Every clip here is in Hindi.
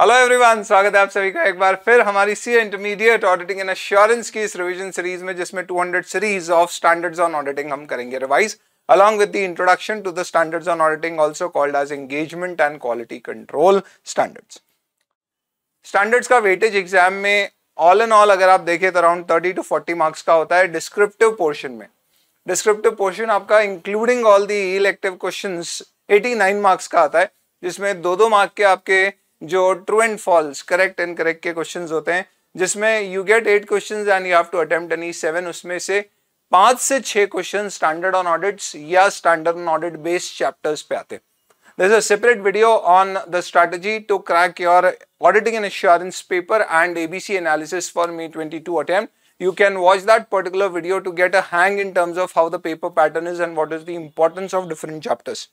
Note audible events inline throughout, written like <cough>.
हेलो एवरीवन स्वागत है आप सभी का एक बार फिर हमारी C intermediate auditing and assurance की इस रिवीजन सीरीज में जिसमें 200 series of standards on auditing हम करेंगे revise along with the introduction to the standards on auditing also called as engagement and quality control standards standards का वेटेज एग्जाम में ऑल एंड ऑल अगर आप देखें तो around thirty to forty marks का होता है डिस्क्रिप्टिव पोर्शन में डिस्क्रिप्टिव पोर्शन आपका इंक्लूडिंग ऑल दी इलेक्टिव क्वेश्चन एटी मार्क्स का आता है जिसमें दो दो मार्क के आपके जो true and false correct and correct के क्वेश्चन होते हैं जिसमें you get eight question and you have to attempt any seven उसमें से पांच से छह क्वेश्चन स्टैंडर्ड ऑन ऑडिट्स या standard on audit based chapters पे आते हैं there's a separate video on the strategy to crack your auditing and assurance paper and ABC analysis for May 22 attempt. You can watch that particular video to get a hang in terms of how the paper pattern is and what is the importance of different chapters.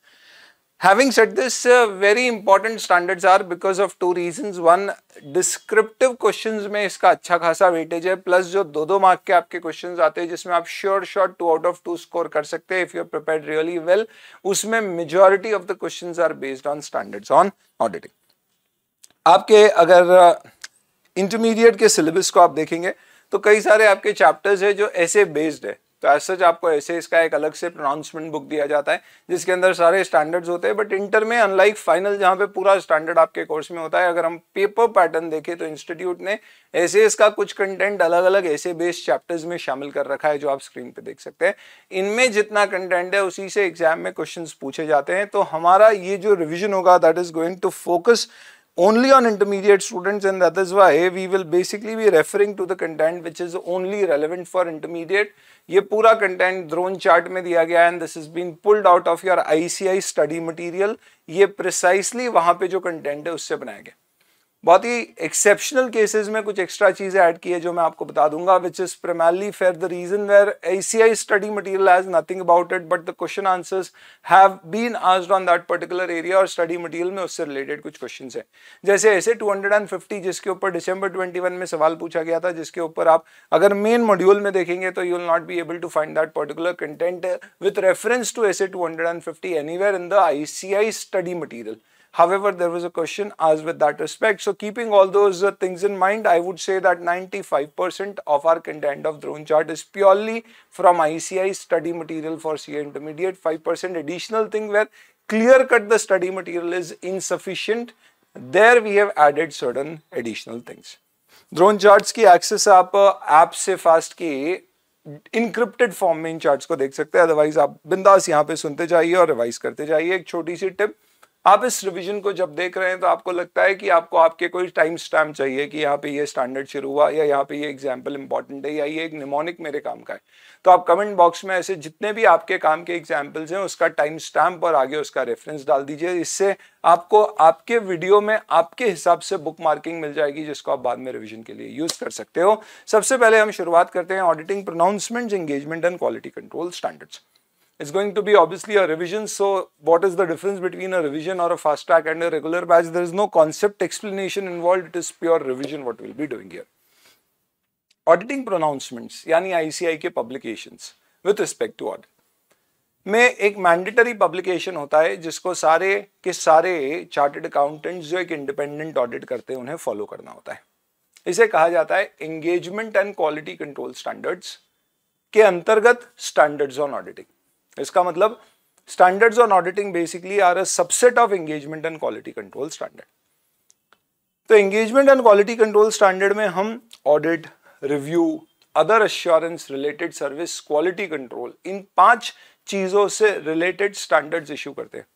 Having said this, uh, very important standards are because of two reasons. One, descriptive questions में इसका अच्छा खासा वेटेज है प्लस जो दो दो मार्क के आपके क्वेश्चंस आते हैं जिसमें आप sure shot two out of two score कर सकते हैं if you are prepared really well उसमें majority of the questions are based on standards on auditing आपके अगर इंटरमीडिएट uh, के सिलेबस को आप देखेंगे तो कई सारे आपके चैप्टर्स है जो ऐसे बेस्ड है तो एज सच आपको ऐसे इसका एक अलग से प्रोनाउंसमेंट बुक दिया जाता है जिसके अंदर सारे स्टैंडर्ड्स होते हैं बट इंटर में अनलाइक फाइनल जहाँ पे पूरा स्टैंडर्ड आपके कोर्स में होता है अगर हम पेपर पैटर्न देखें तो इंस्टीट्यूट ने ऐसे इसका कुछ कंटेंट अलग अलग ऐसे बेस्ड चैप्टर्स में शामिल कर रखा है जो आप स्क्रीन पर देख सकते हैं इनमें जितना कंटेंट है उसी से एग्जाम में क्वेश्चन पूछे जाते हैं तो हमारा ये जो रिविजन होगा that is going to focus only on intermediate students and that is why we will basically be referring to the content which is only relevant for intermediate. ye pura content drone chart mein diya gaya and this has been pulled out of your ICI study material. ye precisely wahan pe jo content hai usse banaya gaya बहुत ही एक्सेप्शनल केसेस में कुछ एक्स्ट्रा चीज़ें ऐड की है जो मैं आपको बता दूंगा which is primarily for the reason where A C I study material has nothing about it but the question answers have been asked on that particular area और स्टडी मटीरियल में उससे रिलेटेड कुछ क्वेश्चन हैं जैसे ऐसे 250 जिसके ऊपर ट्वेंटी 21 में सवाल पूछा गया था जिसके ऊपर आप अगर मेन मॉड्यूल में देखेंगे तो you will not be able to find that particular content with reference to as any anywhere in the I C I study material However, there was a question asked with that respect. So keeping all those uh, things in mind, I would say that 95% of our content of drone chart is purely from ICI study material for CA intermediate. 5% additional thing where clear cut the study material is insufficient. There we have added certain additional things. Drone charts की एक्सेस आप ऐप से फास्ट के इनक्रिप्टेड फॉर्म में इन चार्ट्स को देख सकते हैं अदरवाइज आप बिंदास यहाँ पे सुनते जाइए और रिवाइज करते जाइए एक छोटी सी टिप आप इस रिवीजन को जब देख रहे हैं तो आपको लगता है कि आपको आपके कोई टाइम स्टैम्प चाहिए कि यहाँ पे ये स्टैंडर्ड शुरू हुआ या यहाँ पे ये एग्जाम्पल इंपॉर्टेंट है या ये एक निमोनिक मेरे काम का है तो आप कमेंट बॉक्स में ऐसे जितने भी आपके काम के एग्जाम्पल्स हैं उसका टाइम स्टैम्प और आगे उसका रेफरेंस डाल दीजिए इससे आपको आपके वीडियो में आपके हिसाब से बुक मार्किंग मिल जाएगी जिसको आप बाद में रिविजन के लिए यूज़ कर सकते हो सबसे पहले हम शुरुआत करते हैं auditing pronouncements engagement and quality control standards It's going to be obviously a revision. So what is the difference between a revision or a fast track and a regular batch? There is no concept explanation involved. It is pure revision what we'll be doing here. Auditing pronouncements, yani ICI के publications with respect to audit. में एक मैंडेटरी पब्लिकेशन होता है जिसको सारे के सारे चार्टेड अकाउंटेंट्स जो एक इंडिपेंडेंट ऑडिट करते हैं उन्हें फॉलो करना होता है इसे कहा जाता है engagement and quality control standards के अंतर्गत स्टैंडर्ड्स ऑन ऑडिटिंग इसका मतलब standards on auditing basically are a subset of engagement and quality control standard तो engagement and quality control standard में हम audit review other assurance related service quality control इन पांच चीजों से रिलेटेड स्टैंडर्ड्स इश्यू करते हैं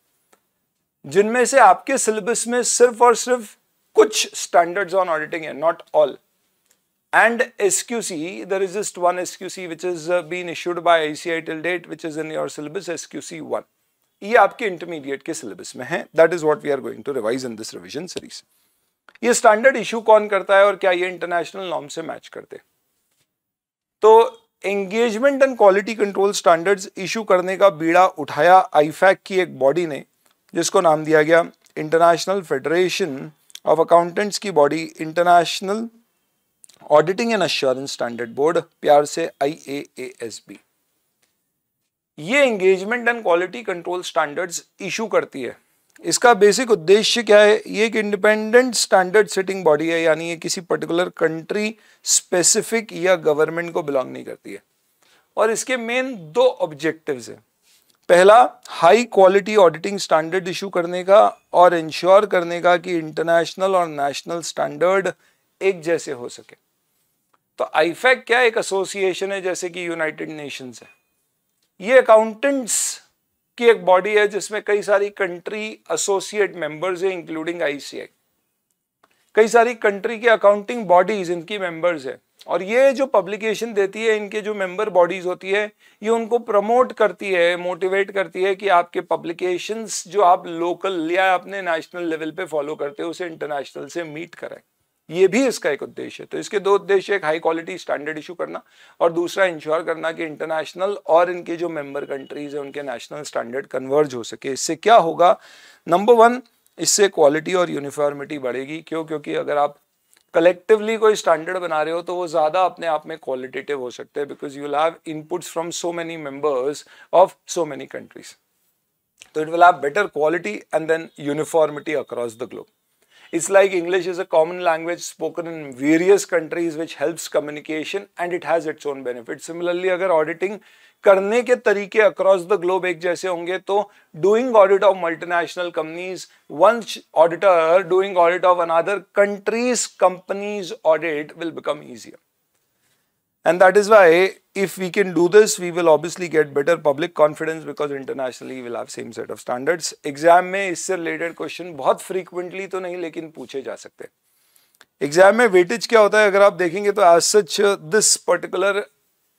जिनमें से आपके सिलेबस में सिर्फ और सिर्फ कुछ स्टैंडर्ड्स ऑन ऑडिटिंग है not all and SQC, there is just one SQC which has uh, been issued by ICI till date, which is in your syllabus SQC 1. ये आपके इंटरमीडिएट के सिलेबस में है that is what we are going to revise in this revision series ये स्टैंडर्ड इशू कौन करता है और क्या ये इंटरनेशनल नॉर्म से मैच करते तो engagement and quality control standards issue करने का बीड़ा उठाया आईफैक की एक बॉडी ने जिसको नाम दिया गया इंटरनेशनल फेडरेशन ऑफ अकाउंटेंट्स की body international auditing and assurance standard board प्यार से आई ये engagement and quality control standards issue करती है इसका बेसिक उद्देश्य क्या है ये एक इंडिपेंडेंट स्टैंडर्ड सेटिंग बॉडी है यानी ये किसी पर्टिकुलर कंट्री स्पेसिफिक या गवर्नमेंट को बिलोंग नहीं करती है और इसके मेन दो ऑब्जेक्टिव्स हैं पहला high quality auditing standard issue करने का और इंश्योर करने का कि इंटरनेशनल और नेशनल स्टैंडर्ड एक जैसे हो सके तो आईफेक क्या एक एसोसिएशन है जैसे कि यूनाइटेड नेशंस है ये अकाउंटेंट्स की एक बॉडी है जिसमें कई सारी कंट्री एसोसिएट मेंबर्स हैं इंक्लूडिंग आईसीआई कई सारी कंट्री के अकाउंटिंग बॉडीज इनकी मेंबर्स हैं और ये जो पब्लिकेशन देती है इनके जो मेंबर बॉडीज होती है ये उनको प्रमोट करती है मोटिवेट करती है कि आपके पब्लिकेशंस जो आप लोकल या अपने नेशनल लेवल पे फॉलो करते हो उसे इंटरनेशनल से मीट कराएं ये भी इसका एक उद्देश्य है तो इसके दो उद्देश्य एक हाई क्वालिटी स्टैंडर्ड इशू करना और दूसरा इंश्योर करना कि इंटरनेशनल और इनके जो मेंबर कंट्रीज हैं उनके नेशनल स्टैंडर्ड कन्वर्ज हो सके इससे क्या होगा नंबर वन इससे क्वालिटी और यूनिफॉर्मिटी बढ़ेगी क्यों क्योंकि अगर आप कलेक्टिवली कोई स्टैंडर्ड बना रहे हो तो वो ज़्यादा अपने आप में क्वालिटेटिव हो सकते हैं because you have inputs from so many members of so many countries तो it will have better quality and then uniformity across the globe It's like English is a common language spoken in various countries which helps communication and it has its own benefits. Similarly, if auditing करने के तरीके across the globe एक जैसे होंगे तो doing audit of multinational companies, one auditor doing audit of another country's companies audit will become easier. And that is why if we can do this, we will obviously get better public confidence because internationally we'll have same set of standards. Exam में इससे related question बहुत frequently तो नहीं लेकिन पूछे जा सकते एग्जाम में वेटेज क्या होता है अगर आप देखेंगे तो as such this particular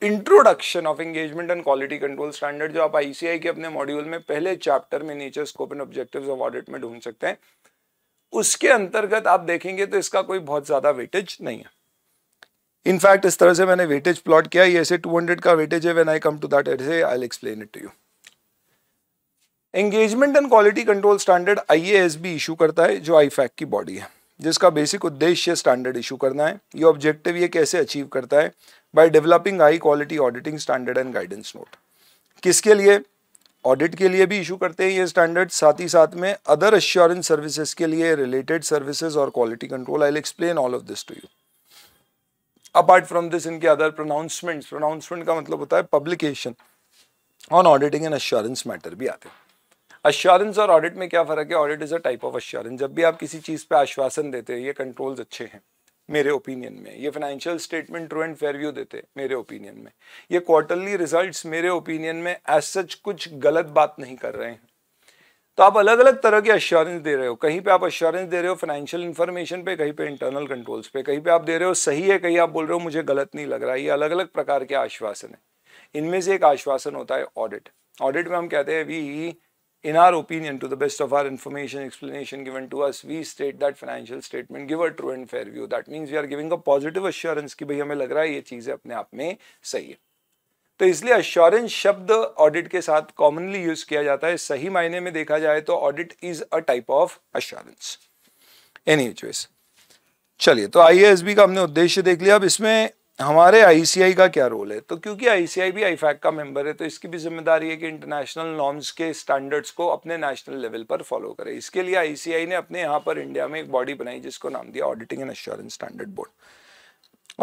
introduction of engagement and quality control standard जो आप आईसीआई के अपने मॉड्यूल में पहले चैप्टर में nature scope and objectives of audit में ढूंढ सकते हैं उसके अंतर्गत आप देखेंगे तो इसका कोई बहुत ज्यादा वेटेज नहीं है इनफैक्ट इस तरह से मैंने वेटेज प्लॉट किया ये ऐसे 200 का वेटेज है when I come to that as I explain it to you engagement and quality control standard I issue करता है जो आई की बॉडी है जिसका बेसिक उद्देश्य स्टैंडर्ड इशू करना है ये ऑब्जेक्टिव ये कैसे अचीव करता है by developing high quality auditing standard and guidance note किसके लिए ऑडिट के लिए भी इशू करते हैं ये स्टैंडर्ड साथ ही साथ में अदर अश्योरेंस सर्विसेज के लिए रिलेटेड सर्विसेज और quality control I explain all of this to you apart from this इनके अदर प्रोनाउंसमेंट प्रोनाउंसमेंट का मतलब होता है publication on auditing and assurance matter भी आते हैं अश्योरेंस और ऑडिट में क्या फ़र्क है audit is a type of assurance जब भी आप किसी चीज़ पे आश्वासन देते हैं ये कंट्रोल्स अच्छे हैं मेरे ओपिनियन में ये financial statement true and fair view देते हैं मेरे ओपिनियन में ये क्वार्टरली रिजल्ट्स मेरे ओपिनियन में एज सच कुछ गलत बात नहीं कर रहे हैं तो आप अलग अलग तरह के अश्योरेंस दे रहे हो कहीं पे आप अश्योरेंस दे रहे हो फाइनेंशियल इन्फॉर्मेशन पे कहीं पे इंटरनल कंट्रोल्स पे कहीं पे आप दे रहे हो सही है कहीं आप बोल रहे हो मुझे गलत नहीं लग रहा है ये अलग अलग प्रकार के आश्वासन है इनमें से एक आश्वासन होता है ऑडिट ऑडिट में हम कहते हैं we in our opinion to the best of our information explanation given to us we state that financial statement give a true and fair view that means we are giving a positive assurance कि भाई हमें लग रहा है ये चीज़ें अपने आप में सही है तो इसलिए अश्योरेंस शब्द ऑडिट के साथ कॉमनली यूज किया जाता है सही मायने में देखा जाए तो audit is a type of assurance any चलिए तो आई का हमने उद्देश्य देख लिया अब इसमें हमारे आईसीआई का क्या रोल है तो क्योंकि आईसीआई भी आईफैक का मेंबर है तो इसकी भी जिम्मेदारी है कि इंटरनेशनल नॉर्म्स के स्टैंडर्ड्स को अपने नेशनल लेवल पर फॉलो करे इसके लिए आईसीआई ने अपने यहाँ पर इंडिया में एक बॉडी बनाई जिसको नाम दिया auditing and assurance standard board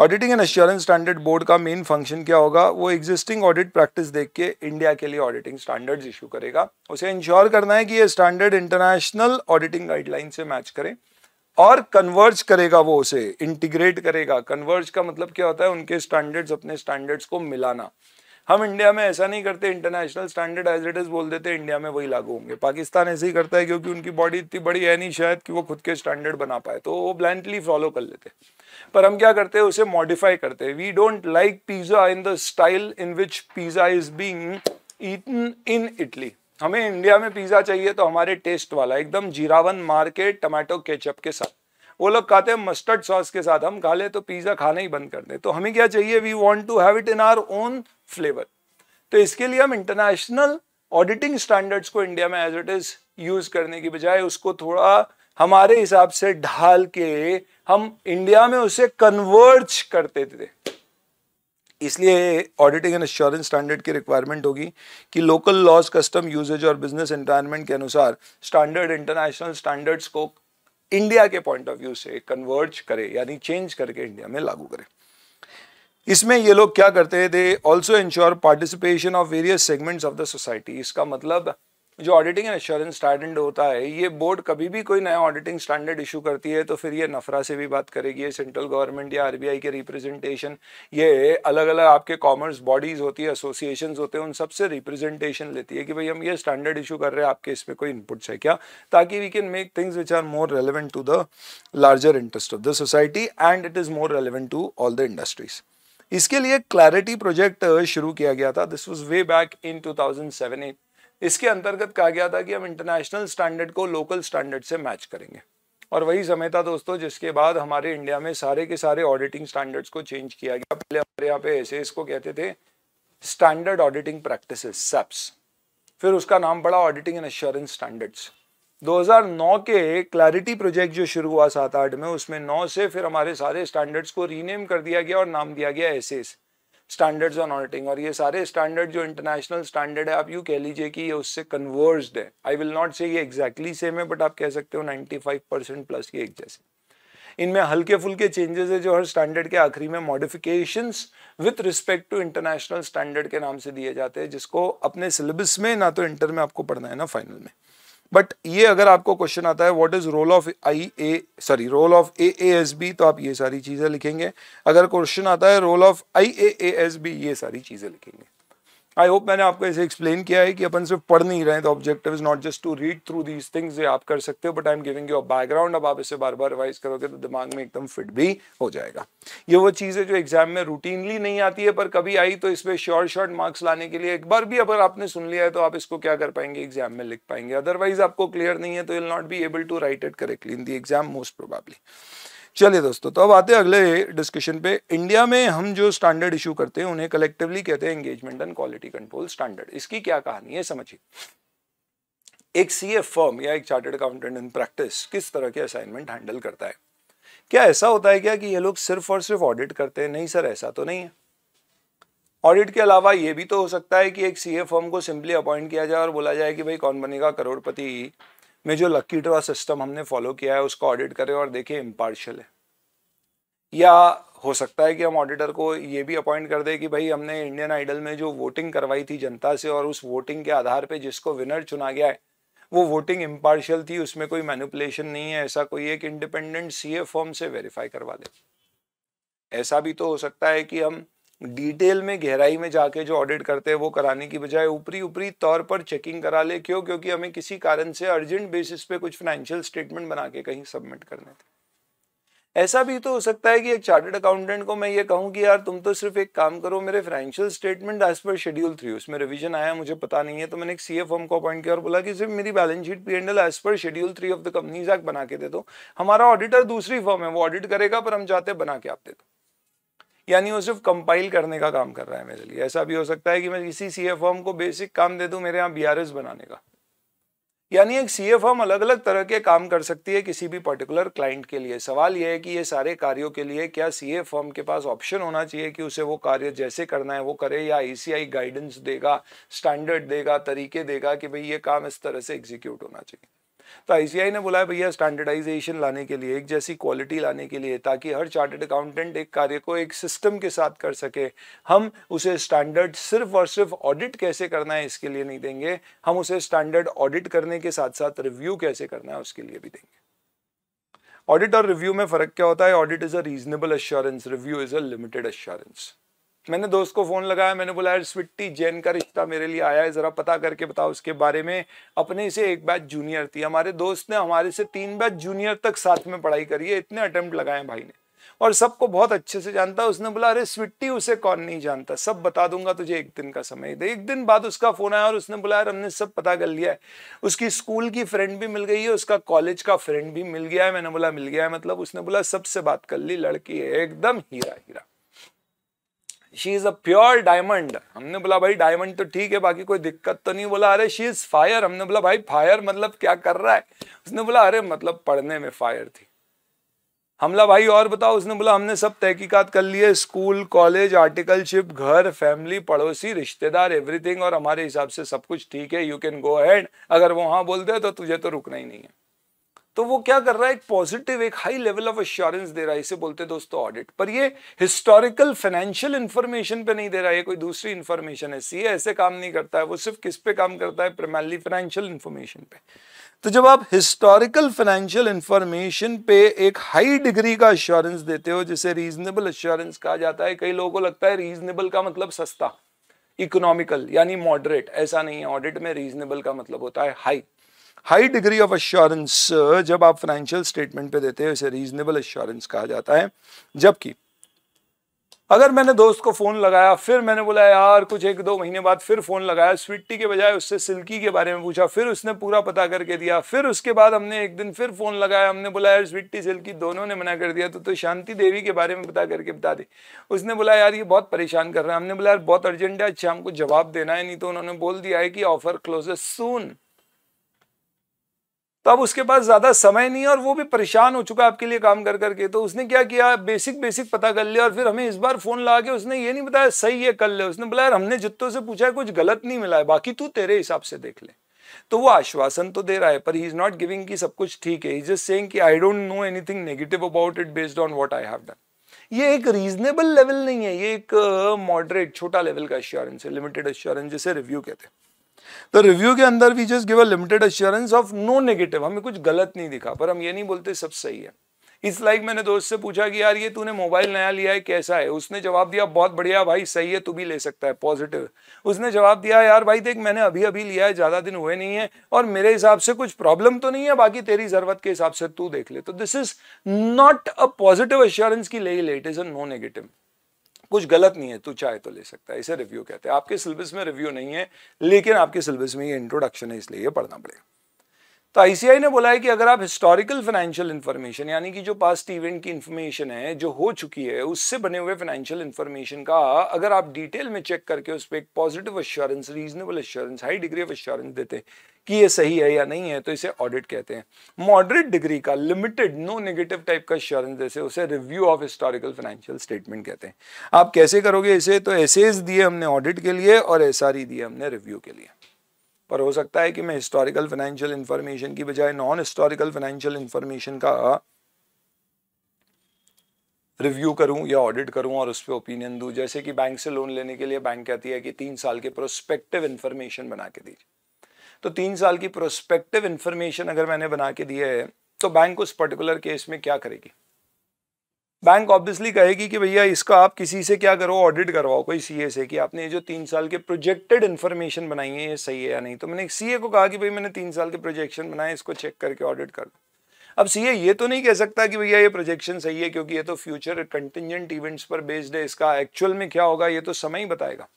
auditing and assurance standard board का मेन फंक्शन क्या होगा वो एग्जिस्टिंग ऑडिट प्रैक्टिस देख के इंडिया के लिए ऑडिटिंग स्टैंडर्ड्स इशू करेगा उसे इंश्योर करना है कि ये स्टैंडर्ड इंटरनेशनल ऑडिटिंग गाइडलाइन से मैच करें और कन्वर्ज करेगा वो उसे इंटीग्रेट करेगा कन्वर्ज का मतलब क्या होता है उनके स्टैंडर्ड्स अपने स्टैंडर्ड्स को मिलाना हम इंडिया में ऐसा नहीं करते international standard as it is बोल देते इंडिया में वही लागू होंगे पाकिस्तान ऐसे ही करता है क्योंकि उनकी बॉडी इतनी बड़ी है नहीं शायद कि वो खुद के स्टैंडर्ड बना पाए तो वो ब्लाइंडली फॉलो कर लेते पर हम क्या करते हैं उसे मॉडिफाई करते हैं we don't like pizza in the style in which pizza is being eaten in Italy हमें इंडिया में पिज्जा चाहिए तो हमारे टेस्ट वाला एकदम जीरावन मार के टमाटो केचप के साथ वो लोग खाते हैं मस्टर्ड सॉस के साथ हम खा ले तो पिज़्ज़ा खाना ही बंद कर दे तो हमें क्या चाहिए we want to have it in our own flavour तो इसके लिए हम इंटरनेशनल ऑडिटिंग स्टैंडर्ड्स को इंडिया में एज इट इज़ यूज़ करने की बजाय उसको थोड़ा हमारे हिसाब से ढाल के हम इंडिया में उसे कन्वर्ज करते थे इसलिए ऑडिटिंग एंड एश्योरेंस स्टैंडर्ड की रिक्वायरमेंट होगी कि लोकल लॉज कस्टम यूजेज और बिजनेस एनवायरनमेंट के अनुसार स्टैंडर्ड इंटरनेशनल स्टैंडर्ड्स को इंडिया के पॉइंट ऑफ व्यू से कन्वर्ज करे यानी चेंज करके इंडिया में लागू करे इसमें ये लोग क्या करते हैं they also ensure participation of various segments of the society इसका मतलब जो ऑडिटिंग एंड एश्योरेंस स्टैंडर्ड होता है ये बोर्ड कभी भी कोई नया ऑडिटिंग स्टैंडर्ड इशू करती है तो फिर ये नफरा से भी बात करेगी ये सेंट्रल गवर्नमेंट या आरबीआई के रिप्रेजेंटेशन ये अलग अलग आपके कॉमर्स बॉडीज़ होती है एसोसिएशन होते हैं उन सबसे रिप्रेजेंटेशन लेती है कि भाई हम ये स्टैंडर्ड इशू कर रहे हैं आपके इसमें कोई इनपुट्स है क्या ताकि we can make things which are more relevant to the larger interest of the society and it is more relevant to all the industries इसके लिए क्लैरिटी प्रोजेक्ट uh, शुरू किया गया था this was way back in two thousand seven eight इसके अंतर्गत कहा गया था कि हम इंटरनेशनल स्टैंडर्ड को लोकल स्टैंडर्ड से मैच करेंगे और वही समय था दोस्तों जिसके बाद हमारे इंडिया में सारे के सारे ऑडिटिंग स्टैंडर्ड्स को चेंज किया गया पहले हमारे यहाँ पे एस को कहते थे स्टैंडर्ड ऑडिटिंग प्रैक्टिस सेप्स फिर उसका नाम पड़ा ऑडिटिंग एंड एश्योरेंस स्टैंडर्ड्स 2009 के क्लैरिटी प्रोजेक्ट जो शुरू हुआ सात आठ में उसमें नौ से फिर हमारे सारे स्टैंडर्ड्स को रीनेम कर दिया गया और नाम दिया गया एसेस स्टैंडर्ड्स ऑन ऑडिटिंग और ये सारे स्टैंडर्ड जो इंटरनेशनल स्टैंडर्ड है आप यूँ कह लीजिए कि ये उससे कन्वर्ज है आई विल नॉट से ये एग्जैक्टली सेम है बट आप कह सकते हो 95 फाइव परसेंट प्लस ये एक जैसे इनमें हल्के फुल्के चेंजेस है जो हर स्टैंडर्ड के आखिरी में modification with respect to international standard के नाम से दिए जाते हैं जिसको अपने सिलेबस में ना तो इंटर में आपको पढ़ना है ना फाइनल में बट ये अगर आपको क्वेश्चन आता है what is role of I A sorry role of A A S B तो आप ये सारी चीज़ें लिखेंगे अगर क्वेश्चन आता है role of I A A S B ये सारी चीज़ें लिखेंगे आई होप मैंने आपको ऐसे एक्सप्लेन किया है कि अपन सिर्फ पढ़ नहीं रहे तो objective is not just to read through these things ये आप कर सकते हो but I am giving you background अब आप इसे बार बार रिवाइज करोगे तो दिमाग में एकदम फिट भी हो जाएगा ये वो चीज़ है जो एग्जाम में रूटीनली नहीं आती है पर कभी आई तो इसमें श्योर शॉर्ट मार्क्स लाने के लिए एक बार भी अगर आपने सुन लिया है तो आप इसको क्या कर पाएंगे एग्जाम में लिख पाएंगे अदरवाइज आपको क्लियर नहीं है तो will not be able to write it correctly in the exam most probably चलिए दोस्तों तो अब आते हैं अगले डिस्कशन पे इंडिया में हम जो स्टैंडर्ड इशू करते हैं उन्हें कलेक्टिवली कहते हैं engagement and quality control standard इसकी क्या कहानी है समझिए एक सी एफ फर्म या एक चार्टर्ड अकाउंटेंट इन प्रैक्टिस किस तरह के असाइनमेंट हैंडल करता है क्या ऐसा होता है क्या कि ये लोग सिर्फ और सिर्फ ऑडिट करते हैं नहीं सर ऐसा तो नहीं है ऑडिट के अलावा ये भी तो हो सकता है कि एक सी ए फर्म को सिंपली अपॉइंट किया जाए और बोला जाए कि भाई कौन बनेगा करोड़पति में जो लक्की ड्रॉ सिस्टम हमने फॉलो किया है उसको ऑडिट करें और देखें इम्पार्शल है या हो सकता है कि हम ऑडिटर को ये भी अपॉइंट कर दें कि भाई हमने इंडियन आइडल में जो वोटिंग करवाई थी जनता से और उस वोटिंग के आधार पर जिसको विनर चुना गया है वो वोटिंग इम्पार्शल थी उसमें कोई मैनुपलेशन नहीं है ऐसा कोई एक इंडिपेंडेंट सी ए फॉर्म से वेरीफाई करवा दे ऐसा भी तो हो सकता है कि हम डिटेल में गहराई में जाके जो ऑडिट करते हैं वो कराने की बजाय ऊपरी ऊपरी तौर पर चेकिंग करा ले क्यों क्योंकि हमें किसी कारण से अर्जेंट बेसिस पे कुछ फाइनेंशियल स्टेटमेंट बना के कहीं सबमिट करने थे ऐसा भी तो हो सकता है कि एक चार्टर्ड अकाउंटेंट को मैं ये कहूँ कि यार तुम तो सिर्फ एक काम करो मेरे financial statement as per schedule three उसमें रिविजन आया मुझे पता नहीं है तो मैंने एक सी एफ को अपॉइंट किया और बोला कि सिर्फ मेरी balance sheet P and L as per schedule three of the companies act बना के दे दो हमारा ऑडिटर दूसरी फॉर्म है वो ऑडिट करेगा पर हम चाहते बना के आप दे दो यानी वो सिर्फ कंपाइल करने का काम कर रहा है मेरे लिए ऐसा भी हो सकता है कि मैं किसी सी एफ को बेसिक काम दे दूं मेरे यहाँ बी बनाने का यानी एक सी एफ अलग अलग तरह के काम कर सकती है किसी भी पर्टिकुलर क्लाइंट के लिए सवाल यह है कि ये सारे कार्यों के लिए क्या सी एफ के पास ऑप्शन होना चाहिए कि उसे वो कार्य जैसे करना है वो करे या आई e गाइडेंस देगा स्टैंडर्ड देगा तरीके देगा कि भाई ये काम इस तरह से एग्जीक्यूट होना चाहिए तो आई ने बोला भैया स्टैंडर्डाइजेशन लाने के लिए एक जैसी क्वालिटी लाने के लिए ताकि हर चार्टर्ड अकाउंटेंट एक कार्य को एक सिस्टम के साथ कर सके हम उसे स्टैंडर्ड सिर्फ और सिर्फ ऑडिट कैसे करना है इसके लिए नहीं देंगे हम उसे स्टैंडर्ड ऑडिट करने के साथ साथ रिव्यू कैसे करना है उसके लिए भी देंगे ऑडिट और रिव्यू में फर्क क्या होता है audit is a reasonable assurance review is a limited assurance मैंने दोस्त को फ़ोन लगाया मैंने बोला यार स्विट्टी जैन का रिश्ता मेरे लिए आया है ज़रा पता करके बताओ उसके बारे में अपने से एक बैच जूनियर थी हमारे दोस्त ने हमारे से तीन बैच जूनियर तक साथ में पढ़ाई करी है इतने अटेम्प्ट लगाए भाई ने और सबको बहुत अच्छे से जानता है उसने बोला अरे स्विट्टी उसे कौन नहीं जानता सब बता दूंगा तुझे एक दिन का समय दे एक दिन बाद उसका फोन आया और उसने बोला यार हमने सब पता कर लिया है उसकी स्कूल की फ्रेंड भी मिल गई है उसका कॉलेज का फ्रेंड भी मिल गया है मैंने बोला मिल गया है मतलब उसने बोला सबसे बात कर ली लड़की है एकदम हीरा हीरा she is a pure diamond हमने बोला भाई डायमंड तो ठीक है बाकी कोई दिक्कत तो नहीं बोला अरे शी इज फायर हमने बोला भाई फायर मतलब क्या कर रहा है उसने बोला अरे मतलब पढ़ने में फायर थी हमला भाई और बताओ उसने बोला हमने सब तहकीकात कर लिए स्कूल कॉलेज आर्टिकलशिप घर फैमिली पड़ोसी रिश्तेदार एवरीथिंग और हमारे हिसाब से सब कुछ ठीक है यू कैन गो हैंड अगर वो हाँ बोलते हैं तो तुझे तो रुकना ही नहीं है तो वो क्या कर रहा है एक पॉजिटिव एक हाई लेवल ऑफ एश्योरेंस दे रहा है इसे बोलते हैं दोस्तों ऑडिट पर ये हिस्टोरिकल फाइनेंशियल इंफॉर्मेशन पे नहीं दे रहा है कोई दूसरी इंफॉर्मेशन है सीए ऐसे काम नहीं करता है वो सिर्फ किस पे काम करता है प्रमैली फाइनेंशियल इंफॉर्मेशन पे तो जब आप हिस्टोरिकल फाइनेंशियल इंफॉर्मेशन पे एक हाई डिग्री का एश्योरेंस देते हो जिसे रीजनेबल अश्योरेंस कहा जाता है कई लोगों को लगता है रीजनेबल का मतलब सस्ता इकोनॉमिकल यानी मॉडरेट ऐसा नहीं है ऑडिट में रीजनेबल का मतलब होता है high high degree of assurance जब आप फाइनेंशियल स्टेटमेंट पे देते हैं उसे रीजनेबल अश्योरेंस कहा जाता है जबकि अगर मैंने दोस्त को फ़ोन लगाया फिर मैंने बोला यार कुछ एक दो महीने बाद फिर फ़ोन लगाया स्वीट के बजाय उससे सिल्की के बारे में पूछा फिर उसने पूरा पता करके दिया फिर उसके बाद हमने एक दिन फिर फ़ोन लगाया हमने बोला यार स्वीट सिल्की दोनों ने मना कर दिया तो तो शांति देवी के बारे में पता करके बता दी उसने बोला यार ये बहुत परेशान कर रहा है हमने बोला यार बहुत अर्जेंट है अच्छा हमको जवाब देना है नहीं तो उन्होंने बोल दिया है कि ऑफ़र क्लोजेस सून तो अब उसके पास ज़्यादा समय नहीं है और वो भी परेशान हो चुका है आपके लिए काम कर करके तो उसने क्या किया बेसिक बेसिक पता कर लिया और फिर हमें इस बार फ़ोन ला के उसने ये नहीं बताया सही है कर ले उसने बोला यार हमने जितों से पूछा है कुछ गलत नहीं मिला है बाकी तू तेरे हिसाब से देख ले तो वो आश्वासन तो दे रहा है पर ही इज़ नॉट गिविंग की सब कुछ ठीक है इज जस्ट सेइंग कि I don't know anything negative about it based on what I have done ये एक रीजनेबल लेवल नहीं है ये एक मॉडरेट छोटा लेवल का एश्योरेंस है लिमिटेड एश्योरेंस जिसे रिव्यू कहते हैं तो रिव्यू के अंदर we just give a limited assurance of no negative हमें कुछ गलत नहीं दिखा पर हम ये नहीं बोलते सब सही है इस लाइक मैंने दोस्त से पूछा कि यार ये तूने मोबाइल नया लिया है कैसा है उसने जवाब दिया बहुत बढ़िया भाई सही है तू भी ले सकता है पॉजिटिव उसने जवाब दिया यार भाई देख मैंने अभी अभी लिया है ज़्यादा दिन हुए नहीं है और मेरे हिसाब से कुछ प्रॉब्लम तो नहीं है बाकी तेरी ज़रूरत के हिसाब से तू देख ले तो this is not a positive assurance की ले it is a no negative कुछ गलत नहीं है तू चाहे तो ले सकता है इसे रिव्यू कहते हैं आपके सिलेबस में रिव्यू नहीं है लेकिन आपके सिलेबस में ये इंट्रोडक्शन है इसलिए ये पढ़ना पड़ेगा तो आईसीआई ने बोला है कि अगर आप हिस्टोरिकल फाइनेंशियल इन्फॉर्मेशन यानी कि जो पास्ट इवेंट की इन्फॉर्मेशन है जो हो चुकी है उससे बने हुए फाइनेंशियल इन्फॉर्मेशन का अगर आप डिटेल में चेक करके उस पर एक positive assurance reasonable assurance high degree of assurance देते हैं कि ये सही है या नहीं है तो इसे ऑडिट कहते हैं मॉडरेट डिग्री का लिमिटेड नो नेगेटिव टाइप का अश्योरेंस जैसे उसे review of historical financial statement कहते हैं आप कैसे करोगे इसे तो एसेज दिए हमने ऑडिट के लिए और एस e दिए हमने रिव्यू के लिए पर हो सकता है कि मैं हिस्टोरिकल फाइनेंशियल इंफॉर्मेशन की बजाय नॉन हिस्टोरिकल फाइनेंशियल इंफॉर्मेशन का रिव्यू करूं या ऑडिट करूं और उस पर ओपिनियन दूं जैसे कि बैंक से लोन लेने के लिए बैंक कहती है कि तीन साल के प्रोस्पेक्टिव इंफॉर्मेशन बना के दीजिए तो तीन साल की प्रोस्पेक्टिव इंफॉर्मेशन अगर मैंने बना के दी है तो बैंक उस पर्टिकुलर केस में क्या करेगी बैंक ऑब्वियसली कहेगी कि भैया इसका आप किसी से क्या करो ऑडिट करवाओ कोई सीए से कि आपने ये जो तीन साल के प्रोजेक्टेड इन्फॉर्मेशन बनाई है ये सही है या नहीं तो मैंने एक सीए को कहा कि भाई मैंने तीन साल के प्रोजेक्शन बनाए इसको चेक करके ऑडिट कर दो अब सीए ये तो नहीं कह सकता कि भैया ये प्रोजेक्शन सही है क्योंकि ये तो फ्यूचर कंटिजेंट इवेंट्स पर बेस्ड है इसका एक्चुअल में क्या होगा ये तो समय ही बताएगा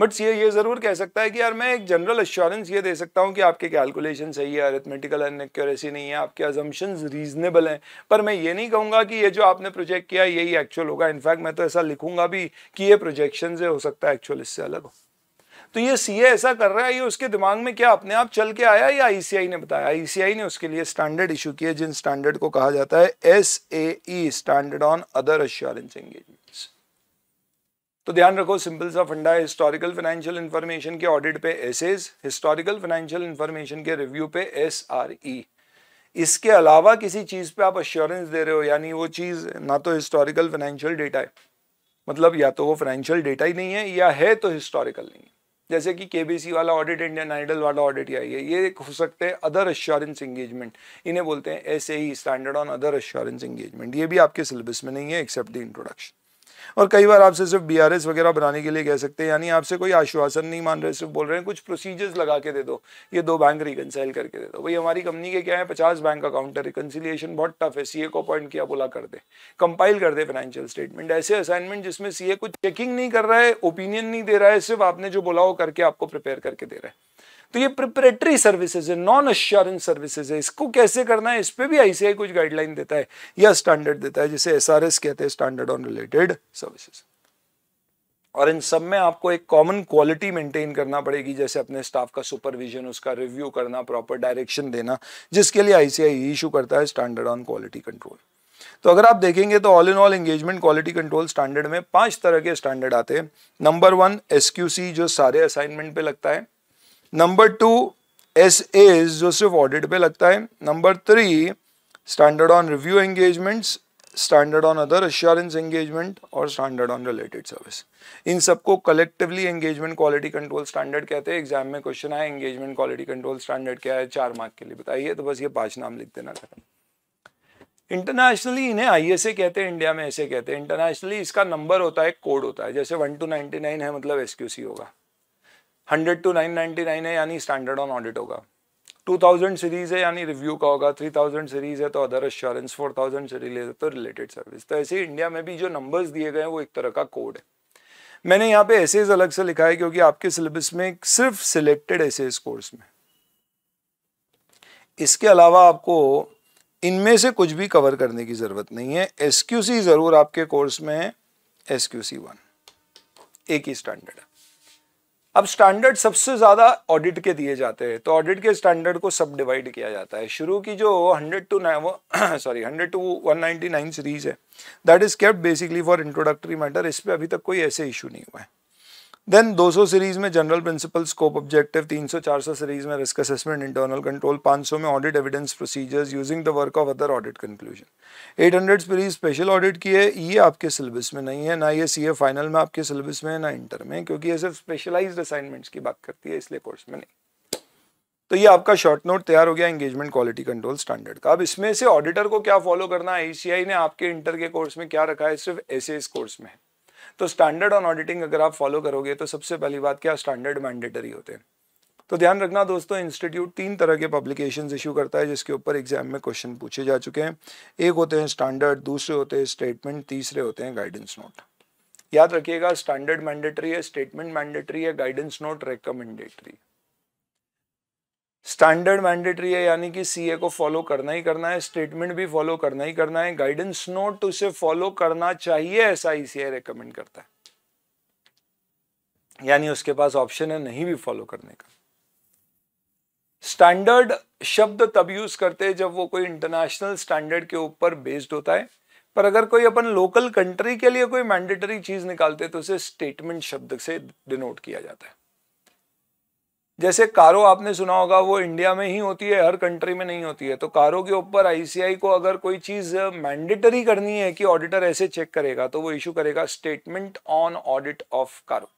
बट सी ये ज़रूर कह सकता है कि यार मैं एक जनरल अश्योरेंस ये दे सकता हूँ कि आपके कैलकुलेशन सही है अरिथमेटिकल अनक्यूरेसी नहीं है आपके अजम्पन रीजनेबल हैं पर मैं ये नहीं कहूँगा कि ये जो आपने प्रोजेक्ट किया यही एक्चुअल होगा इनफैक्ट मैं तो ऐसा लिखूंगा भी कि ये प्रोजेक्शन से हो सकता है एक्चुअल इससे अलग तो ये सीए ऐसा कर रहा है ये उसके दिमाग में क्या अपने आप चल के आया या आईसीआई e ने बताया आईसीआई e ने उसके लिए स्टैंडर्ड इशू किए जिन स्टैंडर्ड को कहा जाता है S A standard on other assurance engagement तो ध्यान रखो सिंपल्स ऑफ फंडा हिस्टोरिकल फाइनेंशियल इन्फॉर्मेशन के ऑडिट पे एसेज हिस्टोरिकल फाइनेंशियल इन्फॉर्मेशन के रिव्यू पे एस आर ई इसके अलावा किसी चीज़ पे आप अश्योरेंस दे रहे हो यानी वो चीज़ ना तो हिस्टोरिकल फाइनेंशियल डेटा है मतलब या तो वो फाइनेंशियल डेटा ही नहीं है या है तो हिस्टोरिकल नहीं है जैसे कि केबीसी वाला ऑडिट इंडियन आइडल वाला ऑडिट या ये ये हो सकते हैं अदर अश्योरेंस एंगेजमेंट इन्हें बोलते हैं S A standard on other assurance engagement ये भी आपके सिलेबस में नहीं है एक्सेप्ट द इंट्रोडक्शन और कई बार आपसे सिर्फ बी वगैरह बनाने के लिए कह सकते हैं यानी आपसे कोई आश्वासन नहीं मान रहे सिर्फ बोल रहे हैं कुछ प्रोसीजर्स लगा के दे दो ये दो बैंक रिकनसाइल करके दे दो भाई हमारी कंपनी के क्या है पचास बैंक अकाउंट है रिकनसिलियेशन बहुत टफ है सी को अपॉइंट किया बोला कर दे कंपाइल कर दे फाइनेंशियल स्टेटमेंट ऐसे असाइनमेंट जिसमें सी कुछ चेकिंग नहीं कर रहा है ओपिनियन नहीं दे रहा है सिर्फ आपने जो बोला वो करके आपको प्रिपेयर करके दे रहा है तो ये प्रिपरेटरी सर्विसेज है नॉन अश्योरेंस सर्विसेज है इसको कैसे करना है इस पर भी आईसीआई कुछ गाइडलाइन देता है या स्टैंडर्ड देता है जिसे एस कहते हैं स्टैंडर्ड ऑन रिलेटेड सर्विसेज और इन सब में आपको एक कॉमन क्वालिटी मेंटेन करना पड़ेगी जैसे अपने स्टाफ का सुपरविजन उसका रिव्यू करना प्रॉपर डायरेक्शन देना जिसके लिए आईसीआई इशू करता है स्टैंडर्ड ऑन क्वालिटी कंट्रोल तो अगर आप देखेंगे तो all in all engagement quality control standard में पांच तरह के स्टैंडर्ड आते हैं नंबर वन एस जो सारे असाइनमेंट पे लगता है नंबर टू एस एज जो सिर्फ ऑडिट पे लगता है number three standard on review engagements standard on other assurance engagement और स्टैंडर्ड ऑन रिलेटेड सर्विस इन सबको collectively engagement quality control standard कहते हैं एग्जाम में क्वेश्चन आए एंगेजमेंट क्वालिटी कंट्रोल स्टैंडर्ड क्या है चार मार्क के लिए बताइए तो बस ये पांच नाम लिख देना खत्म इंटरनेशनली इन्हें आई एस ए कहते हैं इंडिया में ऐसे कहते हैं इंटरनेशनली इसका नंबर होता है कोड होता है जैसे वन टू नाइनटी नाइन है मतलब एस क्यू सी होगा hundred to nine ninety nine है यानी स्टैंडर्ड ऑन ऑडिट होगा टू थाउजेंड सीरीज़ है यानी रिव्यू का होगा थ्री थाउजेंड सीरीज़ है तो अदर एश्योरेंस फोर थाउजेंड से रिलेटेड तो रिलेटेड सर्विस तो ऐसे ही इंडिया में भी जो नंबर्स दिए गए हैं वो एक तरह का कोड है मैंने यहाँ पे एसेज अलग से लिखा है क्योंकि आपके सिलेबस में सिर्फ सिलेक्टेड एसेज कोर्स में इसके अलावा आपको इनमें से कुछ भी कवर करने की ज़रूरत नहीं है एस ज़रूर आपके कोर्स में है एस क्यू वन एक ही स्टैंडर्ड है अब स्टैंडर्ड सबसे ज़्यादा ऑडिट के दिए जाते हैं तो ऑडिट के स्टैंडर्ड को सब डिवाइड किया जाता है शुरू की जो हंड्रेड टू वो sorry hundred to one ninety nine series है that is kept basically for introductory matter इस पर अभी तक कोई ऐसे इशू नहीं हुआ है देन 200 सीरीज में general principle scope objective 300 400 series में रिस्क असेसमेंट इंटरनल कंट्रोल 500 में audit evidence procedures using the work of other audit conclusion 800 series special audit की है ये आपके सिलेबस में नहीं है ना ये सीए फाइनल में आपके सिलेबस में है ना इंटर में क्योंकि ये सिर्फ स्पेशलाइज्ड असाइनमेंट्स की बात करती है इसलिए कोर्स में नहीं तो ये आपका शॉर्ट नोट तैयार हो गया एंगेजमेंट क्वालिटी कंट्रोल स्टैंडर्ड का अब इसमें से ऑडिटर को क्या फॉलो करना है ने आपके इंटर के कोर्स में क्या रखा है सिर्फ एस कोर्स में है तो स्टैंडर्ड ऑन ऑडिटिंग अगर आप फॉलो करोगे तो सबसे पहली बात क्या स्टैंडर्ड मैंडेटरी होते हैं तो ध्यान रखना दोस्तों इंस्टीट्यूट तीन तरह के पब्लिकेशंस इशू करता है जिसके ऊपर एग्जाम में क्वेश्चन पूछे जा चुके हैं एक होते हैं स्टैंडर्ड दूसरे होते हैं स्टेटमेंट तीसरे होते हैं गाइडेंस नोट याद रखिएगा स्टैंडर्ड मैंडेटरी है स्टेटमेंट मैंडेटरी है guidance note recommendatory standard mandatory है यानी कि सीए को फॉलो करना ही करना है स्टेटमेंट भी फॉलो करना ही करना है गाइडेंस नोट उसे फॉलो करना चाहिए ऐसा ईसीआई e रिकमेंड करता है यानी उसके पास ऑप्शन है नहीं भी फॉलो करने का स्टैंडर्ड शब्द तब यूज करते हैं जब वो कोई इंटरनेशनल स्टैंडर्ड के ऊपर बेस्ड होता है पर अगर कोई अपन लोकल कंट्री के लिए कोई मैंडेटरी चीज निकालते तो उसे स्टेटमेंट शब्द से डिनोट किया जाता है जैसे कारो आपने सुना होगा वो इंडिया में ही होती है हर कंट्री में नहीं होती है तो कारो के ऊपर आईसीआई को अगर कोई चीज मैंडेटरी करनी है कि ऑडिटर ऐसे चेक करेगा तो वो इश्यू करेगा स्टेटमेंट ऑन ऑडिट ऑफ कारो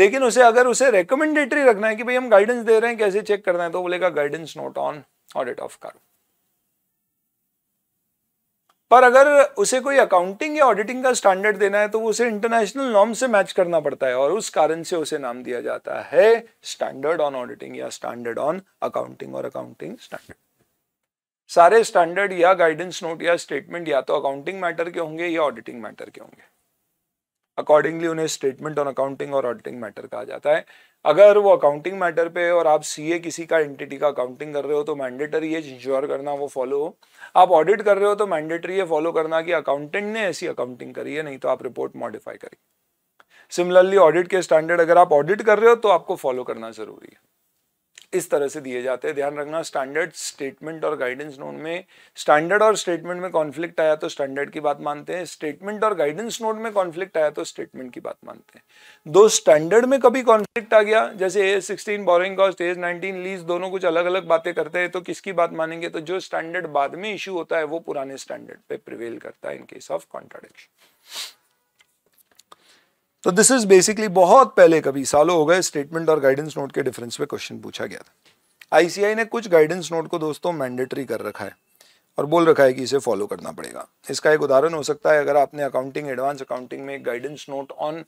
लेकिन उसे अगर उसे रिकमेंडेटरी रखना है कि भाई हम गाइडेंस दे रहे हैं कैसे चेक करना है तो बोलेगा guidance note on audit of कारो पर अगर उसे कोई अकाउंटिंग या ऑडिटिंग का स्टैंडर्ड देना है तो उसे इंटरनेशनल नॉर्म से मैच करना पड़ता है और उस कारण से उसे नाम दिया जाता है स्टैंडर्ड ऑन ऑडिटिंग या स्टैंडर्ड ऑन अकाउंटिंग और अकाउंटिंग स्टैंडर्ड सारे स्टैंडर्ड या गाइडेंस नोट या स्टेटमेंट या तो अकाउंटिंग मैटर के होंगे या ऑडिटिंग मैटर के होंगे अकॉर्डिंगली उन्हें स्टेटमेंट ऑन अकाउंटिंग और ऑडिटिंग मैटर कहा जाता है अगर वो अकाउंटिंग मैटर पे और आप सीए किसी का एंटिटी का अकाउंटिंग कर रहे हो तो मैंडेटरी है इंश्योर करना वो फॉलो हो आप ऑडिट कर रहे हो तो मैंडेटरी है फॉलो करना कि अकाउंटेंट ने ऐसी अकाउंटिंग करी है नहीं तो आप रिपोर्ट मॉडिफाई करिए सिमिलरली ऑडिट के स्टैंडर्ड अगर आप ऑडिट कर रहे हो तो आपको फॉलो करना जरूरी है इस तरह से दिए जाते हैं ध्यान रखना स्टैंडर्ड स्टेटमेंट और गाइडेंस नोट में स्टैंडर्ड और स्टेटमेंट में कॉन्फ्लिक्ट आया तो स्टैंडर्ड की बात मानते हैं स्टेटमेंट और गाइडेंस नोट में कॉन्फ्लिक्ट आया तो स्टेटमेंट की बात मानते हैं दो स्टैंडर्ड में कभी कॉन्फ्लिक्ट आ गया जैसे A sixteen borrowing cost AS nineteen lease दोनों कुछ अलग अलग बातें करते हैं तो किसकी बात मानेंगे तो जो स्टैंडर्ड बाद में इश्यू होता है वो पुराने स्टैंडर्ड पे प्रिवेल करता है इनकेस ऑफ कॉन्ट्राडिक्शन तो दिस इज बेसिकली बहुत पहले कभी सालों हो गए स्टेटमेंट और गाइडेंस नोट के डिफरेंस पे क्वेश्चन पूछा गया था आईसीआई ने कुछ गाइडेंस नोट को दोस्तों मैंडेटरी कर रखा है और बोल रखा है कि इसे फॉलो करना पड़ेगा इसका एक उदाहरण हो सकता है अगर आपने अकाउंटिंग एडवांस अकाउंटिंग में guidance note on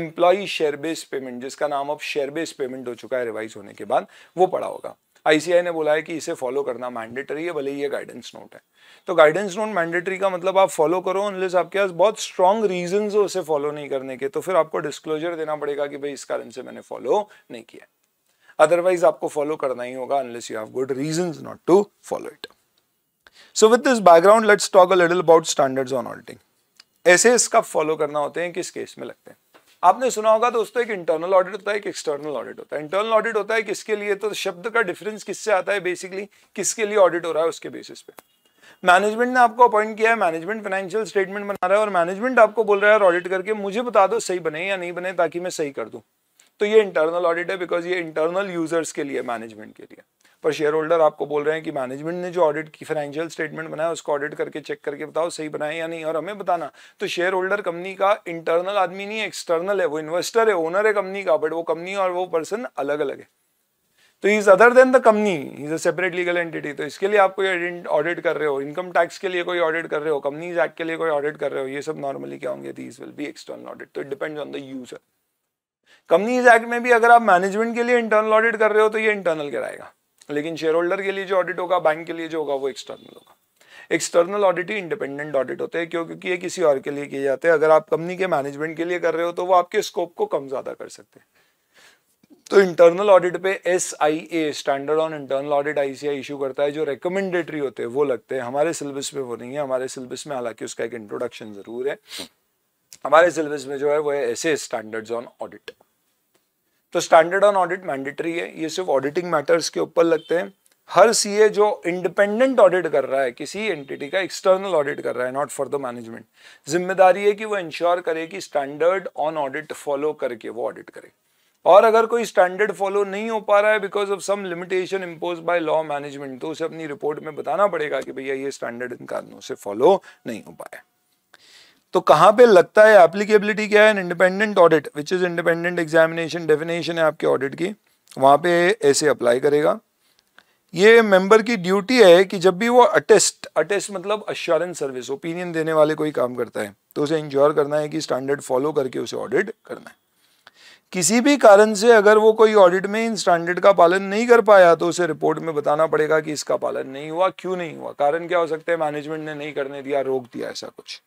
employee share based payment जिसका नाम अब शेयर बेस्ड पेमेंट हो चुका है रिवाइज होने के बाद वो पढ़ा होगा आईसीआई ने बोला है कि इसे फॉलो करना मैंडेटरी है भले ही ये गाइडेंस नोट है तो गाइडेंस नोट मैंडेटरी का मतलब आप फॉलो करो अनलेस आपके पास बहुत स्ट्रॉन्ग रीजन हो उसे फॉलो नहीं करने के तो फिर आपको डिस्क्लोजर देना पड़ेगा कि भाई इस कारण से मैंने फॉलो नहीं किया अदरवाइज आपको फॉलो करना ही होगा unless you have good reason not to follow it so with this background let's talk a little about standards on auditing ऐसे इसका फॉलो करना होते हैं किस केस में लगते हैं आपने सुना होगा दोस्तों एक इंटरनल ऑडिट होता है एक एक्सटर्नल ऑडिट होता है इंटरनल ऑडिट होता है किसके लिए तो शब्द का डिफरेंस किससे आता है बेसिकली किसके लिए ऑडिट हो रहा है उसके बेसिस पे मैनेजमेंट ने आपको अपॉइंट किया है मैनेजमेंट फाइनेंशियल स्टेटमेंट बना रहा है और मैनेजमेंट आपको बोल रहा है ऑडिट करके मुझे बता दो सही बने या नहीं बने ताकि मैं सही कर दूं तो ये इंटरनल ऑडिट है बिकॉज ये इंटरनल यूजर्स के लिए मैनेजमेंट के लिए पर शेयर होल्डर आपको बोल रहे हैं कि मैनेजमेंट ने जो ऑडिट की फाइनेंशियल स्टेटमेंट बनाया उसको ऑडिट करके चेक करके बताओ सही बनाया या नहीं और हमें बताना तो शेयर होल्डर कंपनी का इंटरनल आदमी नहीं है एक्सटर्नल है वो इन्वेस्टर है ओनर है कंपनी का बट वो कंपनी और वो पर्सन अलग अलग है तो is other than the company is a separate legal entity तो इसके लिए आप कोई ऑडिट कर रहे हो इनकम टैक्स के लिए कोई ऑडिट कर रहे हो कंपनीज एक्ट के लिए कोई ऑडिट कर रहे हो ये सब नॉर्मली क्या होंगे these will be external audit तो it depends on the user companies act में भी अगर आप मैनेजमेंट के लिए इंटरनल ऑडिट कर रहे हो तो ये इंटरनल कराएगा लेकिन शेयर होल्डर के लिए जो ऑडिट होगा बैंक के लिए जो होगा वो एक्सटर्नल होगा एक्सटर्नल ऑडिट ही इंडिपेंडेंट ऑडिट होते हैं क्यों क्योंकि ये किसी और के लिए किए जाते हैं अगर आप कंपनी के मैनेजमेंट के लिए कर रहे हो तो वो आपके स्कोप को कम ज़्यादा कर सकते हैं तो इंटरनल ऑडिट पे S I A standard on internal audit ICAI issue करता है जो रिकमेंडेटरी होते हैं वो लगते हैं हमारे सिलेबस में वो नहीं है हमारे सिलेबस में हालांकि उसका एक इंट्रोडक्शन ज़रूर है हमारे सिलेबस में जो है वो है S A standards on audit तो स्टैंडर्ड ऑन ऑडिट मैंडेटरी है ये सिर्फ ऑडिटिंग मैटर्स के ऊपर लगते हैं हर सीए जो इंडिपेंडेंट ऑडिट कर रहा है किसी एंटिटी का एक्सटर्नल ऑडिट कर रहा है नॉट फॉर द मैनेजमेंट जिम्मेदारी है कि वो इंश्योर करे कि स्टैंडर्ड ऑन ऑडिट फॉलो करके वो ऑडिट करे और अगर कोई स्टैंडर्ड फॉलो नहीं हो पा रहा है because of some limitation impose by law management तो उसे अपनी रिपोर्ट में बताना पड़ेगा कि भैया ये स्टैंडर्ड इन कारणों से फॉलो नहीं हो पाया तो कहाँ पे लगता है एप्लीकेबिलिटी क्या है independent audit which is independent examination definition है आपके ऑडिट की वहाँ पे ऐसे अप्लाई करेगा ये मेंबर की ड्यूटी है कि जब भी वो अटेस्ट अटेस्ट मतलब अश्योरेंस सर्विस ओपिनियन देने वाले कोई काम करता है तो उसे इंश्योर करना है कि स्टैंडर्ड फॉलो करके उसे ऑडिट करना है किसी भी कारण से अगर वो कोई ऑडिट में इन स्टैंडर्ड का पालन नहीं कर पाया तो उसे रिपोर्ट में बताना पड़ेगा कि इसका पालन नहीं हुआ क्यों नहीं हुआ कारण क्या हो सकता है मैनेजमेंट ने नहीं करने दिया रोक दिया ऐसा कुछ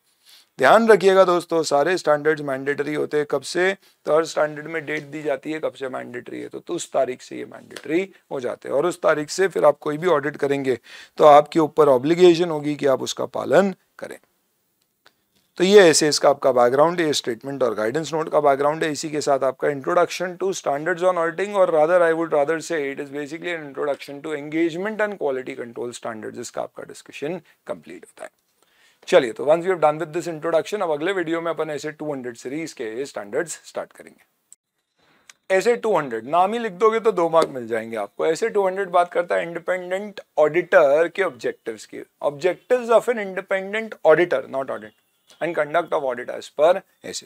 ध्यान रखिएगा दोस्तों सारे स्टैंडर्ड्स मैंडेटरी होते हैं कब से तो हर स्टैंडर्ड में डेट दी जाती है कब से मैंडेटरी है तो, तो उस तारीख से ये मैंडेटरी हो जाते हैं और उस तारीख से फिर आप कोई भी ऑडिट करेंगे तो आपके ऊपर ऑब्लिगेशन होगी कि आप उसका पालन करें तो ये ऐसे इसका आपका बैकग्राउंड है स्टेटमेंट और गाइडेंस नोट का बैकग्राउंड है इसी के साथ आपका introduction to standards on auditing और rather I would rather say it is basically introduction to engagement and quality control standards इसका आपका डिस्कशन कंप्लीट होता है चलिए तो once you have done with this introduction अब अगले वीडियो में अपन ऐसे 200 सीरीज के स्टैंडर्ड्स स्टार्ट करेंगे ऐसे 200 नाम ही लिख दोगे तो दो मार्क मिल जाएंगे आपको ऐसे 200 बात करता है इंडिपेंडेंट ऑडिटर के ऑब्जेक्टिव्स की objectives of an independent auditor not audit and conduct of audit as per S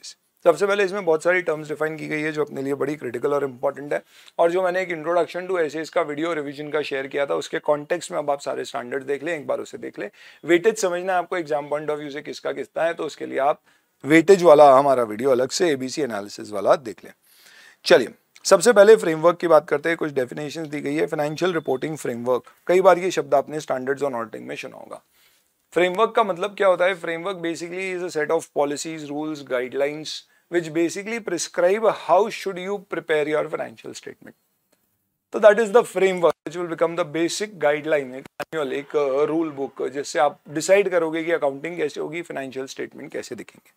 सबसे पहले इसमें बहुत सारी टर्म्स डिफाइन की गई है जो अपने लिए बड़ी क्रिटिकल और इंपॉर्टेंट है और जो मैंने एक इंट्रोडक्शन टू ऐसे का वीडियो रिविजन का शेयर किया था उसके कॉन्टेक्स में अब आप सारे स्टैंडर्ड देख लें एक बार उसे देख लें वेटेज समझना है आपको एग्जाम पॉइंट ऑफ व्यू से किसका किसना है तो उसके लिए आप वेटेज वाला हमारा वीडियो अलग से एबीसी एनालिसिस वाला देख लें चलिए सबसे पहले फ्रेमवर्क की बात करते हैं कुछ डेफिनेशन दी गई है फाइनेंशियल रिपोर्टिंग फ्रेमवर्क कई बार ये शब्द आपने स्टैंडर्ड्स और ऑडिटिंग में सुना होगा फ्रेमवर्क का मतलब क्या होता है framework basically is a set of policies rules guidelines which basically prescribe how should you prepare your financial statement. तो that is the framework which will become the basic guideline एक एनुअल एक रूल uh, बुक जिससे आप डिसाइड करोगे कि अकाउंटिंग कैसे होगी फाइनेंशियल स्टेटमेंट कैसे दिखेंगे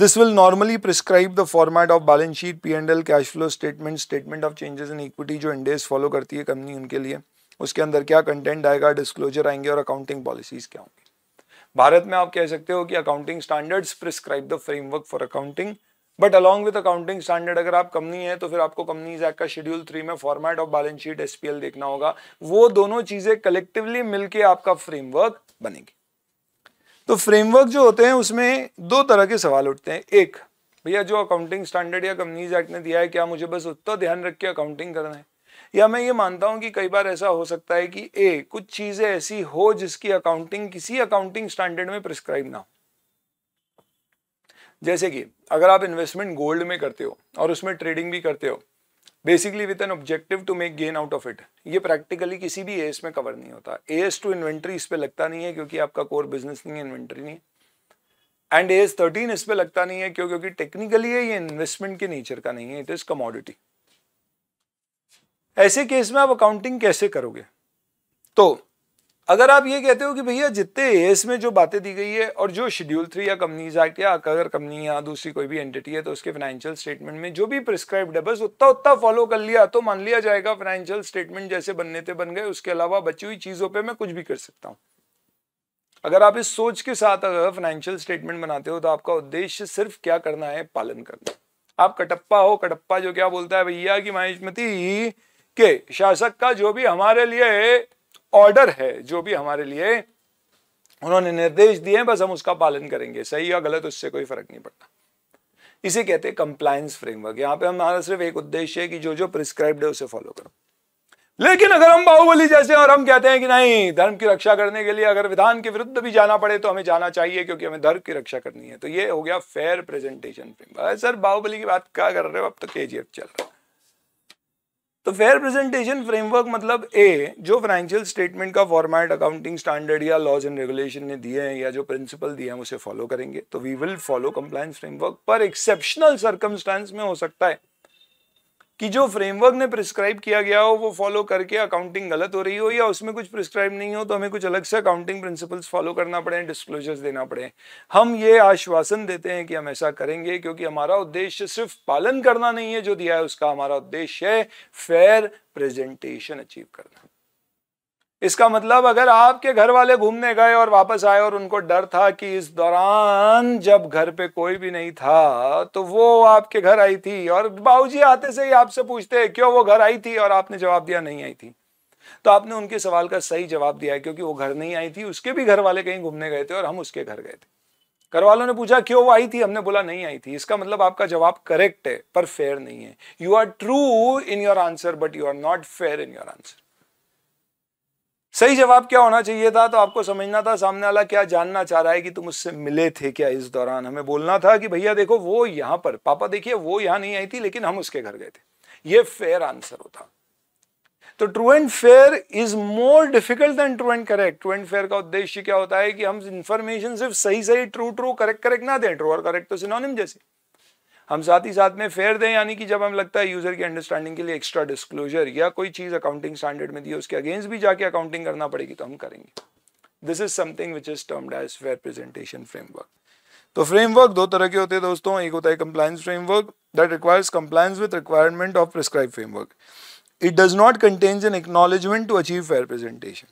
this will normally prescribe the format of balance sheet P and L cash flow statement statement of changes in equity जो इंडेस फॉलो करती है कंपनी उनके लिए उसके अंदर क्या कंटेंट आएगा डिस्कलोजर आएंगे और अकाउंटिंग पॉलिसीज क्या होंगी भारत में आप कह सकते हो कि accounting standards prescribe the framework for accounting but along with accounting standard अगर आप कंपनी है तो फिर आपको कंपनीज एक्ट का शेड्यूल थ्री में format of balance sheet SPL देखना होगा वो दोनों चीजें कलेक्टिवली मिलकर आपका फ्रेमवर्क बनेगी तो फ्रेमवर्क जो होते हैं उसमें दो तरह के सवाल उठते हैं एक भैया जो अकाउंटिंग स्टैंडर्ड या कंपनीज एक्ट ने दिया है क्या मुझे बस उतना ध्यान रख के अकाउंटिंग करना है या मैं ये मानता हूँ कि कई बार ऐसा हो सकता है कि ए कुछ चीज़ें ऐसी हो जिसकी अकाउंटिंग किसी अकाउंटिंग स्टैंडर्ड में प्रिस्क्राइब ना हो जैसे कि अगर आप इन्वेस्टमेंट गोल्ड में करते हो और उसमें ट्रेडिंग भी करते हो basically with an objective to make gain out of it ये प्रैक्टिकली किसी भी एस में कवर नहीं होता एस टू इन्वेंट्री इस पर लगता नहीं है क्योंकि आपका कोर बिजनेस नहीं है इन्वेंट्री नहीं है एंड एस थर्टीन इस पर लगता नहीं है क्यों क्योंकि टेक्निकली है ये इन्वेस्टमेंट के नेचर का नहीं है इट इज़ कमोडिटी ऐसे केस में आप अकाउंटिंग कैसे करोगे तो अगर आप ये कहते हो कि भैया जितने एस में जो बातें दी गई है और जो शेड्यूल थ्री या कंपनीज एक्ट या अगर कंपनी या दूसरी कोई भी एंटिटी है तो उसके फाइनेंशियल स्टेटमेंट में जो भी प्रिस्क्राइब्ड है बस उतना उतना फॉलो कर लिया तो मान लिया जाएगा फाइनेंशियल स्टेटमेंट जैसे बनने थे बन गए उसके अलावा बची हुई चीज़ों पर मैं कुछ भी कर सकता हूँ अगर आप इस सोच के साथ अगर फाइनेंशियल स्टेटमेंट बनाते हो तो आपका उद्देश्य सिर्फ क्या करना है पालन करना आप कटप्पा हो कटप्पा जो क्या बोलता है भैया कि महेशमती कि शासक का जो भी हमारे लिए ऑर्डर है जो भी हमारे लिए उन्होंने निर्देश दिए बस हम उसका पालन करेंगे सही या गलत उससे कोई फर्क नहीं पड़ता इसे कहते हैं कंप्लायंस फ्रेमवर्क यहाँ पे हमारा सिर्फ एक उद्देश्य है कि जो जो प्रिस्क्राइब है उसे फॉलो करो लेकिन अगर हम बाहुबली जैसे और हम कहते हैं कि नहीं धर्म की रक्षा करने के लिए अगर विधान के विरुद्ध भी जाना पड़े तो हमें जाना चाहिए क्योंकि हमें धर्म की रक्षा करनी है तो ये हो गया fair presentation framework sir Baahubali की बात क्या कर रहे हो अब तो के चल रहा है तो फेयर प्रेजेंटेशन फ्रेमवर्क मतलब ए जो फाइनेंशियल स्टेटमेंट का फॉर्मेट अकाउंटिंग स्टैंडर्ड या लॉज एंड रेगुलेशन ने दिए हैं या जो प्रिंसिपल दिए हैं उसे फॉलो करेंगे तो we will follow compliance framework पर एक्सेप्शनल सर्कमस्टांस में हो सकता है कि जो फ्रेमवर्क ने प्रिस्क्राइब किया गया हो वो फॉलो करके अकाउंटिंग गलत हो रही हो या उसमें कुछ प्रिस्क्राइब नहीं हो तो हमें कुछ अलग से अकाउंटिंग प्रिंसिपल्स फॉलो करना पड़े डिस्क्लोजर्स देना पड़े हम ये आश्वासन देते हैं कि हम ऐसा करेंगे क्योंकि हमारा उद्देश्य सिर्फ पालन करना नहीं है जो दिया है उसका हमारा उद्देश्य है फेयर प्रेजेंटेशन अचीव करना इसका मतलब अगर आपके घर वाले घूमने गए और वापस आए और उनको डर था कि इस दौरान जब घर पे कोई भी नहीं था तो वो आपके घर आई थी और बाबूजी आते से ही आपसे पूछते क्यों वो घर आई थी और आपने जवाब दिया नहीं आई थी तो आपने उनके सवाल का सही जवाब दिया है क्योंकि वो घर नहीं आई थी उसके भी घर वाले कहीं घूमने गए थे और हम उसके घर गए थे घर वालों ने पूछा क्यों वो आई थी हमने बोला नहीं आई थी इसका मतलब आपका जवाब करेक्ट है पर फेयर नहीं है you are true in your answer but you are not fair in your answer सही जवाब क्या होना चाहिए था तो आपको समझना था सामने वाला क्या जानना चाह रहा है कि तुम उससे मिले थे क्या इस दौरान हमें बोलना था कि भैया देखो वो यहां पर पापा देखिए वो यहां नहीं आई थी लेकिन हम उसके घर गए थे ये फेयर आंसर होता तो true and fair is more difficult than true and correct true and fair का उद्देश्य क्या होता है कि हम इंफॉर्मेशन सिर्फ सही सही ट्रू ट्रू करेक्ट करेक्ट ना दें ट्रू और करेक्ट तो सिनोनिम जैसे हम साथ ही साथ में फेयर दें यानी कि जब हम लगता है यूज़र की अंडरस्टैंडिंग के लिए एक्स्ट्रा डिस्क्लोजर या कोई चीज़ अकाउंटिंग स्टैंडर्ड में दी उसके अगेंस्ट भी जाके अकाउंटिंग करना पड़ेगी तो हम करेंगे this is something which is termed as fair presentation framework तो फ्रेमवर्क दो तरह के होते हैं दोस्तों एक होता है compliance framework that requires compliance with requirement of prescribe framework it does not contains an acknowledgement to achieve fair presentation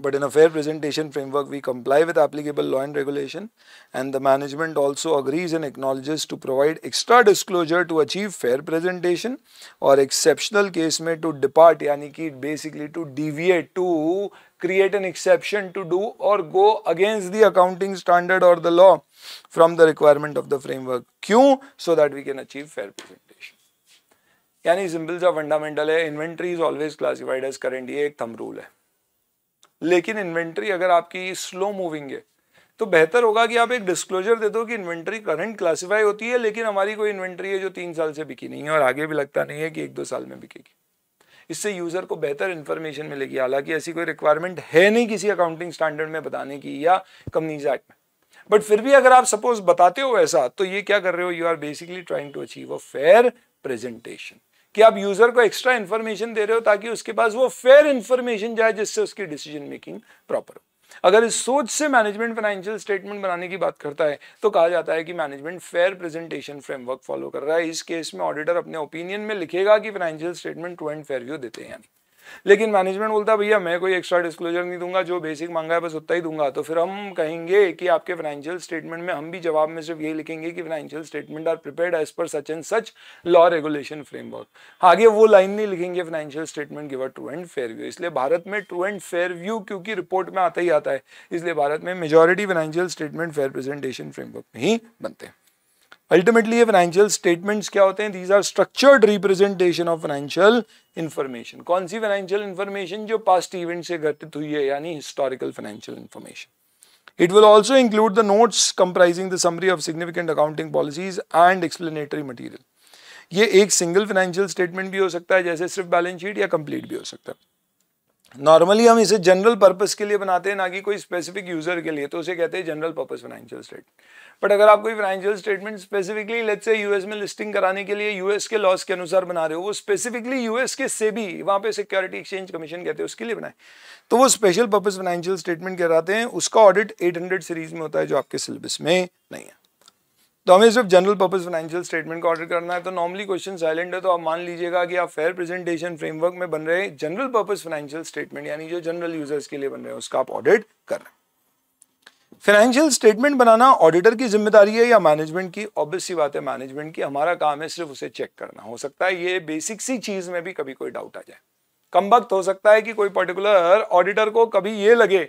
But in a fair presentation framework, we comply with applicable law and regulation and the management also agrees and acknowledges to provide extra disclosure to achieve fair presentation or exceptional case may to depart, yani ki basically to deviate, to create an exception to do or go against the accounting standard or the law from the requirement of the framework. Q so that we can achieve fair presentation. Yani symbols are fundamental Inventory is always classified as current. Ye ek thumb rule लेकिन इन्वेंट्री अगर आपकी स्लो मूविंग है तो बेहतर होगा कि आप एक डिस्क्लोजर दे दो कि इन्वेंट्री करंट क्लासिफाई होती है लेकिन हमारी कोई इन्वेंट्री है जो तीन साल से बिकी नहीं है और आगे भी लगता नहीं है कि एक दो साल में बिकेगी इससे यूज़र को बेहतर इन्फॉर्मेशन मिलेगी हालांकि ऐसी कोई रिक्वायरमेंट है नहीं किसी अकाउंटिंग स्टैंडर्ड में बताने की या कंपनीज एक्ट में बट फिर भी अगर आप सपोज बताते हो ऐसा तो ये क्या कर रहे हो you are basically trying to achieve a fair presentation कि आप यूज़र को एक्स्ट्रा इन्फॉर्मेशन दे रहे हो ताकि उसके पास वो फेयर इन्फॉर्मेशन जाए जिससे उसकी डिसीजन मेकिंग प्रॉपर हो अगर इस सोच से मैनेजमेंट फाइनेंशियल स्टेटमेंट बनाने की बात करता है तो कहा जाता है कि management fair presentation framework follow कर रहा है इस केस में ऑडिटर अपने ओपिनियन में लिखेगा कि financial statement true and fair view देते हैं यानी लेकिन मैनेजमेंट बोलता भैया मैं कोई एक्स्ट्रा डिस्क्लोजर नहीं दूंगा जो बेसिक मांगा है बस उतना ही दूंगा तो फिर हम कहेंगे कि आपके फाइनेंशियल स्टेटमेंट में हम भी जवाब में सिर्फ ये लिखेंगे कि financial statement are prepare as per such and such law regulation framework आगे वो लाइन नहीं लिखेंगे financial statement give a true and fair view इसलिए भारत में ट्रू एंड फेयर व्यू क्योंकि रिपोर्ट में आता ही आता है इसलिए भारत में majority financial statement fair presentation framework में ही बनते हैं अल्टीमेटली ये फाइनेंशियल स्टेटमेंट्स क्या होते हैं these are structured representation of financial information कौन सी फाइनेंशियल इन्फॉर्मेशन जो पास्ट इवेंट से घटित हुई है यानी historical financial information it will also include the notes comprising the summary of significant accounting policies and explanatory material ये एक सिंगल फाइनेंशियल स्टेटमेंट भी हो सकता है जैसे सिर्फ बैलेंस शीट या कंप्लीट भी हो सकता है नॉर्मली हम इसे जनरल पर्पस के लिए बनाते हैं ना कि कोई स्पेसिफिक यूजर के लिए तो उसे कहते हैं general purpose financial statement but अगर आप कोई financial statement specifically let's say US में लिस्टिंग कराने के लिए यूएस के लॉस के अनुसार बना रहे हो वो स्पेसिफिकली यूएस के से भी वहाँ पे सिक्योरिटी एक्सचेंज कमीशन कहते हैं उसके लिए बनाए तो वो स्पेशल पर्पज फाइनेंशियल स्टेटमेंट कहते हैं उसका ऑडिट एट सीरीज में होता है जो आपके सिलेबस में नहीं है तो हमें सिर्फ जनरल पर्पज फाइनेंशियल स्टेटमेंट का ऑर्डर करना है तो नॉर्मली क्वेश्चन साइलेंट है तो आप मान लीजिएगा कि आप फेयर प्रेजेंटेशन फ्रेमवर्क में बन रहे जनरल पर्पज फाइनेंशियल स्टेटमेंट यानी जो जनरल यूजर्स के लिए बन रहे हैं उसका आप ऑडिट कर रहे हैं फाइनेंशियल स्टेटमेंट बनाना ऑडिटर की जिम्मेदारी है या मैनेजमेंट की ऑब्वियस सी बात है मैनेजमेंट की हमारा काम है सिर्फ उसे चेक करना हो सकता है ये बेसिक सी चीज में भी कभी कोई डाउट आ जाए कम वक्त हो सकता है कि कोई पर्टिकुलर ऑडिटर को कभी ये लगे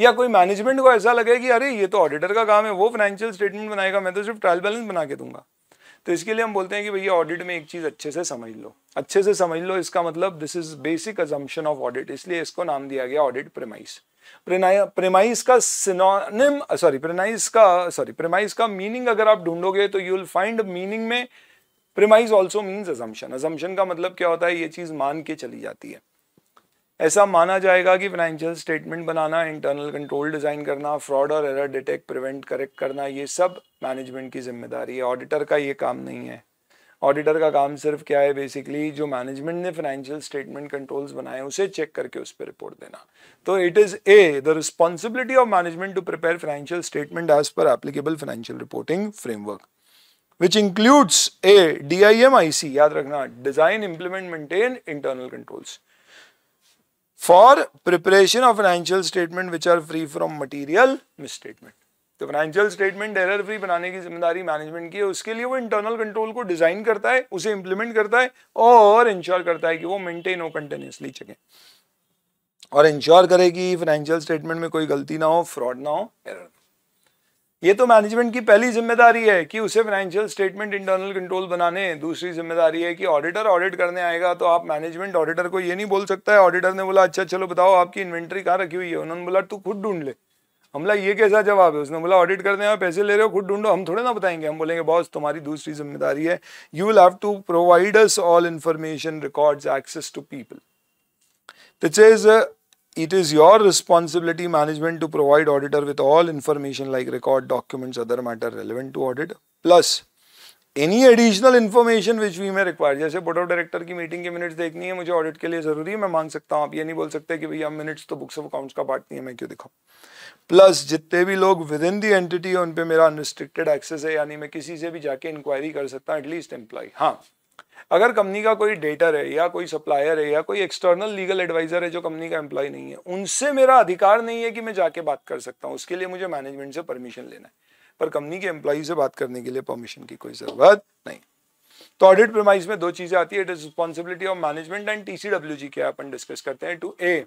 या कोई मैनेजमेंट को ऐसा लगे कि अरे ये तो ऑडिटर का काम है वो फाइनेंशियल स्टेटमेंट बनाएगा मैं तो सिर्फ ट्रायल बैलेंस बना के दूंगा तो इसके लिए हम बोलते हैं कि भैया ऑडिट में एक चीज़ अच्छे से समझ लो अच्छे से समझ लो इसका मतलब this is basic assumption of audit इसलिए इसको नाम दिया गया ऑडिट प्रेमाइस प्रेमाइस का सिनोनिम सॉरी प्रेमाइस का सॉरी प्रेमाइस का मीनिंग अगर आप ढूंढोगे तो यू विल फाइंड मीनिंग में premise also means assumption assumption का मतलब क्या होता है ये चीज़ मान के चली जाती है ऐसा माना जाएगा कि फाइनेंशियल स्टेटमेंट बनाना इंटरनल कंट्रोल डिज़ाइन करना फ्रॉड और एरर डिटेक्ट प्रिवेंट करेक्ट करना ये सब मैनेजमेंट की जिम्मेदारी है ऑडिटर का ये काम नहीं है ऑडिटर का काम सिर्फ क्या है बेसिकली जो मैनेजमेंट ने फाइनेंशियल स्टेटमेंट कंट्रोल्स बनाए उसे चेक करके उस पर रिपोर्ट देना तो it is a the responsibility of management to prepare financial statement as per applicable financial reporting framework which includes A D I M I C याद रखना design implement maintain internal controls for preparation of financial statement which are free from material statement तो फाइनेंशियल स्टेटमेंट एरर फ्री बनाने की जिम्मेदारी मैनेजमेंट की है उसके लिए वो इंटरनल कंट्रोल को डिजाइन करता है उसे इंप्लीमेंट करता है और इंश्योर करता है कि वो मेंटेन हो कंटिन्यूसली चके और इंश्योर करे कि फाइनेंशियल स्टेटमेंट में कोई गलती ना हो फ्रॉड ना हो एरर ये तो मैनेजमेंट की पहली जिम्मेदारी है कि उसे फाइनेंशियल स्टेटमेंट इंटरनल कंट्रोल बनाने दूसरी जिम्मेदारी है कि ऑडिटर ऑडिट करने आएगा तो आप मैनेजमेंट ऑडिटर को ये नहीं बोल सकता है ऑडिटर ने बोला अच्छा चलो बताओ आपकी इन्वेंट्री कहाँ रखी हुई है उन्होंने बोला तू खुद ढूंढ ले हमला ये कैसा जवाब है उसने बोला ऑडिट करने आए पैसे ले रहे हो खुद ढूंढो हम थोड़े ना बताएंगे हम बोलेंगे बॉस तुम्हारी दूसरी जिम्मेदारी है you will have to provide us all information records access to people this is it is your responsibility management to provide auditor with all information like record documents other matter relevant to audit plus any additional information which we may require जैसे बोर्ड ऑफ डायरेक्टर की मीटिंग के मिनट्स देखनी है मुझे ऑडिट के लिए जरूरी है मैं मांग सकता हूँ आप ये नहीं बोल सकते कि भैया मिनट्स तो बुक्स ऑफ अकाउंट्स का पार्ट नहीं है मैं क्यों दिखाऊँ प्लस जितने भी लोग विद इन दी एंटिटी उन पर मेरा अनरिस्ट्रिक्टेड एक्सेस है यानी मैं किसी से भी जाके इंक्वायरी कर सकता हूँ एटलीस्ट एम्प्लॉय हाँ अगर कंपनी का कोई डेटर है या कोई सप्लायर है या कोई एक्सटर्नल लीगल एडवाइजर है जो कंपनी का एम्प्लॉय नहीं है उनसे मेरा अधिकार नहीं है कि मैं जाके बात कर सकता हूँ उसके लिए मुझे मैनेजमेंट से परमिशन लेना है पर कंपनी के एम्प्लॉय से बात करने के लिए परमिशन की कोई ज़रूरत नहीं तो ऑडिट प्रमाइज में दो चीज़ें आती है it is responsibility of management and T C W G के अपन डिस्कस करते हैं to a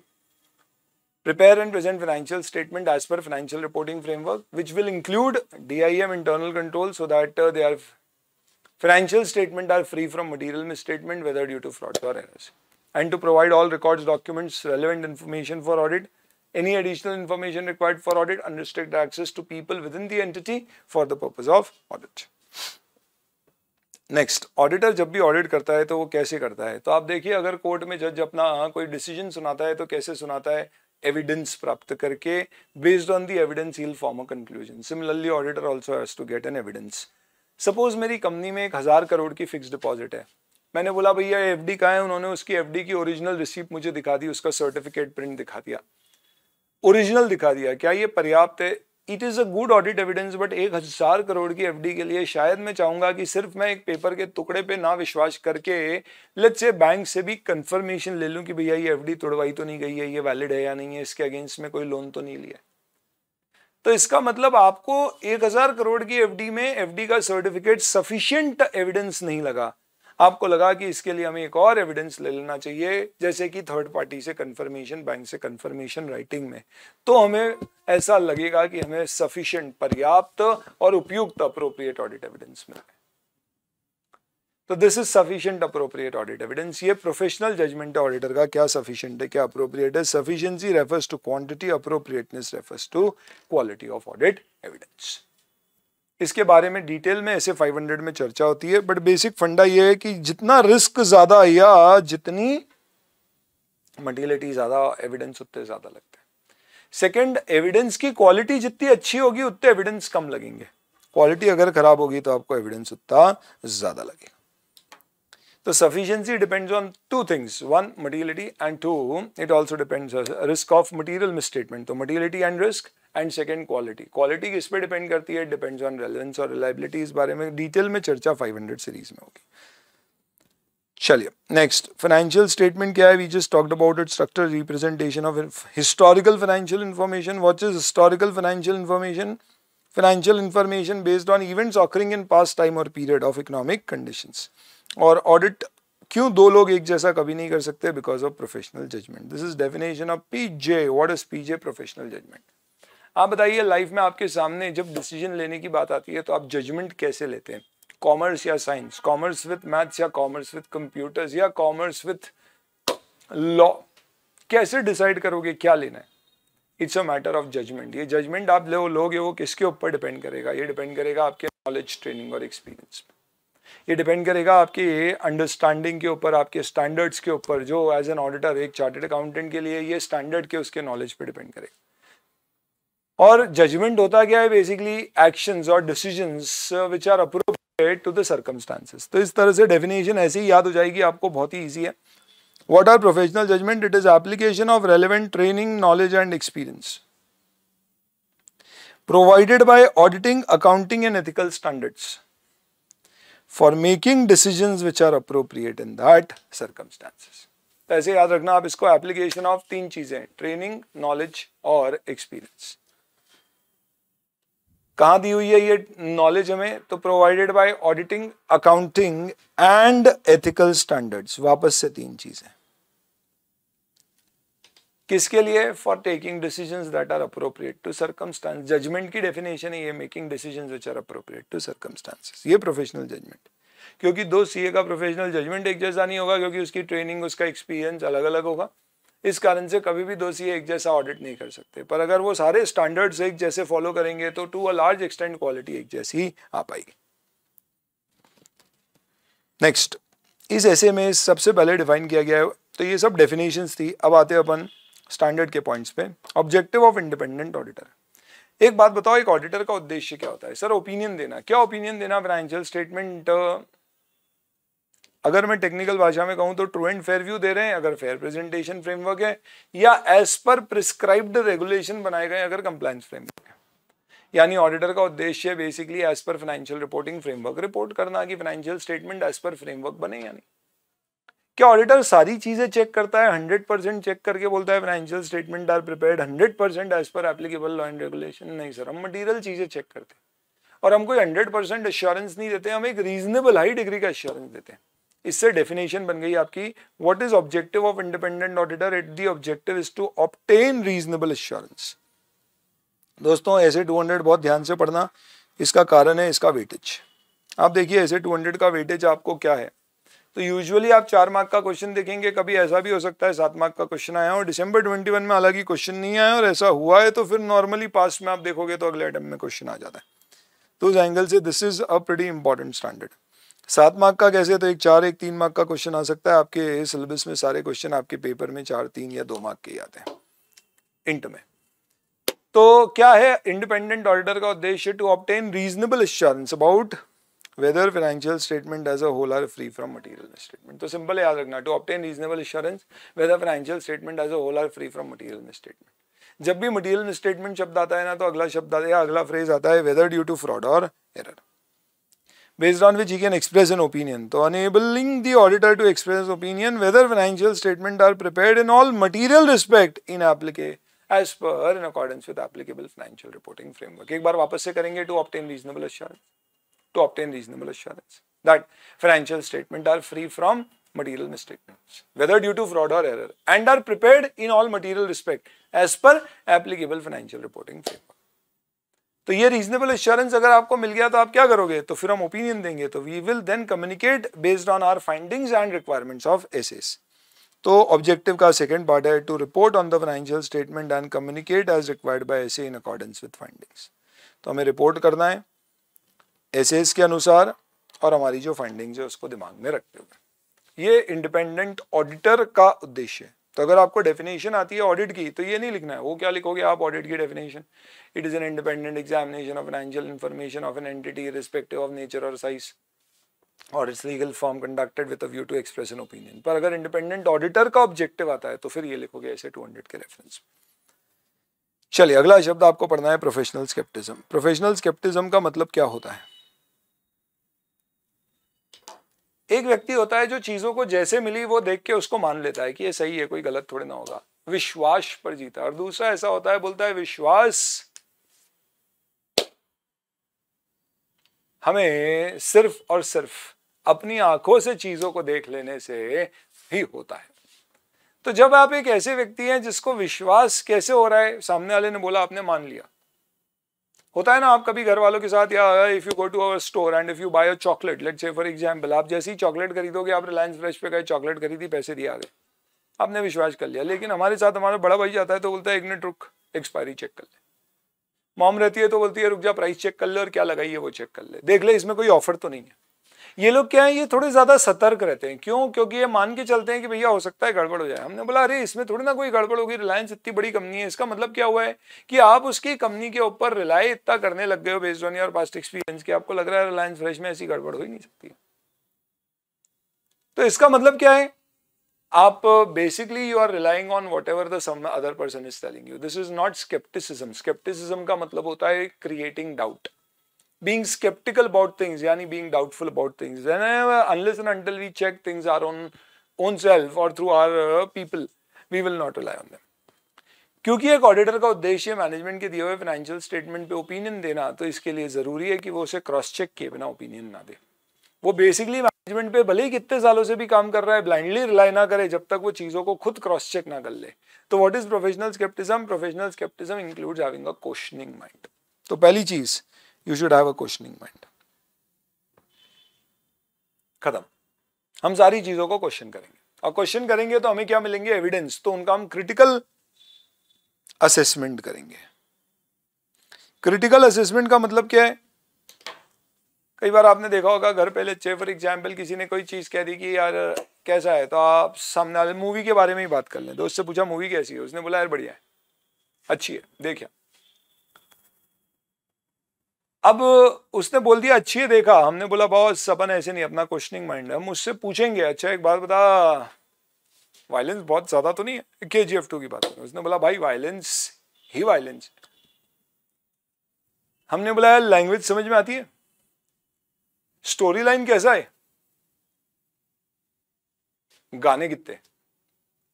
prepare and present financial statement as per financial reporting framework which will include dim internal control so that uh, they are Financial statements are free from material misstatement, whether due to fraud or errors. And to provide all records, documents, relevant information for audit, any additional information required for audit, unrestricted access to people within the entity for the purpose of audit. Next auditor जब भी ऑडिट करता है तो वो कैसे करता है तो आप देखिए अगर कोर्ट में जज अपना कोई डिसीजन सुनाता है तो कैसे सुनाता है एविडेंस प्राप्त करके based on the evidence form a conclusion similarly auditor also has to get an evidence suppose मेरी कंपनी में एक हज़ार करोड़ की फिक्स डिपॉजिट है मैंने बोला भैया एफ डी कहा है उन्होंने उसकी एफ डी की ओरिजिनल रिसीप्ट मुझे दिखा दी उसका सर्टिफिकेट प्रिंट दिखा दिया ओरिजिनल दिखा दिया क्या ये पर्याप्त है it is a good audit evidence but एक हज़ार करोड़ की एफडी के लिए शायद मैं चाहूँगा कि सिर्फ मैं एक पेपर के टुकड़े पे ना विश्वास करके लेट्स से बैंक से भी कंफर्मेशन ले लूँ कि भैया ये एफडी तोड़वाई तो नहीं गई है ये वैलिड है या नहीं है इसके अगेंस्ट में कोई लोन तो नहीं लिया तो इसका मतलब आपको एक हजार करोड़ की एफडी में एफडी का सर्टिफिकेट सफिशियंट एविडेंस नहीं लगा आपको लगा कि इसके लिए हमें एक और एविडेंस ले लेना चाहिए जैसे कि थर्ड पार्टी से कंफर्मेशन बैंक से कंफर्मेशन राइटिंग में तो हमें ऐसा लगेगा कि हमें सफिशियंट पर्याप्त और उपयुक्त अप्रोप्रिएट ऑडिट एविडेंस मिल है तो this is sufficient appropriate audit evidence ये प्रोफेशनल जजमेंट है ऑडिटर का क्या सफिशियंट है क्या अप्रोप्रिएट है sufficiency refers to quantity appropriateness refers to quality of audit evidence इसके बारे में डिटेल में ऐसे 500 में चर्चा होती है बट बेसिक फंडा ये है कि जितना रिस्क ज्यादा या जितनी मटीलिटी ज्यादा एविडेंस उतने ज्यादा लगते हैं सेकेंड एविडेंस की क्वालिटी जितनी अच्छी होगी उतने एविडेंस कम लगेंगे क्वालिटी अगर खराब होगी तो आपको एविडेंस उतना ज्यादा लगेगा So sufficiency depends on two things, one materiality and two it also depends on uh, risk of material misstatement. So materiality and risk and second quality. Quality is pe depend karti hai, depends on relevance or reliability is bare mein detail mein charcha 500 series mein okay. Chaliye. Next, financial statement kya We just talked about it structure representation of historical financial information. What is historical financial information? Financial information based on events occurring in past time or period of economic conditions. और ऑडिट क्यों दो लोग एक जैसा कभी नहीं कर सकते because of professional judgement this is definition of P J what is P J professional judgement आप बताइए लाइफ में आपके सामने जब डिसीजन लेने की बात आती है तो आप जजमेंट कैसे लेते हैं कॉमर्स या साइंस कॉमर्स विथ मैथ्स या कॉमर्स विथ कंप्यूटर्स या कॉमर्स विथ लॉ कैसे डिसाइड करोगे क्या लेना है it's a matter of judgement ये जजमेंट आप लोगे वो किसके ऊपर डिपेंड करेगा ये डिपेंड करेगा आपके नॉलेज ट्रेनिंग और एक्सपीरियंस पर ये डिपेंड करेगा आपके अंडरस्टैंडिंग के ऊपर आपके स्टैंडर्ड्स के ऊपर जो एज एन ऑडिटर एक चार्टेड अकाउंटेंट के लिए ये स्टैंडर्ड के उसके नॉलेज पे डिपेंड करेगा और जजमेंट होता क्या है बेसिकली एक्शंस और decisions which are appropriate to the circumstances तो इस तरह से डेफिनेशन ऐसे ही याद हो जाएगी आपको बहुत ही ईजी है what are professional judgement it is application of relevant training knowledge and experience provided by auditing accounting and ethical standards for making decision which are appropriate in that circumstances तो ऐसे याद रखना आप इसको एप्लीकेशन ऑफ तीन चीजें ट्रेनिंग नॉलेज और एक्सपीरियंस कहां दी हुई है ये नॉलेज हमें तो provided by auditing accounting and ethical standards वापस से तीन चीजें किसके लिए for taking decision that are appropriate to circumstance judgement की डेफिनेशन है ये making decision which are appropriate to circumstances ये प्रोफेशनल जजमेंट क्योंकि दो सीए का प्रोफेशनल जजमेंट एक जैसा नहीं होगा क्योंकि उसकी ट्रेनिंग उसका एक्सपीरियंस अलग अलग होगा इस कारण से कभी भी दो सीए एक जैसा ऑडिट नहीं कर सकते पर अगर वो सारे स्टैंडर्ड्स एक जैसे फॉलो करेंगे तो to a large extent quality एक जैसी आ पाएगी नेक्स्ट इस ऐसे में सबसे पहले डिफाइन किया गया है तो ये सब डेफिनेशंस थी अब आते अपन स्टैंडर्ड के पॉइंट्स पे ऑब्जेक्टिव ऑफ इंडिपेंडेंट ऑडिटर एक बात बताओ एक ऑडिटर का उद्देश्य क्या होता है सर ओपिनियन देना क्या ओपिनियन देना फाइनेंशियल स्टेटमेंट अगर मैं टेक्निकल भाषा में कहूं तो ट्रू एंड फेयर व्यू दे रहे हैं अगर फेयर प्रेजेंटेशन फ्रेमवर्क है या एज पर प्रिस्क्राइब्ड रेगुलेशन बनाए गए अगर कंप्लायंस फ्रेमवर्क है यानी ऑडिटर का उद्देश्य basically as per financial reporting framework report करना कि financial statement as per framework बने यानी क्या ऑडिटर सारी चीज़ें चेक करता है हंड्रेड परसेंट चेक करके बोलता है financial statement are prepared hundred percent as per applicable law and regulation नहीं सर हम मटीरियल चीज़ें चेक करते हैं और हम कोई हंड्रेड परसेंट एश्योरेंस नहीं देते हम एक रीजनेबल हाई डिग्री का एश्योरेंस देते हैं इससे डेफिनेशन बन गई आपकी what is objective of independent auditor it the objective is to obtain reasonable assurance दोस्तों ऐसे हंड्रेड बहुत ध्यान से पढ़ना इसका कारण है इसका वेटेज आप देखिए ऐसे हंड्रेड का वेटेज आपको क्या है तो यूजुअली आप चार मार्क का क्वेश्चन देखेंगे कभी ऐसा भी हो सकता है सात मार्क का क्वेश्चन आया और डिसंबर ट्वेंटी वन में हालांकि क्वेश्चन नहीं आया और ऐसा हुआ है तो फिर नॉर्मली पास्ट में आप देखोगे तो अगले अटैम्प में क्वेश्चन आ जाता है तो उस एंगल से this is a pretty important standard सात मार्क का कैसे तो एक चार एक तीन मार्क का क्वेश्चन आ सकता है आपके सिलेबस में सारे क्वेश्चन आपके पेपर में चार तीन या दो मार्क के ही आते हैं इंट में तो क्या है इंडिपेंडेंट ऑडिटर का उद्देश्य to obtain reasonable assurance about whether financial statement as a whole are free from material misstatement तो simple याद रखना to obtain reasonable assurance whether financial statement as a whole are free from material misstatement जब भी material misstatement शब्द आता है ना तो अगला शब्द आता है या अगला phrase आता है whether due to fraud or error based on which he can express an opinion तो enabling the auditor to express opinion whether financial statement are prepared in all material respect in applicable as per in accordance with applicable financial reporting framework एक बार वापस से करेंगे to obtain reasonable assurance to obtain reasonable assurance that financial statements are free from material misstatements, whether due to fraud or error, and are prepared in all material respect as per applicable financial reporting framework. तो ये रीजनेबल एश्योरेंस अगर आपको मिल गया तो आप क्या करोगे तो फिर हम ओपिनियन देंगे तो we will then communicate based on our findings and requirements of SAs तो ऑब्जेक्टिव का सेकंड पार्ट है to report on the financial statement and communicate as required by SA in accordance with findings तो हमें रिपोर्ट करना है एसेस के अनुसार और हमारी जो फाइंडिंग्स है उसको दिमाग में रखते हुए ये इंडिपेंडेंट ऑडिटर का उद्देश्य है तो अगर आपको डेफिनेशन आती है ऑडिट की तो ये नहीं लिखना है वो क्या लिखोगे आप ऑडिट की definition it is an independent examination of financial information of an entity respective of nature और साइज और its legal form conducted with view to express an opinion पर अगर इंडिपेंडेंट ऑडिटर का ऑब्जेक्टिव आता है तो फिर ये लिखोगे ऐसे टू हंड्रेड के रेफरेंस चलिए अगला शब्द आपको पढ़ना है प्रोफेशनल स्केप्टिज्म प्रोफेशनल स्केप्टिज्म का मतलब क्या होता है एक व्यक्ति होता है जो चीजों को जैसे मिली वो देख के उसको मान लेता है कि ये सही है कोई गलत थोड़े ना होगा विश्वास पर जीता और दूसरा ऐसा होता है बोलता है विश्वास हमें सिर्फ और सिर्फ अपनी आंखों से चीजों को देख लेने से ही होता है तो जब आप एक ऐसे व्यक्ति हैं जिसको विश्वास कैसे हो रहा है सामने वाले ने बोला आपने मान लिया होता है ना आप कभी घर वालों के साथ या if you go to our store and if you buy a chocolate let's say for example आप जैसे ही चॉकलेट खरीदोगे आप रिलायंस फ्रेश पे गए चॉकलेट खरीदी पैसे दिए आ गए आपने विश्वास कर लिया लेकिन हमारे साथ हमारा बड़ा भाई जाता है तो बोलता है एक मिनट रुक एक्सपायरी चेक कर ले मॉम रहती है तो बोलती है रुक जा प्राइस चेक कर ले और क्या लगाइए वो चेक कर ले देख ले इसमें कोई ऑफर तो नहीं है ये लोग क्या है ये थोड़े ज़्यादा सतर्क रहते हैं क्यों क्योंकि ये मान के चलते हैं कि भैया हो सकता है गड़बड़ हो जाए हमने बोला अरे इसमें थोड़ी ना कोई गड़बड़ होगी रिलायंस इतनी बड़ी कंपनी है इसका मतलब क्या हुआ है कि आप उसकी कंपनी के ऊपर रिलाय इतना करने लग गए हो based on your past experience की आपको लग रहा है रिलायंस फ्रेश में ऐसी गड़बड़ हो ही नहीं सकती तो इसका मतलब क्या है आप basically you are relying on whatever the person is telling you this is not skepticism skepticism का मतलब होता है creating doubt being skeptical about things, yani being doubtful about things. And uh, unless and until we check things our own own self or through our uh, people, we will not rely on them. क्योंकि एक ऑडिटर का उद्देश्य मैनेजमेंट के दिए हुए फाइनेंशियल स्टेटमेंट पे ओपिनियन देना तो इसके लिए ज़रूरी है कि वो उसे क्रॉस चेक किए बिना ओपिनियन ना दे वो बेसिकली मैनेजमेंट पे भले ही कितने सालों से भी काम कर रहा है ब्लाइंडली रिलाई ना करे जब तक वो चीज़ों को खुद क्रॉस चेक ना कर ले तो what is professional skepticism professional skepticism includes having a questioning mind तो पहली चीज़ you should have a questioning mind खत्म हम सारी चीजों को क्वेश्चन करेंगे और क्वेश्चन करेंगे तो हमें क्या मिलेंगे एविडेंस तो उनका हम क्रिटिकल असेसमेंट करेंगे क्रिटिकल असेसमेंट का मतलब क्या है कई बार आपने देखा होगा घर पहले अच्छे फॉर एग्जाम्पल किसी ने कोई चीज़ कह दी कि यार कैसा है तो आप सामने वाले मूवी के बारे में ही बात कर लें दोस्त से पूछा मूवी कैसी है उसने बोला यार बढ़िया है अच्छी है देखिए अब उसने बोल दिया अच्छी है देखा हमने बोला बहुत सपन ऐसे नहीं अपना क्वेश्चनिंग माइंड है हम उससे पूछेंगे अच्छा एक बात बता वायलेंस बहुत ज्यादा तो नहीं है के जी एफ टू की बात उसने बोला भाई वायलेंस ही वायलेंस हमने बोला लैंग्वेज समझ में आती है स्टोरी लाइन कैसा है गाने कितने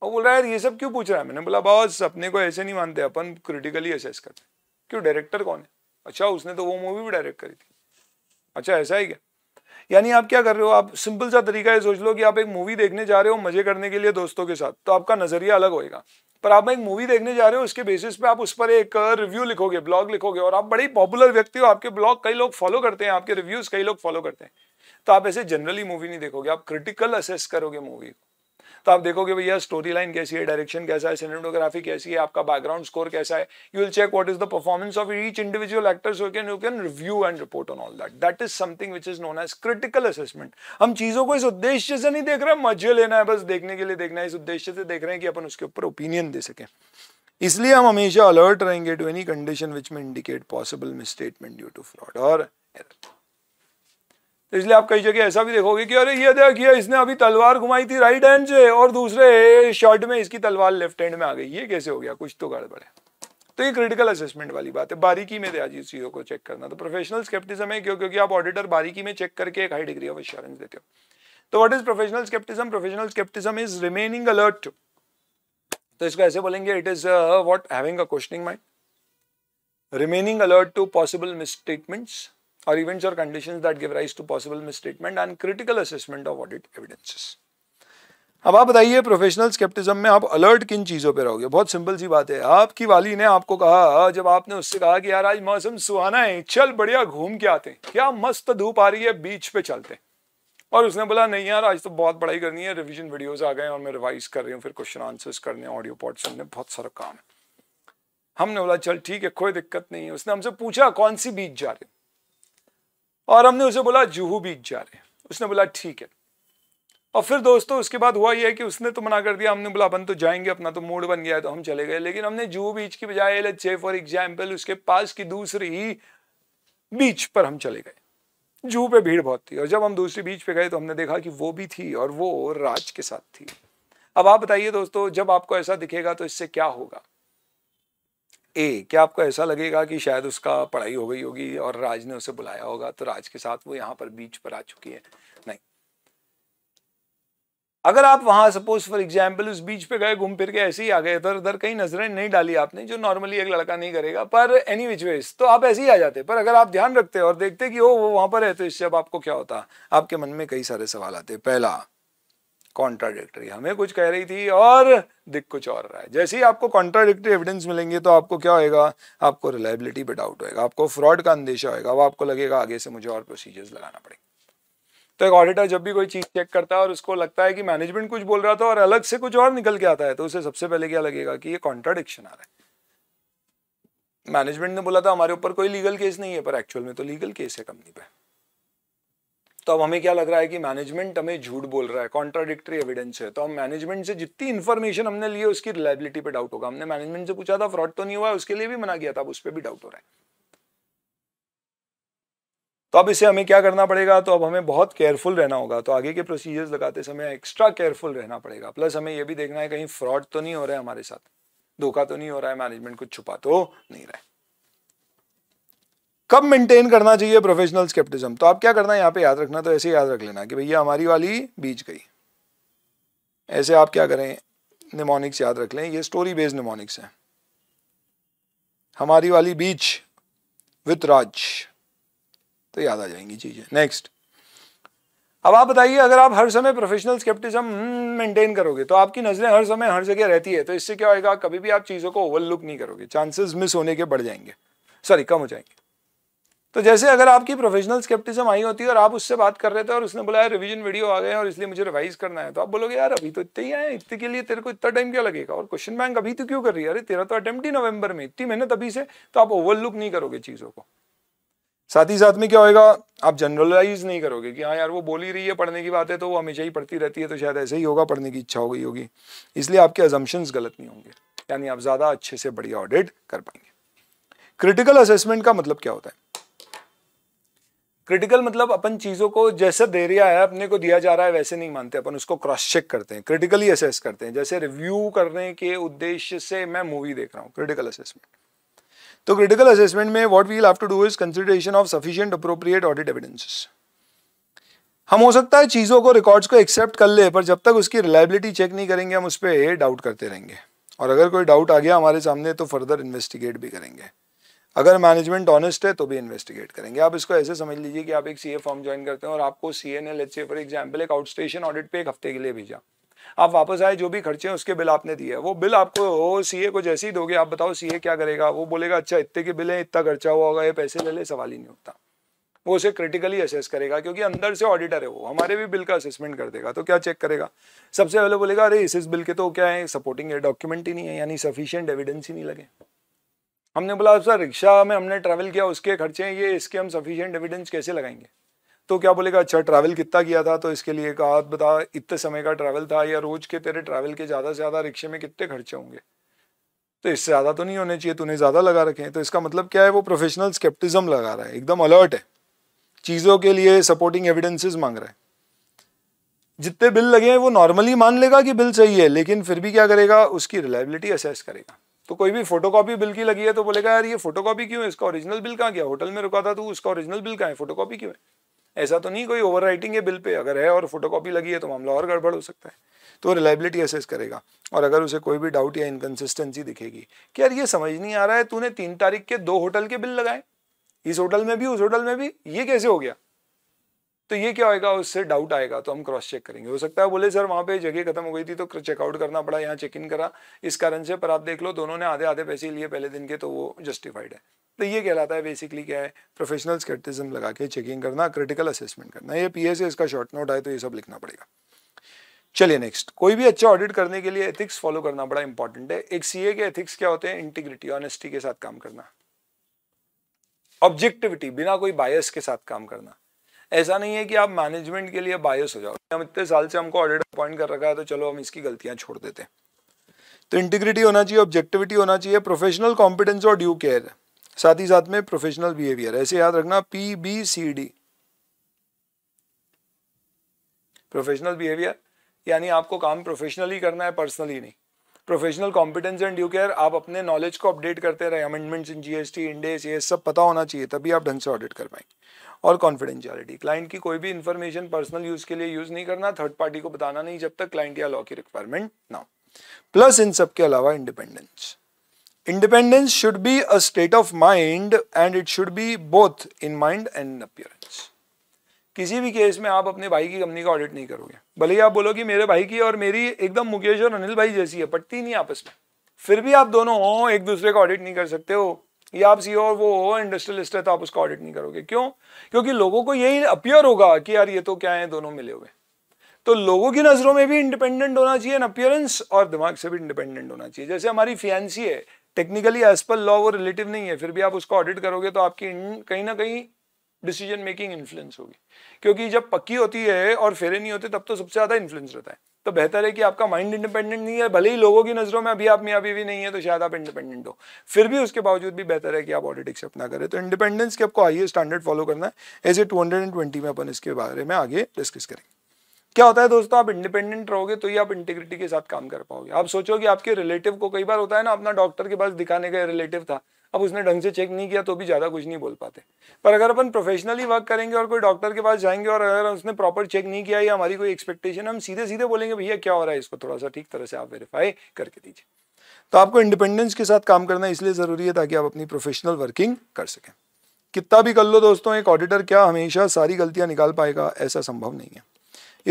और बोल रहा है ये सब क्यों पूछ रहा है मैंने बोला बॉस अपने को ऐसे नहीं मानते अपन क्रिटिकली असेस करते क्यों डायरेक्टर कौन है अच्छा उसने तो वो मूवी भी डायरेक्ट करी थी अच्छा ऐसा ही क्या यानी आप क्या कर रहे हो आप सिंपल सा तरीका ये सोच लो कि आप एक मूवी देखने जा रहे हो मजे करने के लिए दोस्तों के साथ तो आपका नजरिया अलग होएगा पर आप एक मूवी देखने जा रहे हो उसके बेसिस पे आप उस पर एक रिव्यू लिखोगे ब्लॉग लिखोगे और आप बड़े पॉपुलर व्यक्ति हो आपके ब्लॉग कई लोग फॉलो करते हैं आपके रिव्यूज कई लोग फॉलो करते हैं तो आप ऐसे जनरली मूवी नहीं देखोगे आप क्रिटिकल असेस करोगे मूवी को तो आप देखोगे भैया स्टोरी लाइन कैसी है डायरेक्शन कैसा है सिनेमाटोग्राफी कैसी है आपका बैकग्राउंड स्कोर कैसा है you will check what is the performance of each individual actors can you can review and report on all that that is something which is known as critical assessment हम चीज़ों को इस उद्देश्य से नहीं देख रहे मजे लेना है बस देखने के लिए देखना है इस उद्देश्य से देख रहे हैं कि अपन उसके ऊपर ओपिनियन दे सकें इसलिए हम हमेशा अलर्ट रहेंगे टू एनी कंडीशन विच में indicate possible misstatement due to fraud और एरर इसलिए आप कई जगह ऐसा भी देखोगे कि अरे ये देख ये इसने अभी तलवार घुमाई थी राइट हैंड से और दूसरे शॉट में इसकी तलवार लेफ्ट हैंड में आ गई ये कैसे हो गया कुछ तो गड़बड़ है तो ये क्रिटिकल असेसमेंट वाली बात है बारीकी में आज इस चीज़ों को चेक करना तो प्रोफेशनल स्केप्टिज्म है क्यों क्योंकि आप ऑडिटर बारीकी में चेक करके एक हाई डिग्री ऑफ एश्योरेंस देते हो तो what is professional skepticism professional skepticism is remaining alert तो इसको ऐसे बोलेंगे it is what having a questioning mind remaining alert to possible statements or events or conditions that give rise to possible misstatement and critical assessment of audit evidences. अब आप बताइए प्रोफेशनल स्केप्टिज्म में आप अलर्ट किन चीज़ों पे रहोगे बहुत सिंपल सी बात है आपकी वाली ने आपको कहा जब आपने उससे कहा कि यार आज मौसम सुहाना है चल बढ़िया घूम के आते हैं क्या मस्त धूप आ रही है बीच पे चलते हैं और उसने बोला नहीं यार आज तो बहुत पढ़ाई करनी है रिविजन वीडियोज आ गए और मैं रिवाइज कर रही हूँ फिर क्वेश्चन आंसर्स करने ऑडियो पॉट सुनने बहुत सारा काम है हमने बोला चल ठीक है कोई दिक्कत नहीं है उसने हमसे पूछा कौन सी बीच जा रही और हमने उसे बोला जूहू बीच जा रहे हैं उसने बोला ठीक है और फिर दोस्तों उसके बाद हुआ यह कि उसने तो मना कर दिया हमने बोला अपन तो जाएंगे अपना तो मूड बन गया है तो हम चले गए लेकिन हमने जूहू बीच की बजाय से फॉर एग्जाम्पल उसके पास की दूसरी ही बीच पर हम चले गए जूहू पे भीड़ बहुत थी और जब हम दूसरी बीच पे गए तो हमने देखा कि वो भी थी और वो राज के साथ थी अब आप बताइए दोस्तों जब आपको ऐसा दिखेगा तो इससे क्या होगा ए क्या आपको ऐसा लगेगा कि शायद उसका पढ़ाई हो गई होगी और राज ने उसे बुलाया होगा तो राज के साथ वो यहां पर बीच पर आ चुकी है नहीं अगर आप वहां सपोज फॉर एग्जाम्पल उस बीच पे गए घूम फिर के ऐसे ही आ गए इधर उधर कहीं नजरें नहीं डाली आपने जो नॉर्मली एक लड़का नहीं करेगा पर एनी विच वेज तो आप ऐसे ही आ जाते पर अगर आप ध्यान रखते और देखते कि ओ वो वहां पर है तो इससे अब आपको क्या होता आपके मन में कई सारे सवाल आते पहला कॉन्ट्राडिक्टरी हमें कुछ कह रही थी और दिख कुछ और रहा है जैसे ही आपको कॉन्ट्राडिक्टरी एविडेंस मिलेंगे तो आपको क्या होएगा आपको रिलायबिलिटी पे डाउट होएगा आपको फ्रॉड का अंदेशा होएगा अब आपको लगेगा आगे से मुझे और प्रोसीजर्स लगाना पड़ेगा तो एक ऑडिटर जब भी कोई चीज चेक करता है और उसको लगता है कि मैनेजमेंट कुछ बोल रहा था और अलग से कुछ और निकल के आता है तो उसे सबसे पहले क्या लगेगा कि ये कॉन्ट्राडिक्शन आ रहा है मैनेजमेंट ने बोला था हमारे ऊपर कोई लीगल केस नहीं है पर एक्चुअल में तो लीगल केस है कंपनी पे तो अब हमें क्या लग रहा है कि मैनेजमेंट हमें झूठ बोल रहा है कॉन्ट्राडिक्टरी एविडेंस है तो हम मैनेजमेंट से जितनी इन्फॉर्मेशन हमने लिए उसकी रिलायबिलिटी पे डाउट होगा हमने मैनेजमेंट से पूछा था फ्रॉड तो नहीं हुआ है उसके लिए भी मना किया था अब उस पर भी डाउट हो रहा है तो अब इसे हमें क्या करना पड़ेगा तो अब हमें बहुत केयरफुल रहना होगा तो आगे के प्रोसीजर्स लगाते समय एक्स्ट्रा केयरफुल रहना पड़ेगा प्लस हमें यह भी देखना है कहीं फ्रॉड तो नहीं हो रहा है हमारे साथ धोखा तो नहीं हो रहा है मैनेजमेंट कुछ छुपा तो नहीं रहा है कब मेंटेन करना चाहिए प्रोफेशनल स्केप्टिज्म तो आप क्या करना है यहाँ पे याद रखना तो ऐसे याद रख लेना कि भैया हमारी वाली बीच गई ऐसे आप क्या करें निमोनिक्स याद रख लें ये स्टोरी बेस्ड निमोनिक्स है हमारी वाली बीच विथ राज तो याद आ जाएंगी चीज़ें नेक्स्ट अब आप बताइए अगर आप हर समय प्रोफेशनल स्केप्टिज्म मेंटेन करोगे तो आपकी नज़रें हर समय हर जगह रहती है तो इससे क्या होगा कभी भी आप चीज़ों को ओवरलुक नहीं करोगे चांसेस मिस होने के बढ़ जाएंगे सॉरी कम हो जाएंगे तो जैसे अगर आपकी प्रोफेशनल स्केप्टिज्म आई होती है और आप उससे बात कर रहे थे और उसने बोला रिविजन वीडियो आ गए हैं और इसलिए मुझे रिवाइज करना है तो आप बोलोगे यार अभी तो इतने ही आए इतने के लिए तेरे को इतना टाइम क्या लगेगा और क्वेश्चन बैंक अभी तो क्यों कर रही है अरे तेरा तो अटेम्प्ट ही नवंबर में इतनी मेहनत अभी से तो आप ओवरलुक नहीं करोगे चीज़ों को साथ ही साथ में क्या होगा आप जनरलाइज नहीं करोगे कि हाँ यार वो बोली रही है पढ़ने की बात है तो वो हमेशा ही पढ़ती रहती है तो शायद ऐसे ही होगा पढ़ने की इच्छा हो गई होगी इसलिए आपके अजम्पन्स गलत नहीं होंगे यानी आप ज़्यादा अच्छे से बढ़िया ऑडिट कर पाएंगे क्रिटिकल असेसमेंट का मतलब क्या होता है क्रिटिकल मतलब अपन चीज़ों को जैसे दे रहा है अपने को दिया जा रहा है वैसे नहीं मानते अपन उसको क्रॉस चेक करते हैं क्रिटिकली असेस करते हैं जैसे रिव्यू करने के उद्देश्य से मैं मूवी देख रहा हूँ क्रिटिकल असेसमेंट तो क्रिटिकल असेसमेंट में what we'll have to do is consideration of sufficient appropriate audit evidences हम हो सकता है चीज़ों को रिकॉर्ड्स को एक्सेप्ट कर ले पर जब तक उसकी रिलायबिलिटी चेक नहीं करेंगे हम उस पर डाउट करते रहेंगे और अगर कोई डाउट आ गया हमारे सामने तो फर्दर इन्वेस्टिगेट भी करेंगे अगर मैनेजमेंट ऑनेस्ट है तो भी इन्वेस्टिगेट करेंगे आप इसको ऐसे समझ लीजिए कि आप एक सीए फॉर्म ज्वाइन करते हैं और आपको C N L H for example एक आउटस्टेशन ऑडिट पे एक हफ्ते के लिए भेजा आप वापस आए जो भी खर्चे हैं उसके बिल आपने दिए वो बिल आपको वो सीए को जैसे ही दोगे आप बताओ सीए क्या करेगा वो बोलेगा अच्छा इतने के बिल है इतना खर्चा हुआ होगा ये पैसे ले ले सवाल ही नहीं होता वो उसे क्रिटिकली असेस करेगा क्योंकि अंदर से ऑडिटर है वो हमारे भी बिल का असेसमेंट कर देगा तो क्या चेक करेगा सबसे पहले बोलेगा अरे इस इस बिल के तो क्या है सपोर्टिंग डॉक्यूमेंट ही नहीं है यानी सफिशियंट एविडेंस ही नहीं लगे हमने बोला सर रिक्शा में हमने ट्रैवल किया उसके खर्चे ये इसके हम सफिशियंट एविडेंस कैसे लगाएंगे तो क्या बोलेगा अच्छा ट्रैवल कितना किया था तो इसके लिए कहा बता इतने समय का ट्रैवल था या रोज के तेरे ट्रैवल के ज़्यादा से ज़्यादा रिक्शे में कितने खर्चे होंगे तो इससे ज़्यादा तो नहीं होने चाहिए तूने ज़्यादा लगा रखे हैं तो इसका मतलब क्या है वो प्रोफेशनल स्केप्टिज्म लगा रहा है एकदम अलर्ट है चीज़ों के लिए सपोर्टिंग एविडेंसेस मांग रहा है जितने बिल लगे हैं वो नॉर्मली मान लेगा कि बिल सही है लेकिन फिर भी क्या करेगा उसकी रिलायबिलिटी असेस करेगा तो कोई भी फोटोकॉपी बिल की लगी है तो बोलेगा यार ये फोटोकॉपी क्यों है इसका ओरिजिनल बिल कहाँ गया होटल में रुका था तो उसका ओरिजिनल बिल कहाँ है फोटोकॉपी क्यों है ऐसा तो नहीं कोई ओवर है बिल पे अगर है और फोटोकॉपी लगी है तो मामला और गड़बड़ हो सकता है तो रिलायबिलिटी असेस करेगा और अगर उसे कोई भी डाउट या इनकन्सिस्टेंसी दिखेगी कि यार ये समझ नहीं आ रहा है तूने तीन तारीख के दो होटल के बिल लगाए इस होटल में भी उस होटल में भी ये कैसे हो गया तो ये क्या होएगा उससे डाउट आएगा तो हम क्रॉस चेक करेंगे हो सकता है बोले सर वहाँ पे जगह खत्म हो गई थी तो चेकआउट करना पड़ा यहाँ चेक इन करा इस कारण से पर आप देख लो दोनों ने आधे आधे पैसे लिए पहले दिन के तो वो जस्टिफाइड है तो ये कहलाता है बेसिकली क्या है प्रोफेशनल स्केप्टिज्म लगा के चेकिंग करना क्रिटिकल असेसमेंट करना ये पी से इसका शॉर्ट नोट आए तो ये सब लिखना पड़ेगा चलिए नेक्स्ट कोई भी अच्छा ऑडिट करने के लिए एथिक्स फॉलो करना बड़ा इंपॉर्टेंट है एक सीए के एथिक्स क्या होते हैं इंटीग्रिटी ऑनेस्टी के साथ काम करना ऑब्जेक्टिविटी बिना कोई बायस के साथ काम करना ऐसा नहीं है कि आप मैनेजमेंट के लिए बायस हो जाओ हम इतने साल से हमको ऑडिट अपॉइंट कर रखा है तो चलो हम इसकी गलतियां छोड़ देते हैं तो इंटीग्रिटी होना चाहिए ऑब्जेक्टिविटी होना चाहिए प्रोफेशनल कॉम्पिटेंस और ड्यू केयर साथ ही साथ में प्रोफेशनल बिहेवियर ऐसे याद रखना P B C D professional behaviour यानी आपको काम प्रोफेशनली करना है पर्सनली नहीं professional competence and due care आप अपने नॉलेज को अपडेट करते रहे अमेंडमेंट्स इन जीएसटी इंडेस ये सब पता होना चाहिए तभी आप ढंग से ऑडिट कर पाएंगे और कॉन्फिडेंशियलिटी क्लाइंट की कोई भी इन्फॉर्मेशन पर्सनल यूज के लिए यूज नहीं करना थर्ड पार्टी को बताना नहीं जब तक क्लाइंट या लॉ की रिक्वायरमेंट ना प्लस इन सब के अलावा independence independence should be a state of mind and it should be both in mind and appearance किसी भी केस में आप अपने भाई की कंपनी का ऑडिट नहीं करोगे भले ही आप बोलोगे मेरे भाई की और मेरी एकदम मुकेश और अनिल भाई जैसी है पटती नहीं आपस में फिर भी आप दोनों हो एक दूसरे का ऑडिट नहीं कर सकते हो या आप सी और वो हो इंडस्ट्रियलिस्ट है तो आप उसका ऑडिट नहीं करोगे क्यों क्योंकि लोगों को यही अपियर होगा कि यार ये तो क्या है दोनों मिले हुए तो लोगों की नज़रों में भी इंडिपेंडेंट होना चाहिए एन अपियरेंस और दिमाग से भी इंडिपेंडेंट होना चाहिए जैसे हमारी फैंसी है टेक्निकली एज पर लॉ वो रिलेटिव नहीं है फिर भी आप उसका ऑडिट करोगे तो आपकी कहीं ना कहीं डिसीजन मेकिंग इन्फ्लुएंस होगी क्योंकि जब पक्की होती है और फेरे नहीं होते तब तो सबसे ज़्यादा इन्फ्लुएंस रहता है तो बेहतर है कि आपका माइंड इंडिपेंडेंट नहीं है भले ही लोगों की नज़रों में अभी आप मियाँ बीवी नहीं है तो शायद आप इंडिपेंडेंट हो फिर भी उसके बावजूद भी बेहतर है कि आप ऑडिट एक्सेप्ट ना करें तो इंडिपेंडेंस के आपको हाइए स्टैंडर्ड फॉलो करना है एज ए टू में अपन इसके बारे में आगे डिस्कस करेंगे क्या होता है दोस्तों आप इंडिपेंडेंट रहोगे तो ही आप इंटीग्रिटी के साथ काम कर पाओगे आप सोचो कि आपके रिलेटिव को कई बार होता है ना अपना डॉक्टर के पास दिखाने का रिलेटिव था अब उसने ढंग से चेक नहीं किया तो भी ज़्यादा कुछ नहीं बोल पाते पर अगर अपन प्रोफेशनली वर्क करेंगे और कोई डॉक्टर के पास जाएंगे और अगर उसने प्रॉपर चेक नहीं किया या हमारी कोई एक्सपेक्टेशन हम सीधे सीधे बोलेंगे भैया क्या हो रहा है इसको थोड़ा सा ठीक तरह से आप वेरीफाई करके दीजिए तो आपको इंडिपेंडेंस के साथ काम करना इसलिए ज़रूरी है ताकि आप अपनी प्रोफेशनल वर्किंग कर सकें कितना भी कर लो दोस्तों एक ऑडिटर क्या हमेशा सारी गलतियाँ निकाल पाएगा ऐसा संभव नहीं है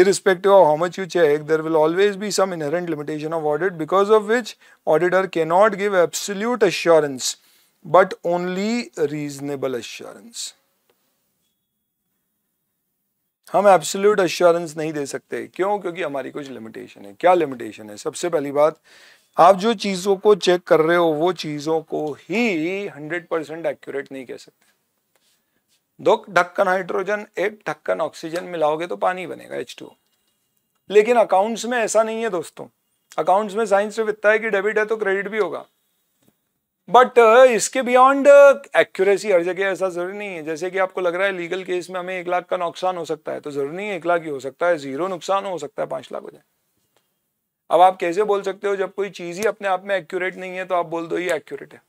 irrespective of how much you check, there will always be some inherent limitation of audit because of which auditor cannot give absolute assurance but only reasonable assurance. हम एब्सोल्यूट अश्योरेंस नहीं दे सकते क्यों क्योंकि हमारी कुछ लिमिटेशन है क्या लिमिटेशन है सबसे पहली बात आप जो चीज़ों को चेक कर रहे हो वो चीज़ों को ही हंड्रेड परसेंट एक्यूरेट नहीं कह सकते दो ढक्कन हाइड्रोजन एक ढक्कन ऑक्सीजन मिलाओगे तो पानी बनेगा एच टू लेकिन अकाउंट्स में ऐसा नहीं है दोस्तों अकाउंट्स में साइंस सिर्फ इतना है कि डेबिट है तो क्रेडिट भी होगा बट uh, इसके बियॉन्ड एक्यूरेसी uh, हर जगह ऐसा जरूरी नहीं है जैसे कि आपको लग रहा है लीगल केस में हमें एक लाख का नुकसान हो सकता है तो जरूरी नहीं है एक लाख ही हो सकता है जीरो नुकसान हो सकता है पांच लाख हो जाए अब आप कैसे बोल सकते हो जब कोई चीज ही अपने आप में एक्यूरेट नहीं है तो आप बोल दो ये एक्यूरेट है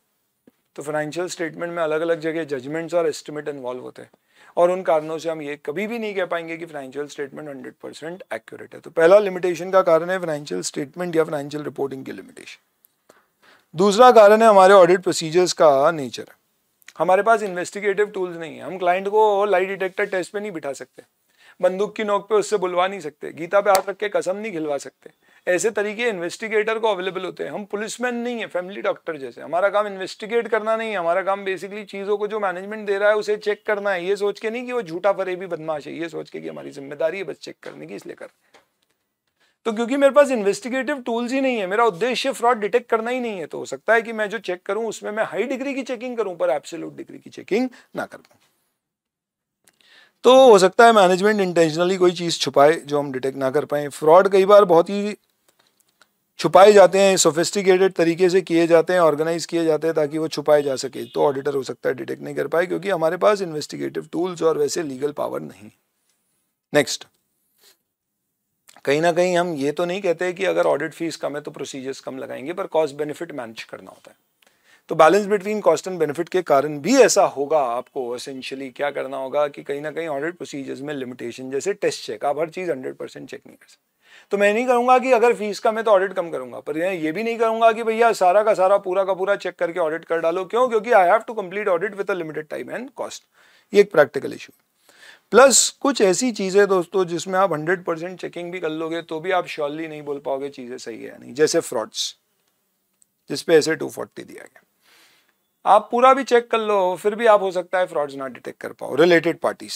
तो फाइनेंशियल स्टेटमेंट में अलग अलग जगह जजमेंट्स और एस्टिमेट इन्वॉल्व होते हैं और उन कारणों से हम ये कभी भी नहीं कह पाएंगे कि financial statement hundred percent accurate है तो पहला लिमिटेशन का कारण है फाइनेंशियल स्टेटमेंट या फाइनेंशियल रिपोर्टिंग की लिमिटेशन दूसरा कारण है हमारे ऑडिट प्रोसीजर्स का नेचर हमारे पास इन्वेस्टिगेटिव टूल्स नहीं है हम क्लाइंट को लाइट डिटेक्टर टेस्ट पे नहीं बिठा सकते बंदूक की नोक पे उससे बुलवा नहीं सकते गीता पे हाथ रख के कसम नहीं खिलवा सकते ऐसे तरीके इन्वेस्टिगेटर को अवेलेबल होते हैं हम पुलिसमैन नहीं है फैमिली डॉक्टर जैसे हमारा काम इन्वेस्टिगेट करना नहीं है हमारा काम बेसिकली चीज़ों को जो मैनेजमेंट दे रहा है उसे चेक करना है ये सोच के नहीं कि वो झूठा फरेबी बदमाश है ये सोच के कि हमारी जिम्मेदारी है बस चेक करने की इसलिए कर रहे हैं तो क्योंकि मेरे पास इन्वेस्टिगेटिव टूल्स ही नहीं है मेरा उद्देश्य फ्रॉड डिटेक्ट करना ही नहीं है तो हो सकता है कि मैं जो चेक करूं उसमें मैं हाई डिग्री की चेकिंग करूं पर एब्सोल्यूट डिग्री की चेकिंग ना कर पाऊं तो हो सकता है मैनेजमेंट इंटेंशनली कोई चीज़ छुपाए जो हम डिटेक्ट ना कर पाए फ्रॉड कई बार बहुत ही छुपाए जाते हैं सोफिस्टिकेटेड तरीके से किए जाते हैं ऑर्गेनाइज किए जाते हैं ताकि वो छुपाए जा सके तो ऑडिटर हो सकता है डिटेक्ट नहीं कर पाए क्योंकि हमारे पास इन्वेस्टिगेटिव टूल्स और वैसे लीगल पावर नहीं नेक्स्ट कहीं ना कहीं हम ये तो नहीं कहते कि अगर ऑडिट फीस कम है तो प्रोसीजर्स कम लगाएंगे पर कॉस्ट बेनिफिट मैनेज करना होता है तो balance between cost and benefit के कारण भी ऐसा होगा आपको असेंशली क्या करना होगा कि कहीं ना कहीं ऑडिट प्रोसीजर्स में लिमिटेशन जैसे टेस्ट चेक आप हर चीज़ हंड्रेड परसेंट चेक नहीं कर सकते तो मैं नहीं करूंगा कि अगर फीस कम है तो ऑडिट कम करूंगा पर ये भी नहीं करूंगा कि भैया सारा का सारा पूरा का पूरा चेक करके ऑडिट कर डालो क्यों क्योंकि I have to complete audit with a limited time and cost ये एक प्रैक्टिकल इशू प्लस कुछ ऐसी चीज़ें दोस्तों जिसमें आप हंड्रेड परसेंट चेकिंग भी कर लोगे तो भी आप श्योरली नहीं बोल पाओगे चीज़ें सही है या नहीं जैसे फ्रॉड्स जिसपे ऐसे टू फोर्टी दिया गया आप पूरा भी चेक कर लो फिर भी आप हो सकता है फ्रॉड्स ना डिटेक्ट कर पाओ रिलेटेड पार्टीज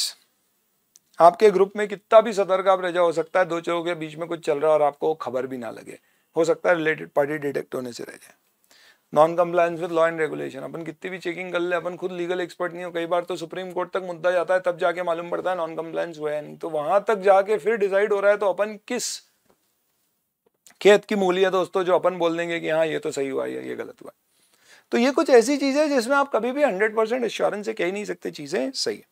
आपके ग्रुप में कितना भी सतर्क आप रह हो सकता है दो चोरों के बीच में कुछ चल रहा है और आपको खबर भी ना लगे हो सकता है रिलेटेड पार्टी डिटेक्ट होने से रह जाए non compliance with law and regulation अपन कितनी भी चेकिंग कर ले अपन खुद लीगल एक्सपर्ट नहीं हो कई बार तो सुप्रीम कोर्ट तक मुद्दा जाता है तब जाके मालूम पड़ता है नॉन कम्प्लायंस हुआ है नहीं तो वहां तक जाके फिर डिसाइड हो रहा है तो अपन किस खेत की मूली है दोस्तों जो अपन बोल देंगे कि हाँ ये तो सही हुआ है ये गलत हुआ है तो ये कुछ ऐसी चीजें है जिसमें आप कभी भी हंड्रेड परसेंट एश्योरेंस से कह नहीं सकते चीजें सही है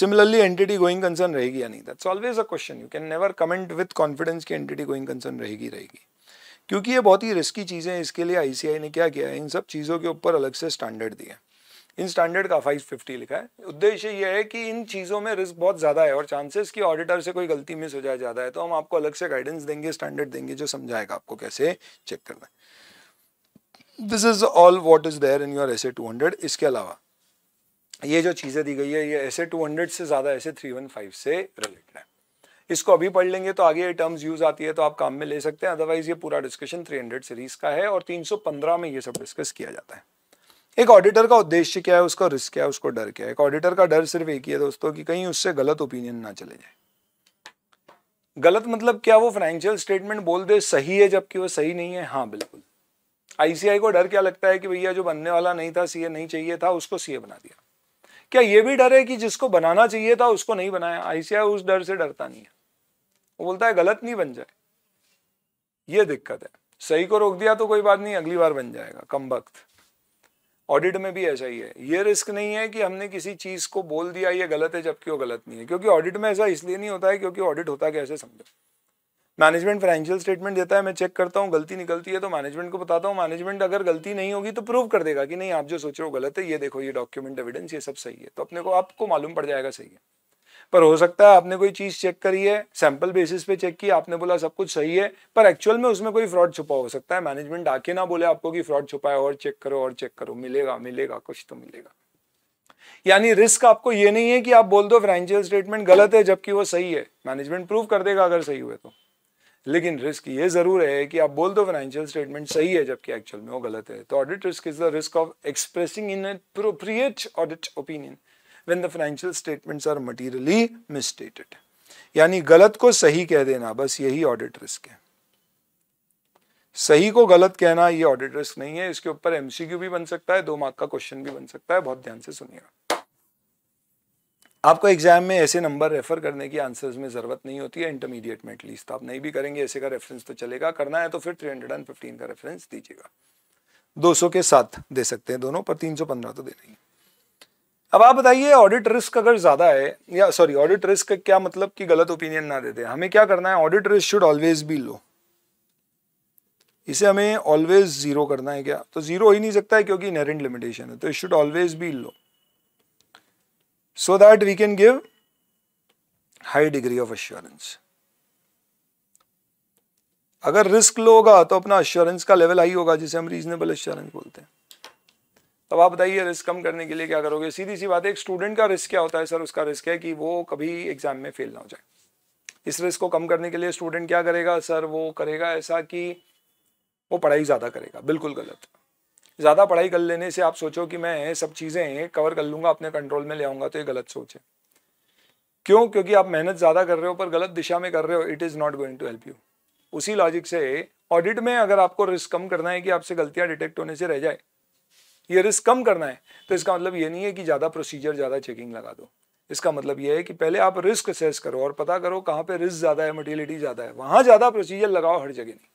सिमिलरली एंटिटी गोइंग कंसर्न रहेगी या नहीं that's always a question you can never comment with confidence की एंटिटी गोइंग कंसर्न रहेगी रहेगी क्योंकि ये बहुत ही रिस्की चीज़ें हैं इसके लिए आईसीआई ने क्या किया है इन सब चीज़ों के ऊपर अलग से स्टैंडर्ड दिए इन स्टैंडर्ड का 550 लिखा है उद्देश्य यह है कि इन चीज़ों में रिस्क बहुत ज़्यादा है और चांसेस कि ऑडिटर से कोई गलती मिस हो जाए ज़्यादा है तो हम आपको अलग से गाइडेंस देंगे स्टैंडर्ड देंगे जो समझाएगा आपको कैसे चेक करना है this is all what is there in your S A two hundred इसके अलावा ये जो चीज़ें दी गई है ये एस ए टू हंड्रेड से ज़्यादा S A three one five से रिलेटेड है इसको अभी पढ़ लेंगे तो आगे ये टर्म्स यूज आती है तो आप काम में ले सकते हैं अदरवाइज ये पूरा डिस्कशन 300 सीरीज का है और 315 में ये सब डिस्कस किया जाता है एक ऑडिटर का उद्देश्य क्या है उसका रिस्क क्या है उसको डर क्या है एक ऑडिटर का डर सिर्फ एक ही है दोस्तों कि कहीं उससे गलत ओपिनियन ना चले जाए गलत मतलब क्या वो फाइनेंशियल स्टेटमेंट बोल दे सही है जबकि वो सही नहीं है हाँ बिल्कुल आईसीआई को डर क्या लगता है कि भैया जो बनने वाला नहीं था सीए नहीं चाहिए था उसको सीए बना दिया क्या ये भी डर है कि जिसको बनाना चाहिए था उसको नहीं बनाया आईसीआई उस डर से डरता नहीं है वो बोलता है गलत नहीं बन जाए ये दिक्कत है सही को रोक दिया तो कोई बात नहीं अगली बार बन जाएगा कम वक्त ऑडिट में भी ऐसा ही है ये रिस्क नहीं है कि हमने किसी चीज को बोल दिया ये गलत है जबकि वो गलत नहीं है क्योंकि ऑडिट में ऐसा इसलिए नहीं होता है क्योंकि ऑडिट होता कैसे समझो मैनेजमेंट फाइनेंशियल स्टेटमेंट देता है मैं चेक करता हूँ गलती निकलती है तो मैनेजमेंट को बताता हूँ मैनेजमेंट अगर गलती नहीं होगी तो प्रूव कर देगा कि नहीं आप जो सोच रहे हो गलत है ये देखो ये डॉक्यूमेंट एविडेंस ये सब सही है तो अपने को आपको मालूम पड़ जाएगा सही है पर हो सकता है आपने कोई चीज़ चेक करी है सैंपल बेसिस पे चेक की आपने बोला सब कुछ सही है पर एक्चुअल में उसमें कोई फ्रॉड छुपा हो सकता है मैनेजमेंट आके ना बोले आपको कि फ्रॉड छुपा है और चेक करो और चेक करो मिलेगा मिलेगा कुछ तो मिलेगा यानी रिस्क आपको ये नहीं है कि आप बोल दो फाइनेंशियल स्टेटमेंट गलत है जबकि वो सही है मैनेजमेंट प्रूव कर देगा अगर सही हुए तो लेकिन रिस्क ये ज़रूर है कि आप बोल दो फाइनेंशियल स्टेटमेंट सही है जबकि एक्चुअल में वो गलत है तो audit risk is the risk of expressing inappropriate audit opinion when the financial statements are materially misstated यानी गलत को सही कह देना बस यही ऑडिट रिस्क है सही को गलत कहना ये ऑडिट रिस्क नहीं है इसके ऊपर एमसीक्यू भी बन सकता है दो मार्क का क्वेश्चन भी बन सकता है बहुत ध्यान से सुनिएगा आपको एग्जाम में ऐसे नंबर रेफर करने की आंसर्स में जरूरत नहीं होती है इंटरमीडिएट में एटलीस्ट आप नहीं भी करेंगे ऐसे का रेफरेंस तो चलेगा करना है तो फिर थ्री का रेफरेंस दीजिएगा दो के साथ दे सकते हैं दोनों पर तीन तो देना ही अब आप बताइए ऑडिट रिस्क अगर ज़्यादा है या सॉरी ऑडिट रिस्क क्या मतलब कि गलत ओपिनियन ना देते हमें क्या करना है audit risk should always be low इसे हमें ऑलवेज ज़ीरो करना है क्या तो ज़ीरो हो ही नहीं सकता है क्योंकि इनहेरेंट लिमिटेशन है तो it should always be low so that we can give high degree of assurance अगर रिस्क लो होगा तो अपना एश्योरेंस का लेवल हाई होगा जिसे हम रीजनेबल एश्योरेंस बोलते हैं तब आप बताइए रिस्क कम करने के लिए क्या करोगे सीधी सी बात है एक स्टूडेंट का रिस्क क्या होता है सर उसका रिस्क है कि वो कभी एग्जाम में फेल ना हो जाए इस रिस्क को कम करने के लिए स्टूडेंट क्या करेगा सर वो करेगा ऐसा कि वो पढ़ाई ज़्यादा करेगा बिल्कुल गलत ज़्यादा पढ़ाई कर लेने से आप सोचो कि मैं सब चीज़ें कवर कर लूँगा अपने कंट्रोल में ले आऊँगा तो ये गलत सोच है क्यों क्योंकि आप मेहनत ज़्यादा कर रहे हो पर गलत दिशा में कर रहे हो it is not going to help you उसी लॉजिक से ऑडिट में अगर आपको रिस्क कम करना है कि आपसे गलतियाँ डिटेक्ट होने से रह जाए ये रिस्क कम करना है तो इसका मतलब ये नहीं है कि ज़्यादा प्रोसीजर ज़्यादा चेकिंग लगा दो इसका मतलब यह है कि पहले आप रिस्क असेस करो और पता करो कहाँ पे रिस्क ज़्यादा है मटेरियलिटी ज़्यादा है वहाँ ज़्यादा प्रोसीजर लगाओ हर जगह नहीं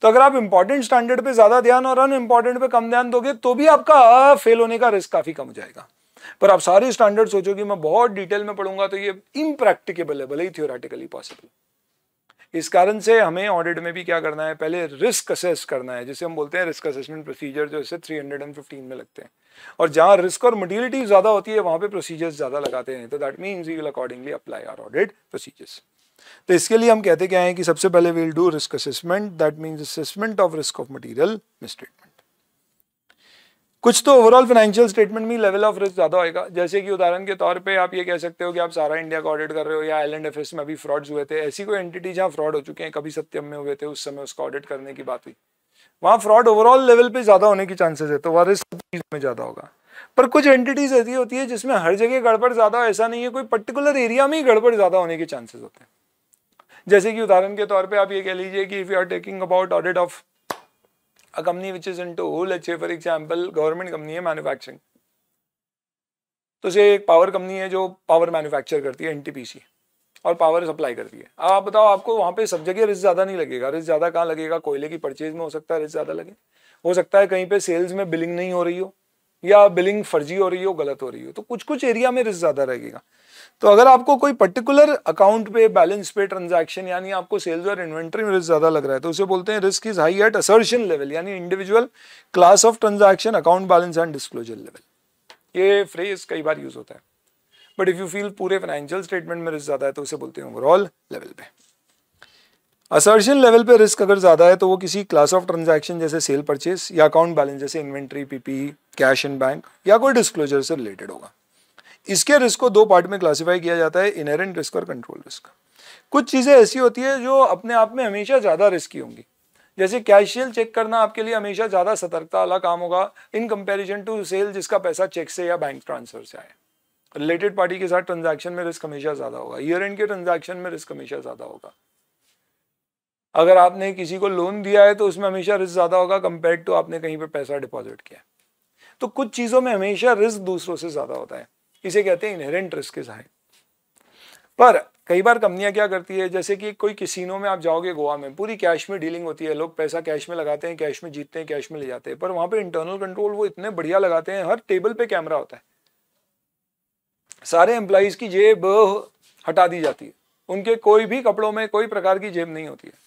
तो अगर आप इंपॉर्टेंट स्टैंडर्ड पे ज़्यादा ध्यान और अन इम्पॉर्टेंट पे कम ध्यान दोगे तो भी आपका फेल होने का रिस्क काफ़ी कम हो जाएगा पर आप सारे स्टैंडर्ड सोचोगे मैं बहुत डिटेल में पढ़ूंगा तो ये इम्प्रैक्टिकेबल है भले ही थियोराटिकली पॉसिबल इस कारण से हमें ऑडिट में भी क्या करना है पहले रिस्क असेस करना है जिसे हम बोलते हैं रिस्क असेसमेंट प्रोसीजर जो इसे 315 में लगते हैं और जहाँ रिस्क और मटीरियलिटी ज़्यादा होती है वहाँ पे प्रोसीजर्स ज़्यादा लगाते हैं तो that means we will accordingly apply our audit procedures तो इसके लिए हम कहते क्या हैं कि सबसे पहले will do risk assessment that means assessment of risk of material misstatement कुछ तो ओवरऑल फाइनेंशियल स्टेटमेंट में लेवल ऑफ रिस्क ज़्यादा होगा जैसे कि उदाहरण के तौर पे आप ये कह सकते हो कि आप सारा इंडिया का ऑडिट कर रहे हो या आइलैंड एफ में अभी फ्रॉड्स हुए थे ऐसी कोई एंटिटी जहाँ फ्रॉड हो चुके हैं कभी सत्यम में हुए थे उस समय उसका ऑडिट करने की बात हुई वहाँ फ्रॉड ओवरऑल लेवल पे ज़्यादा होने की चांसेस है तो वह रिस्क में ज़्यादा होगा पर कुछ एंटिटीज़ ऐसी होती है जिसमें हर जगह गड़बड़ ज़्यादा ऐसा नहीं है कोई पर्टिकुलर एरिया में ही गड़बड़ ज़्यादा होने के चांसेस होते हैं जैसे कि उदाहरण के तौर पर आप ये कह लीजिए कि if you are taking about audit of a company which is into, let's say for example, government company है manufacturing. तो say एक पावर कंपनी है जो पावर manufacture करती है ntpc और पावर सप्लाई करती है अब आप बताओ आपको वहाँ पे सब जगह रिस्क ज़्यादा नहीं लगेगा रिस्क ज़्यादा कहाँ लगेगा कोयले की परचेज में हो सकता है रिस्क ज़्यादा लगे हो सकता है कहीं पे सेल्स में बिलिंग नहीं हो रही हो या बिलिंग फर्जी हो रही हो गलत हो रही हो तो कुछ कुछ एरिया में रिस्क ज़्यादा रहेगा तो अगर आपको कोई पर्टिकुलर अकाउंट पे बैलेंस पे ट्रांजैक्शन यानी आपको सेल्स और इन्वेंट्री में रिस्क ज़्यादा लग रहा है तो उसे बोलते हैं risk is high at assertion level यानी individual class of transaction account balance and disclosure level ये फ्रेज कई बार यूज़ होता है बट इफ़ यू फील पूरे फाइनेंशियल स्टेटमेंट में रिस्क ज़्यादा है तो उसे बोलते हैं ओवरऑल लेवल पे असर्शन लेवल पे रिस्क अगर ज़्यादा है तो वो किसी क्लास ऑफ ट्रांजैक्शन जैसे सेल परचेस या अकाउंट बैलेंस जैसे inventory PP cash in bank या कोई डिस्क्लोजर से रिलेटेड होगा इसके रिस्क को दो पार्ट में क्लासीफाई किया जाता है इनहेरेंट रिस्क और कंट्रोल रिस्क कुछ चीज़ें ऐसी होती है जो अपने आप में हमेशा ज़्यादा रिस्की होंगी जैसे कैशियल चेक करना आपके लिए हमेशा ज़्यादा सतर्कता वाला काम होगा इन कंपेरिजन टू सेल जिसका पैसा चेक से या बैंक ट्रांसफर से आए रिलेटेड पार्टी के साथ ट्रांजैक्शन में रिस्क हमेशा ज़्यादा होगा ईयर एंड के ट्रांजैक्शन में रिस्क हमेशा ज़्यादा होगा अगर आपने किसी को लोन दिया है तो उसमें हमेशा रिस्क ज़्यादा होगा कंपेयर टू आपने कहीं पर पैसा डिपॉजिट किया तो कुछ चीज़ों में हमेशा रिस्क दूसरों से ज़्यादा होता है इसे कहते हैं इनहेरेंट रिस्क इज पर कई बार कंपनियां क्या करती है जैसे कि कोई किसीनों में आप जाओगे गोवा में पूरी कैश में डीलिंग होती है लोग पैसा कैश में लगाते हैं कैश में जीतते हैं कैश में ले जाते हैं पर वहां पर इंटरनल कंट्रोल वो इतने बढ़िया लगाते हैं हर टेबल पे कैमरा होता है सारे एम्प्लॉज की जेब हटा दी जाती है उनके कोई भी कपड़ों में कोई प्रकार की जेब नहीं होती है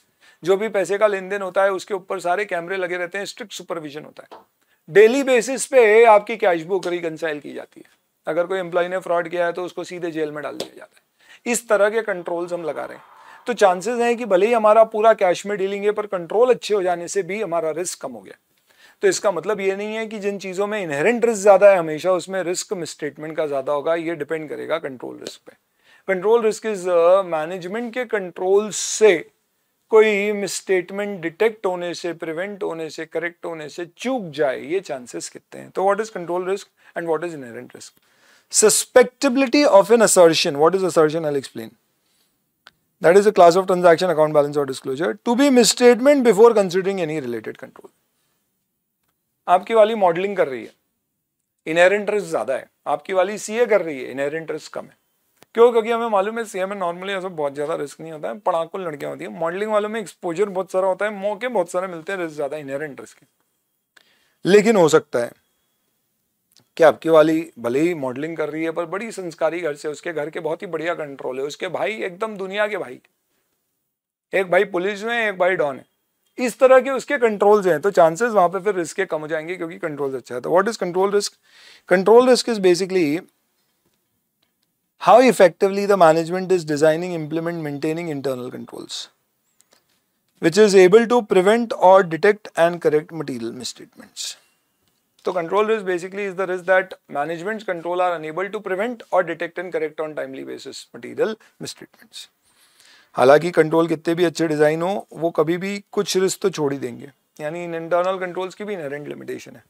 जो भी पैसे का लेन देन होता है उसके ऊपर सारे कैमरे लगे रहते हैं स्ट्रिक्ट सुपरविजन होता है डेली बेसिस पे आपकी कैश बुक रिकनसाइल की जाती है अगर कोई एम्प्लॉय ने फ्रॉड किया है तो उसको सीधे जेल में डाल दिया जाता है इस तरह के कंट्रोल्स हम लगा रहे हैं तो चांसेस हैं कि भले ही हमारा पूरा कैश में डीलिंग है पर कंट्रोल अच्छे हो जाने से भी हमारा रिस्क कम हो गया तो इसका मतलब ये नहीं है कि जिन चीज़ों में इनहेरेंट रिस्क ज़्यादा है हमेशा उसमें रिस्क मिसस्टेटमेंट का ज़्यादा होगा ये डिपेंड करेगा कंट्रोल रिस्क पे कंट्रोल रिस्क इज मैनेजमेंट के कंट्रोल से कोई मिसस्टेटमेंट डिटेक्ट होने से प्रिवेंट होने से करेक्ट होने से चूक जाए ये चांसेस कितने हैं तो what is control risk and what is inherent risk susceptibility of an assertion what is assertion I explain that is a class of transaction account balance और disclosure to be misstatement before considering any related control आपकी वाली मॉडलिंग कर रही है इनहेरेंट रिस्क ज्यादा है आपकी वाली सीए कर रही है इनहेरेंट रिस्क कम है क्यों क्योंकि हमें मालूम है सीएमए नॉर्मली ऐसा बहुत ज़्यादा रिस्क नहीं होता है पढ़ाकुल लड़कियाँ होती है मॉडलिंग वालों में एक्सपोजर बहुत सारा होता है मौके बहुत सारे मिलते हैं रिस्क ज़्यादा इनहेरेंट रिस्क लेकिन हो सकता है कि आपकी वाली भले ही मॉडलिंग कर रही है पर बड़ी संस्कारी घर से उसके घर के बहुत ही बढ़िया कंट्रोल है उसके भाई एकदम दुनिया के भाई एक भाई पुलिस में एक भाई डॉन है इस तरह के उसके कंट्रोल्स हैं तो चांसेस वहां पे फिर रिस्क के कम हो जाएंगे क्योंकि कंट्रोल्स अच्छा है तो what is control risk control risk is basically how effectively the management is designing, implement, maintaining internal controls, which is able to prevent or detect and correct material misstatements. So control risk basically is the risk that management's control are unable to prevent or detect and correct on timely basis material misstatements. हालांकि कंट्रोल कितने भी अच्छे डिज़ाइन हो वो कभी भी कुछ रिस्क तो छोड़ ही देंगे यानी इन इंटरनल कंट्रोल्स की भी इनहेरेंट लिमिटेशन है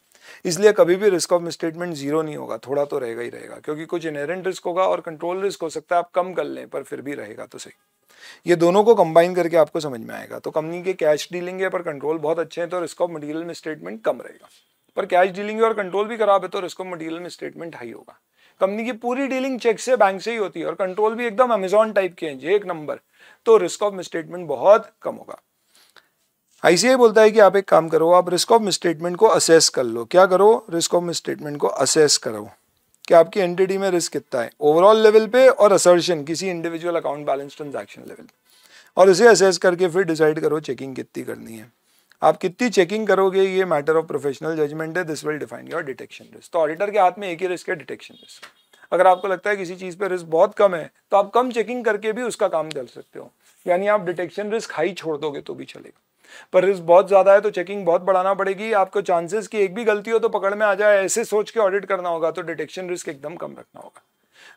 इसलिए कभी भी रिस्क ऑफ मिसस्टेटमेंट जीरो नहीं होगा थोड़ा तो रहेगा ही रहेगा क्योंकि कुछ इनहेरेंट रिस्क होगा और कंट्रोल रिस्क हो सकता है आप कम कर लें पर फिर भी रहेगा तो सही ये दोनों को कंबाइन करके आपको समझ में आएगा तो कंपनी के कैश डीलिंग है पर कंट्रोल बहुत अच्छे हैं तो risk of material misstatement कम रहेगा पर कैश डीलिंग और कंट्रोल भी खराब है तो risk of material misstatement high होगा कंपनी की पूरी डीलिंग चेक से बैंक से ही होती है और कंट्रोल भी एकदम अमेजोन टाइप के हैं एक नंबर तो रिस्क ऑफ स्टेटमेंट बहुत कम होगा आईसीआई बोलता है कि आप एक काम करो आप रिस्क ऑफ मिसस्टेटमेंट को असेस कर लो क्या करो रिस्क ऑफ मिसस्टेटमेंट को असेस करो कि आपकी एंटिटी में रिस्क कितना है ओवरऑल लेवल पे और असर्शन किसी individual account balance transaction level पे और इसे असेस करके फिर डिसाइड करो चेकिंग कितनी करनी है आप कितनी चेकिंग करोगे ये मैटर ऑफ प्रोफेशनल जजमेंट है this will define your detection risk तो ऑडिटर के हाथ में एक ही रिस्क है डिटेक्शन रिस्क अगर आपको लगता है किसी चीज़ पर रिस्क बहुत कम है तो आप कम चेकिंग करके भी उसका काम कर सकते हो यानी आप डिटेक्शन रिस्क हाई छोड़ दोगे तो भी चलेगा पर रिस्क बहुत ज़्यादा है तो चेकिंग बहुत बढ़ाना पड़ेगी आपको चांसेस की एक भी गलती हो तो पकड़ में आ जाए ऐसे सोच के ऑडिट करना होगा तो डिटेक्शन रिस्क एकदम कम रखना होगा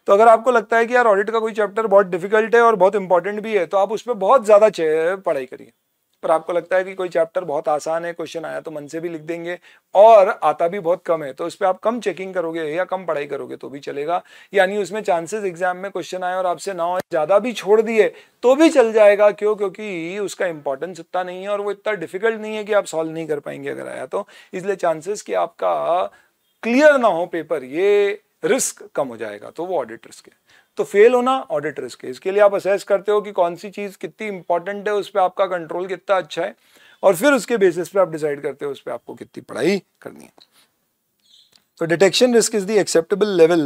तो अगर आपको लगता है कि यार ऑडिट का कोई चैप्टर बहुत डिफिकल्ट है और बहुत इंपॉर्टेंट भी है तो आप उस पर बहुत ज़्यादा पढ़ाई करिए पर आपको लगता है कि कोई चैप्टर बहुत आसान है क्वेश्चन आया तो मन से भी लिख देंगे और आता भी बहुत कम है तो उस पर आप कम चेकिंग करोगे या कम पढ़ाई करोगे तो भी चलेगा यानी उसमें चांसेस एग्जाम में क्वेश्चन आए और आपसे ना ज़्यादा भी छोड़ दिए तो भी चल जाएगा क्यों क्योंकि उसका इंपॉर्टेंस उतना नहीं है और वो इतना डिफिकल्ट नहीं है कि आप सॉल्व नहीं कर पाएंगे अगर आया तो इसलिए चांसेस कि आपका क्लियर ना हो पेपर ये रिस्क कम हो जाएगा तो वो ऑडिट रिस्क है तो फेल होना ऑडिट रिस्क है इसके लिए आप असेस करते हो कि कौन सी चीज़ कितनी इंपॉर्टेंट है उस पर आपका कंट्रोल कितना अच्छा है और फिर उसके बेसिस पे आप डिसाइड करते हो उस पर आपको कितनी पढ़ाई करनी है तो detection risk is the acceptable level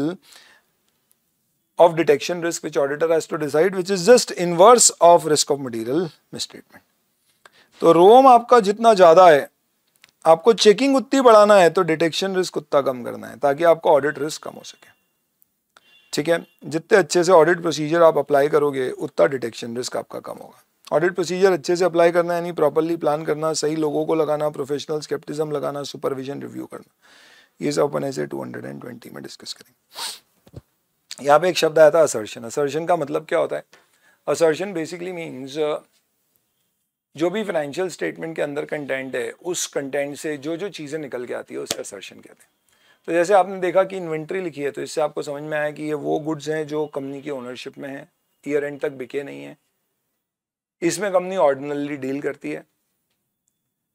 of detection risk which auditor has to decide which is just inverse of risk of material misstatement तो रोम आपका जितना ज़्यादा है आपको चेकिंग उतनी बढ़ाना है तो डिटेक्शन रिस्क उतना कम करना है ताकि आपका ऑडिट रिस्क कम हो सके ठीक है जितने अच्छे से ऑडिट प्रोसीजर आप अप्लाई करोगे उतना डिटेक्शन रिस्क आपका कम होगा ऑडिट प्रोसीजर अच्छे से अप्लाई करना यानी प्रॉपरली प्लान करना सही लोगों को लगाना प्रोफेशनल स्केप्टिज्म लगाना सुपरविजन रिव्यू करना ये सब अपन ऐसे 220 में डिस्कस करेंगे यहाँ पे एक शब्द आया था असर्शन असर्शन का मतलब क्या होता है असर्शन बेसिकली मीन्स जो भी फाइनेंशियल स्टेटमेंट के अंदर कंटेंट है उस कंटेंट से जो जो चीज़ें निकल के आती है उसे असर्शन कहते हैं तो जैसे आपने देखा कि इन्वेंट्री लिखी है तो इससे आपको समझ में आया कि ये वो गुड्स हैं जो कंपनी की ओनरशिप में हैं ईयर एंड तक बिके नहीं है इसमें कंपनी ऑर्डिनरली डील करती है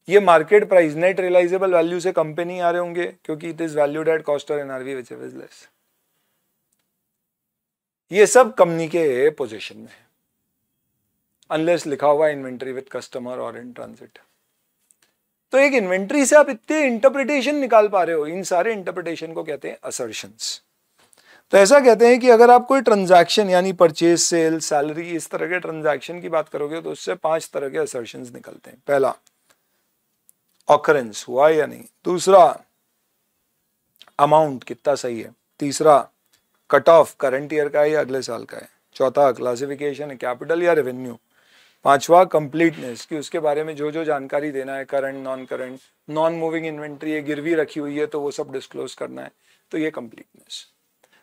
ये market price net realisable value से कम पे नहीं आ रहे होंगे क्योंकि it is valued at cost और एनआरवी विच इज लेस ये सब कंपनी के पोजिशन में है अनलेस लिखा हुआ इन्वेंट्री विथ कस्टमर और इन ट्रांसिट तो एक इन्वेंट्री से आप इतने इंटरप्रिटेशन निकाल पा रहे हो इन सारे इंटरप्रिटेशन को कहते हैं असर्शन तो ऐसा कहते हैं कि अगर आप कोई ट्रांजैक्शन यानी परचेज सेल सैलरी इस तरह के ट्रांजैक्शन की बात करोगे तो उससे पांच तरह के असर्शन निकलते हैं पहला ऑकरेंस हुआ या नहीं दूसरा अमाउंट कितना सही है तीसरा कट ऑफ करंट ईयर का है या अगले साल का है चौथा क्लासिफिकेशन है कैपिटल या रेवेन्यू पांचवा कंप्लीटनेस कि उसके बारे में जो जो जानकारी देना है current non current non moving inventory है गिरवी रखी हुई है तो वो सब डिस्क्लोज करना है तो ये कंप्लीटनेस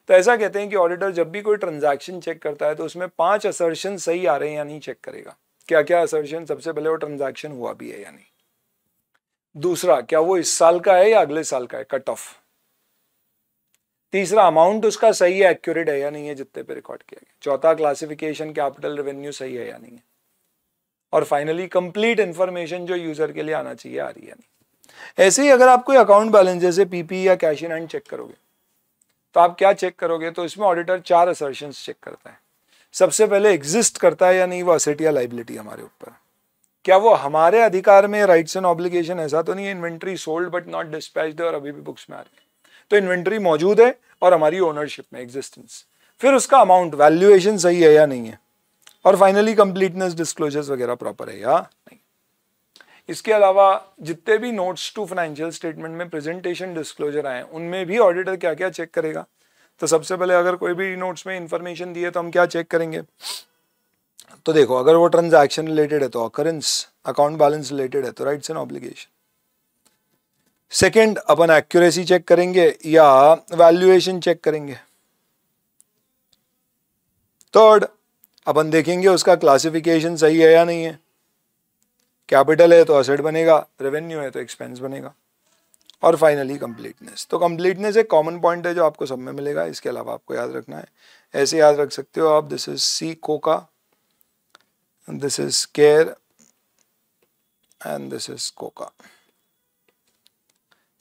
तो ऐसा कहते हैं कि ऑडिटर जब भी कोई ट्रांजैक्शन चेक करता है तो उसमें पांच असर्शन सही आ रहे हैं या नहीं चेक करेगा क्या क्या असर्शन सबसे पहले वो ट्रांजेक्शन हुआ भी है या नहीं दूसरा क्या वो इस साल का है या अगले साल का है कट ऑफ तीसरा अमाउंट उसका सही है एक्यूरेट है या नहीं है जितने पे रिकॉर्ड किया गया चौथा क्लासिफिकेशन कैपिटल रेवेन्यू सही है या नहीं है और फाइनली कंप्लीट इंफॉर्मेशन जो यूज़र के लिए आना चाहिए आ रही है ऐसे ही अगर आप कोई अकाउंट बैलेंस जैसे पीपी e या कैश इन हैंड चेक करोगे तो आप क्या चेक करोगे तो इसमें ऑडिटर चार असर्शन चेक करता है सबसे पहले एग्जिस्ट करता है या नहीं वो असेट या लाइबिलिटी हमारे ऊपर क्या वो हमारे अधिकार में राइट्स एंड ऑब्लिगेशन ऐसा तो नहीं है inventory sold but not dispatch और अभी भी बुक्स में आ रही है तो इन्वेंट्री मौजूद है और हमारी ओनरशिप में एग्जिस्टेंस फिर उसका अमाउंट वैल्यूएशन सही है या नहीं है और फाइनली कंप्लीटनेस डिस्क्लोजर्स वगैरह प्रॉपर है या नहीं इसके अलावा जितने भी नोट्स टू फाइनेंशियल स्टेटमेंट में प्रेजेंटेशन डिस्क्लोजर आए उनमें भी ऑडिटर क्या क्या चेक करेगा तो सबसे पहले अगर कोई भी नोट्स में इंफॉर्मेशन दिए तो हम क्या चेक करेंगे तो देखो अगर वो ट्रांजैक्शन रिलेटेड है तो अकरेंस अकाउंट बैलेंस रिलेटेड है तो राइट्स एंड ऑब्लिगेशन सेकेंड अपन एक्यूरेसी चेक करेंगे या वैल्यूएशन चेक करेंगे थर्ड अपन देखेंगे उसका क्लासिफिकेशन सही है या नहीं है कैपिटल है तो असेट बनेगा रेवेन्यू है तो एक्सपेंस बनेगा और फाइनली कंप्लीटनेस तो कम्प्लीटनेस एक कॉमन पॉइंट है जो आपको सब में मिलेगा इसके अलावा आपको याद रखना है ऐसे याद रख सकते हो आप this is C coca this is care and this is coca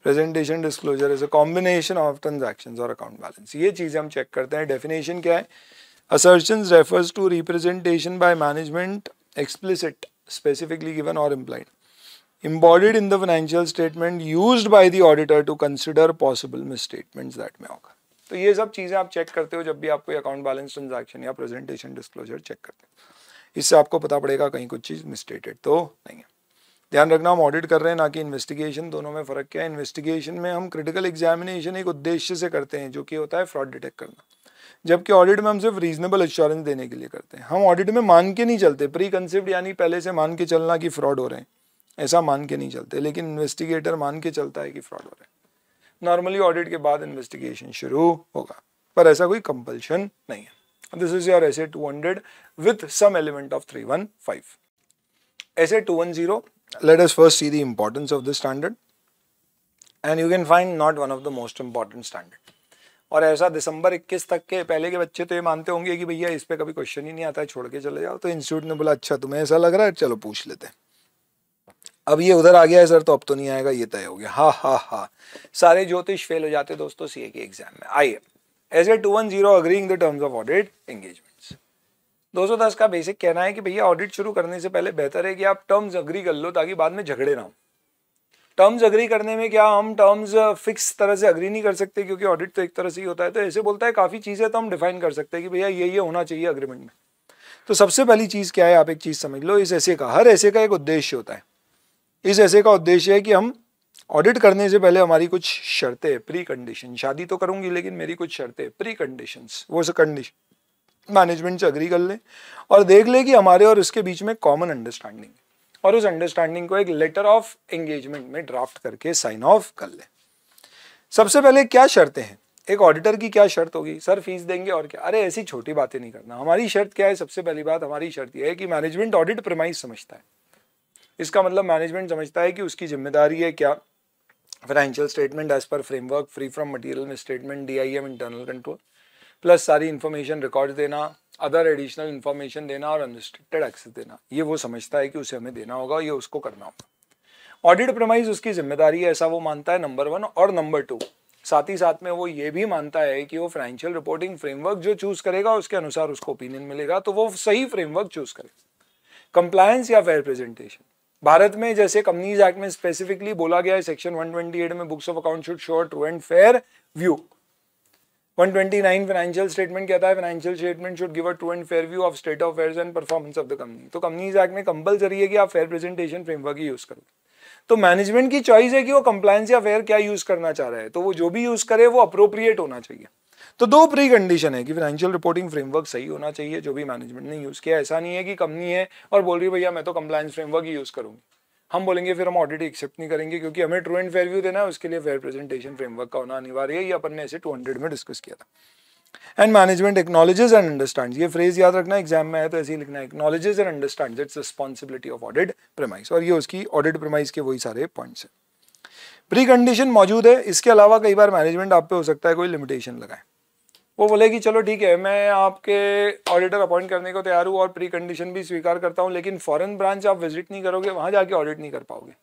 presentation disclosure is a combination of transaction और अकाउंट बैलेंस ये चीज़ें हम चेक करते हैं डेफिनेशन क्या है assertions refers to representation by management explicit specifically given or implied embodied in the financial statement used by the auditor to consider possible misstatements that may occur तो ये सब चीज़ें आप चेक करते हो जब भी आपको अकाउंट बैलेंस ट्रांजैक्शन या प्रेजेंटेशन डिस्क्लोजर चेक करते हो इससे आपको पता पड़ेगा कहीं कुछ चीज़ मिस्टेटेड तो नहीं है ध्यान रखना हम ऑडिट कर रहे हैं ना कि इन्वेस्टिगेशन दोनों में फ़र्क क्या है इन्वेस्टिगेशन में हम क्रिटिकल एग्जामिनेशन एक उद्देश्य से करते हैं जो कि होता है फ्रॉड डिटेक्ट करना जबकि ऑडिट में हम सिर्फ रीजनेबल एश्योरेंस देने के लिए करते हैं हम ऑडिट में मान के नहीं चलते प्री कंसेप्ट यानी पहले से मान के चलना कि फ्रॉड हो रहे हैं ऐसा मान के नहीं चलते लेकिन इन्वेस्टिगेटर मान के चलता है कि फ्रॉड हो रहे हैं नॉर्मली ऑडिट के बाद इन्वेस्टिगेशन शुरू होगा पर ऐसा कोई कंपल्शन नहीं है this is your S A two hundred with some element of three one five S A two one zero let's first see the importance of this standard and you can find not one of the most important standard और ऐसा दिसंबर 21 तक के पहले के बच्चे तो ये मानते होंगे कि भैया इस पर कभी क्वेश्चन ही नहीं आता है छोड़ के चले जाओ तो इंस्टीट्यूट ने बोला अच्छा तुम्हें ऐसा लग रहा है चलो पूछ लेते हैं अब ये उधर आ गया है सर तो अब तो नहीं आएगा ये तय हो गया हा हा हा सारे ज्योतिष फेल हो जाते दोस्तों सीए के एग्जाम में आइए S A two one zero agreeing the terms of audit engagements दो सौ दस का बेसिक कहना है कि भैया ऑडिट शुरू करने से पहले बेहतर है कि आप टर्म्स अग्री कर लो ताकि बाद में झगड़े ना हो टर्म्स अग्री करने में क्या हम टर्म्स फिक्स uh, तरह से अग्री नहीं कर सकते क्योंकि ऑडिट तो एक तरह से ही होता है तो ऐसे बोलता है काफ़ी चीज़ें तो हम डिफाइन कर सकते हैं कि भैया ये ये होना चाहिए अग्रीमेंट में तो सबसे पहली चीज़ क्या है आप एक चीज़ समझ लो इस ऐसे का हर ऐसे का एक उद्देश्य होता है इस ऐसे का उद्देश्य है कि हम ऑडिट करने से पहले हमारी कुछ शर्तें प्री कंडीशन शादी तो करूंगी लेकिन मेरी कुछ शर्तें प्री कंडीशन वो से कंडीशन मैनेजमेंट से अग्री कर लें और देख लें कि हमारे और उसके बीच में कॉमन अंडरस्टैंडिंग और उस अंडरस्टैंडिंग को एक लेटर ऑफ एंगेजमेंट में ड्राफ्ट करके साइन ऑफ कर ले सबसे पहले क्या शर्तें हैं एक ऑडिटर की क्या शर्त होगी सर फीस देंगे और क्या अरे ऐसी छोटी बातें नहीं करना हमारी शर्त क्या है सबसे पहली बात हमारी शर्त यह है कि मैनेजमेंट ऑडिट प्रमाइज समझता है इसका मतलब मैनेजमेंट समझता है कि उसकी जिम्मेदारी है क्या financial statement as per framework free from material statement D I M internal control plus सारी इन्फॉर्मेशन रिकॉर्ड देना अदर एडिशनल इन्फॉर्मेशन देना और अनरिस्ट्रिक्टेड एक्सेस देना ये वो समझता है कि उसे हमें देना होगा ये उसको करना होगा ऑडिट प्रमाइज उसकी जिम्मेदारी है ऐसा वो मानता है नंबर वन और नंबर टू साथ ही साथ में वो ये भी मानता है कि वो फाइनेंशियल रिपोर्टिंग फ्रेमवर्क जो चूज करेगा उसके अनुसार उसको ओपिनियन मिलेगा तो वो सही फ्रेमवर्क चूज करेगा कंप्लायंस या फेयर प्रेजेंटेशन भारत में जैसे कंपनीज एक्ट में स्पेसिफिकली बोला गया है सेक्शन 128 में books of account should show true and fair view 129 financial statement कहता है financial statement should give a true and fair view of state of affairs and performance of the company तो कंपनीज एक्ट में कंपलसरी है कि आप फेयर प्रेजेंटेशन फ्रेमवर्क ही यूज करो तो मैनेजमेंट की चॉइस है कि वो कंप्लायंस या फेयर क्या यूज करना चाह रहा है तो वो जो भी यूज करे वो अप्रोप्रिएट होना चाहिए तो दो प्री कंडीशन है कि फाइनेंशियल रिपोर्टिंग फ्रेमवर्क सही होना चाहिए जो भी मैनेजमेंट ने यूज किया ऐसा नहीं है कि कंपनी है और बोल रही भैया मैं तो कंप्लायंस फ्रेमवर्क ही यूज करूंगी हम बोलेंगे फिर हम ऑडिट एक्सेप्ट नहीं करेंगे क्योंकि हमें ट्रू एंड फेयर व्यू देना है उसके लिए फेयर प्रेजेंटेशन फ्रेमवर्क का होना अनिवार्य है ये अपन ने ऐसे 200 में डिस्कस किया था and management acknowledges and understand ये फ्रेज याद रखना एग्जाम में है तो ऐसे ही लिखना acknowledges and understand its responsibility of audit promise और ये उसकी ऑडिट प्रमाइज़ के वही सारे पॉइंट्स हैं प्री कंडीशन मौजूद है इसके अलावा कई बार मैनेजमेंट आप पे हो सकता है कोई लिमिटेशन लगाए वो बोले कि चलो ठीक है मैं आपके ऑडिटर अपॉइंट करने को तैयार हूँ और प्री कंडीशन भी स्वीकार करता हूँ लेकिन फॉरेन ब्रांच आप विजिट नहीं करोगे वहाँ जाके ऑडिट नहीं कर पाओगे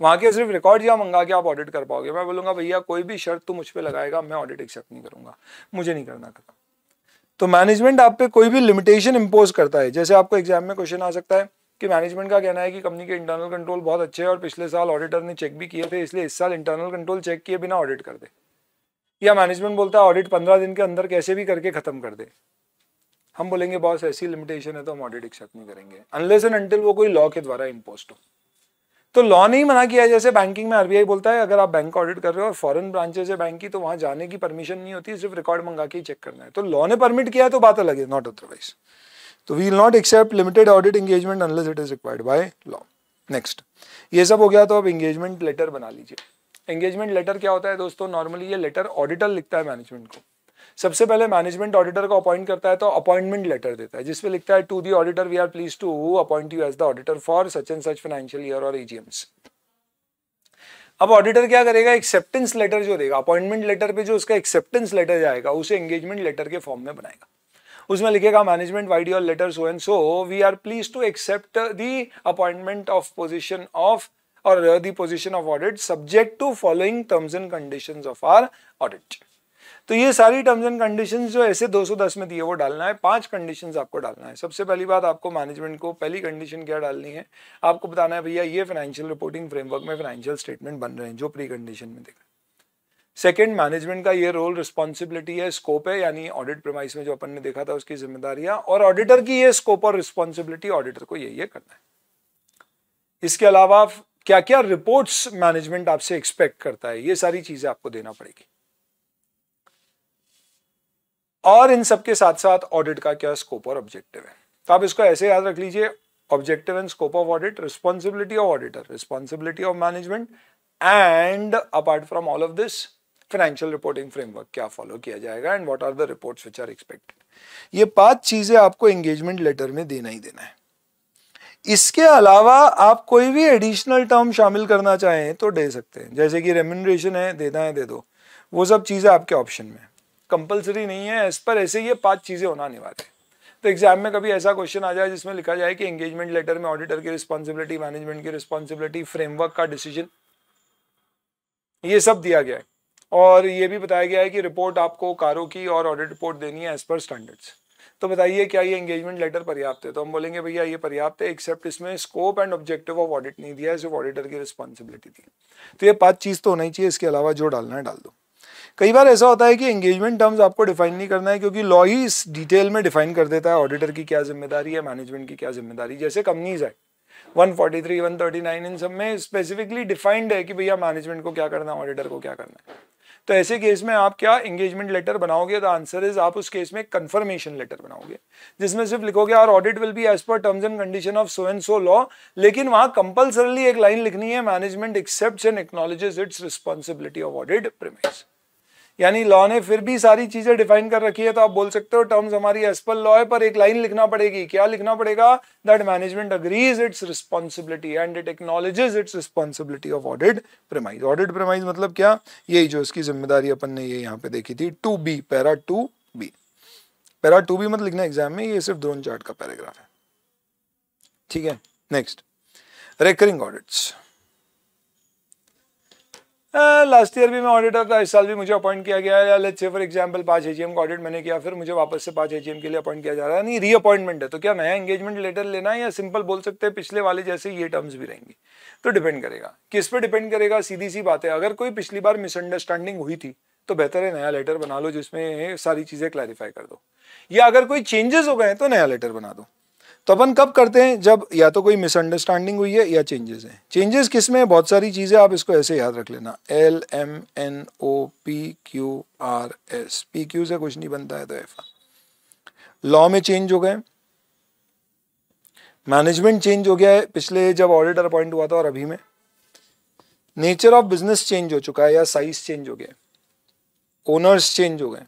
वहाँ के सिर्फ रिकॉर्ड या मंगा के आप ऑडिट कर पाओगे मैं बोलूँगा भैया कोई भी शर्त तो मुझ पर लगाएगा मैं ऑडिट एक्सेप्ट नहीं करूँगा मुझे नहीं करना करना तो मैनेजमेंट आप पे कोई भी लिमिटेशन इम्पोज करता है जैसे आपको एग्जाम में क्वेश्चन आ सकता है कि मैनेजमेंट का कहना है कि कंपनी के इंटरनल कंट्रोल बहुत अच्छे हैं और पिछले साल ऑडिटर ने चेक भी किए थे इसलिए इस साल इंटरनल कंट्रोल चेक किए बिना ऑडिट कर दे या मैनेजमेंट बोलता है ऑडिट पंद्रह दिन के अंदर कैसे भी करके ख़त्म कर दे हम बोलेंगे बॉस ऐसी लिमिटेशन है तो हम ऑडिट एक्सेप्ट नहीं करेंगे अनलेस एंड अनटिल वो कोई लॉ के द्वारा इम्पोस्ट हो तो लॉ नहीं मना किया है जैसे बैंकिंग में आरबीआई बोलता है अगर आप बैंक ऑडिट कर रहे हो और फॉरेन ब्रांचेज है बैंक की तो वहां जाने की परमिशन नहीं होती सिर्फ रिकॉर्ड मंगा के ही चेक करना है तो लॉ ने परमिट किया है तो बात अलग है नॉट अदरवाइज तो we not accept limited audit engagement unless it is required by law next ये सब हो गया तो आप एंगेजमेंट लेटर बना लीजिए एंगेजमेंट लेटर क्या होता है दोस्तों नॉर्मली ये लेटर ऑडिटर लिखता है मैनेजमेंट को सबसे पहले मैनेजमेंट ऑडिटर को अपॉइंट करता है तो अपॉइंटमेंट लेटर देता है जिसमें लिखता है to the auditor we are please to who appoint you as the auditor for such and such financial year और एजीएम्स अब ऑडिटर क्या करेगा एक्सेप्टेंस लेटर जो देगा अपॉइंटमेंट लेटर पे जो उसका एक्सेप्टेंस लेटर जाएगा उसे एंगेजमेंट लेटर के फॉर्म में बनाएगा उसमें लिखेगा management vide your letter so and so we are please to accept the appointment of position of or the position of audit subject to following terms and conditions of our audit. तो ये सारी टर्म्स एंड कंडीशन जो ऐसे 210 में दिए वो डालना है पांच कंडीशंस आपको डालना है सबसे पहली बात आपको मैनेजमेंट को पहली कंडीशन क्या डालनी है आपको बताना है भैया ये फाइनेंशियल रिपोर्टिंग फ्रेमवर्क में फाइनेंशियल स्टेटमेंट बन रहे हैं जो प्री कंडीशन में देखा सेकेंड मैनेजमेंट का ये रोल रिस्पॉन्सिबिलिटी है स्कोप है यानी ऑडिट प्रमाइस में जो अपन ने देखा था उसकी जिम्मेदारियां और ऑडिटर की ये स्कोप और रिस्पॉन्सिबिलिटी ऑडिटर को ये ये करना है इसके अलावा क्या क्या रिपोर्ट्स मैनेजमेंट आपसे एक्सपेक्ट करता है ये सारी चीजें आपको देना पड़ेगी और इन सबके साथ साथ ऑडिट का क्या स्कोप और ऑब्जेक्टिव है तो आप इसको ऐसे याद रख लीजिए objective and scope of audit responsibility of auditor responsibility of management and apart from all of this financial reporting framework क्या फॉलो किया जाएगा and what are the reports which are expected ये पांच चीजें आपको एंगेजमेंट लेटर में देना ही देना है इसके अलावा आप कोई भी एडिशनल टर्म शामिल करना चाहें तो दे सकते हैं जैसे कि रेम्यूनरेशन है देना है दे दो वो सब चीज़ें आपके ऑप्शन में कंपलसरी नहीं है एज पर ऐसे ये पांच चीज़ें होना अनिवार्य है तो एग्जाम में कभी ऐसा क्वेश्चन आ जाए जिसमें लिखा जाए कि एंगेजमेंट लेटर में ऑडिटर की रिस्पॉन्सिबिलिटी मैनेजमेंट की रिस्पॉन्सिबिलिटी फ्रेमवर्क का डिसीजन ये सब दिया गया है और ये भी बताया गया है कि रिपोर्ट आपको कारों की और ऑडिट रिपोर्ट देनी है एज पर स्टैंडर्ड्स तो बताइए क्या ये एंगेजमेंट लेटर पर्याप्त है तो हम बोलेंगे भैया ये पर्याप्त है एक्सेप्ट इसमें scope and objective of audit नहीं दिया है सिर्फ ऑडिटर की रिस्पॉन्सिबिलिटी थी तो ये पाँच चीज़ तो होनी चाहिए इसके अलावा जो डालना है डाल दो कई बार ऐसा होता है कि एंगेजमेंट टर्म्स आपको डिफाइन नहीं करना है क्योंकि लॉ ही इस डिटेल में डिफाइन कर देता है ऑडिटर की क्या जिम्मेदारी है मैनेजमेंट की क्या जिम्मेदारी जैसे कंपनीज है 143, 139 इन सब में स्पेसिफिकली डिफाइंड है कि भैया मैनेजमेंट को क्या करना है ऑडिटर को क्या करना है तो ऐसे केस में आप क्या एंगेजमेंट लेटर बनाओगे द आंसर इज आप उस केस में कन्फर्मेशन लेटर बनाओगे जिसमें सिर्फ लिखोगे और audit will be as per terms and condition of so and so law लेकिन वहां कंपल्सरली एक लाइन लिखनी है management accept and acknowledges its responsibility of audit premise यानी लॉ ने फिर भी सारी चीजें डिफाइन कर रखी है तो आप बोल सकते हो टर्म्स हमारी एसपल लॉ है पर एक लाइन लिखना पड़ेगी क्या लिखना पड़ेगा that management agrees its responsibility and it acknowledges its responsibility of audit promise audit premise मतलब क्या यही जो इसकी जिम्मेदारी अपन ने ये यहाँ पे देखी थी two B para two B para two B मत लिखना एग्जाम में ये सिर्फ ड्रोन चार्ट का पैराग्राफ है ठीक है next recurring audits last uh, year भी मैं ऑडिटर था इस साल भी मुझे अपॉइंट किया गया या लेट्स से फॉर एग्जांपल पाँच एजीएम का ऑडिट मैंने किया फिर मुझे वापस से पाँच एजीएम के लिए अपॉइंट किया जा रहा है नहीं री अपॉइंटमेंट है तो क्या नया एंगेजमेंट लेटर लेना है या सिंपल बोल सकते हैं पिछले वाले जैसे ये टर्म्स भी रहेंगे तो डिपेंड करेगा किस पर डिपेंड करेगा सीधी सी बात है अगर कोई पिछली बार मिसअंडरस्टैंडिंग हुई थी तो बेहतर है नया लेटर बना लो जिसमें सारी चीज़ें क्लैरिफाई कर दो या अगर कोई चेंजेस हो गए तो नया लेटर बना दो तो अपन कब करते हैं जब या तो कोई मिसअंडरस्टैंडिंग हुई है या चेंजेस हैं चेंजेस किस में बहुत सारी चीज़ें आप इसको ऐसे याद रख लेना L M N O P Q R S P Q से कुछ नहीं बनता है तो एफ लॉ में चेंज हो गए मैनेजमेंट चेंज हो गया है पिछले जब ऑडिटर अपॉइंट हुआ था और अभी में नेचर ऑफ बिजनेस चेंज हो चुका है या साइज चेंज हो गया ओनर्स चेंज हो गए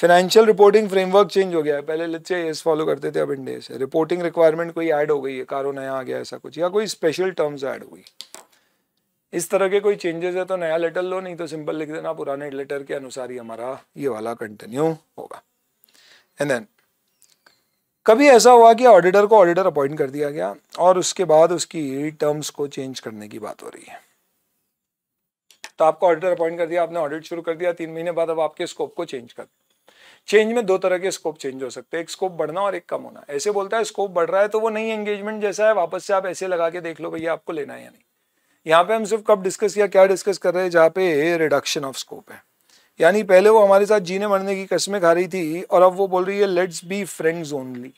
फाइनेंशियल रिपोर्टिंग फ्रेमवर्क चेंज हो गया है पहले लच्चे एस फॉलो करते थे अब इंडे से रिपोर्टिंग रिक्वायरमेंट कोई ऐड हो गई है कारो नया आ गया ऐसा कुछ या कोई स्पेशल टर्म्स ऐड हो गई इस तरह के कोई चेंजेस है तो नया लेटर लो नहीं तो सिंपल लिख देना पुराने लेटर के अनुसार ही हमारा ये वाला कंटिन्यू होगा एंड देन कभी ऐसा हुआ कि ऑडिटर को ऑडिटर अपॉइंट कर दिया गया और उसके बाद उसकी टर्म्स को चेंज करने की बात हो रही है तो आपको ऑडिटर अपॉइंट कर दिया आपने ऑडिट शुरू कर दिया तीन महीने बाद अब आपके स्कोप को चेंज कर चेंज में दो तरह के स्कोप चेंज हो सकते हैं एक स्कोप बढ़ना और एक कम होना ऐसे बोलता है स्कोप बढ़ रहा है तो वो नई एंगेजमेंट जैसा है वापस से आप ऐसे लगा के देख लो भैया आपको लेना है या नहीं यहाँ पे हम सिर्फ कब डिस्कस या क्या डिस्कस कर रहे हैं जहाँ पे रिडक्शन ऑफ स्कोप है यानी पहले वो हमारे साथ जीने मरने की कस्में खा रही थी और अब वो बोल रही है लेट्स बी फ्रेंड्स ओनली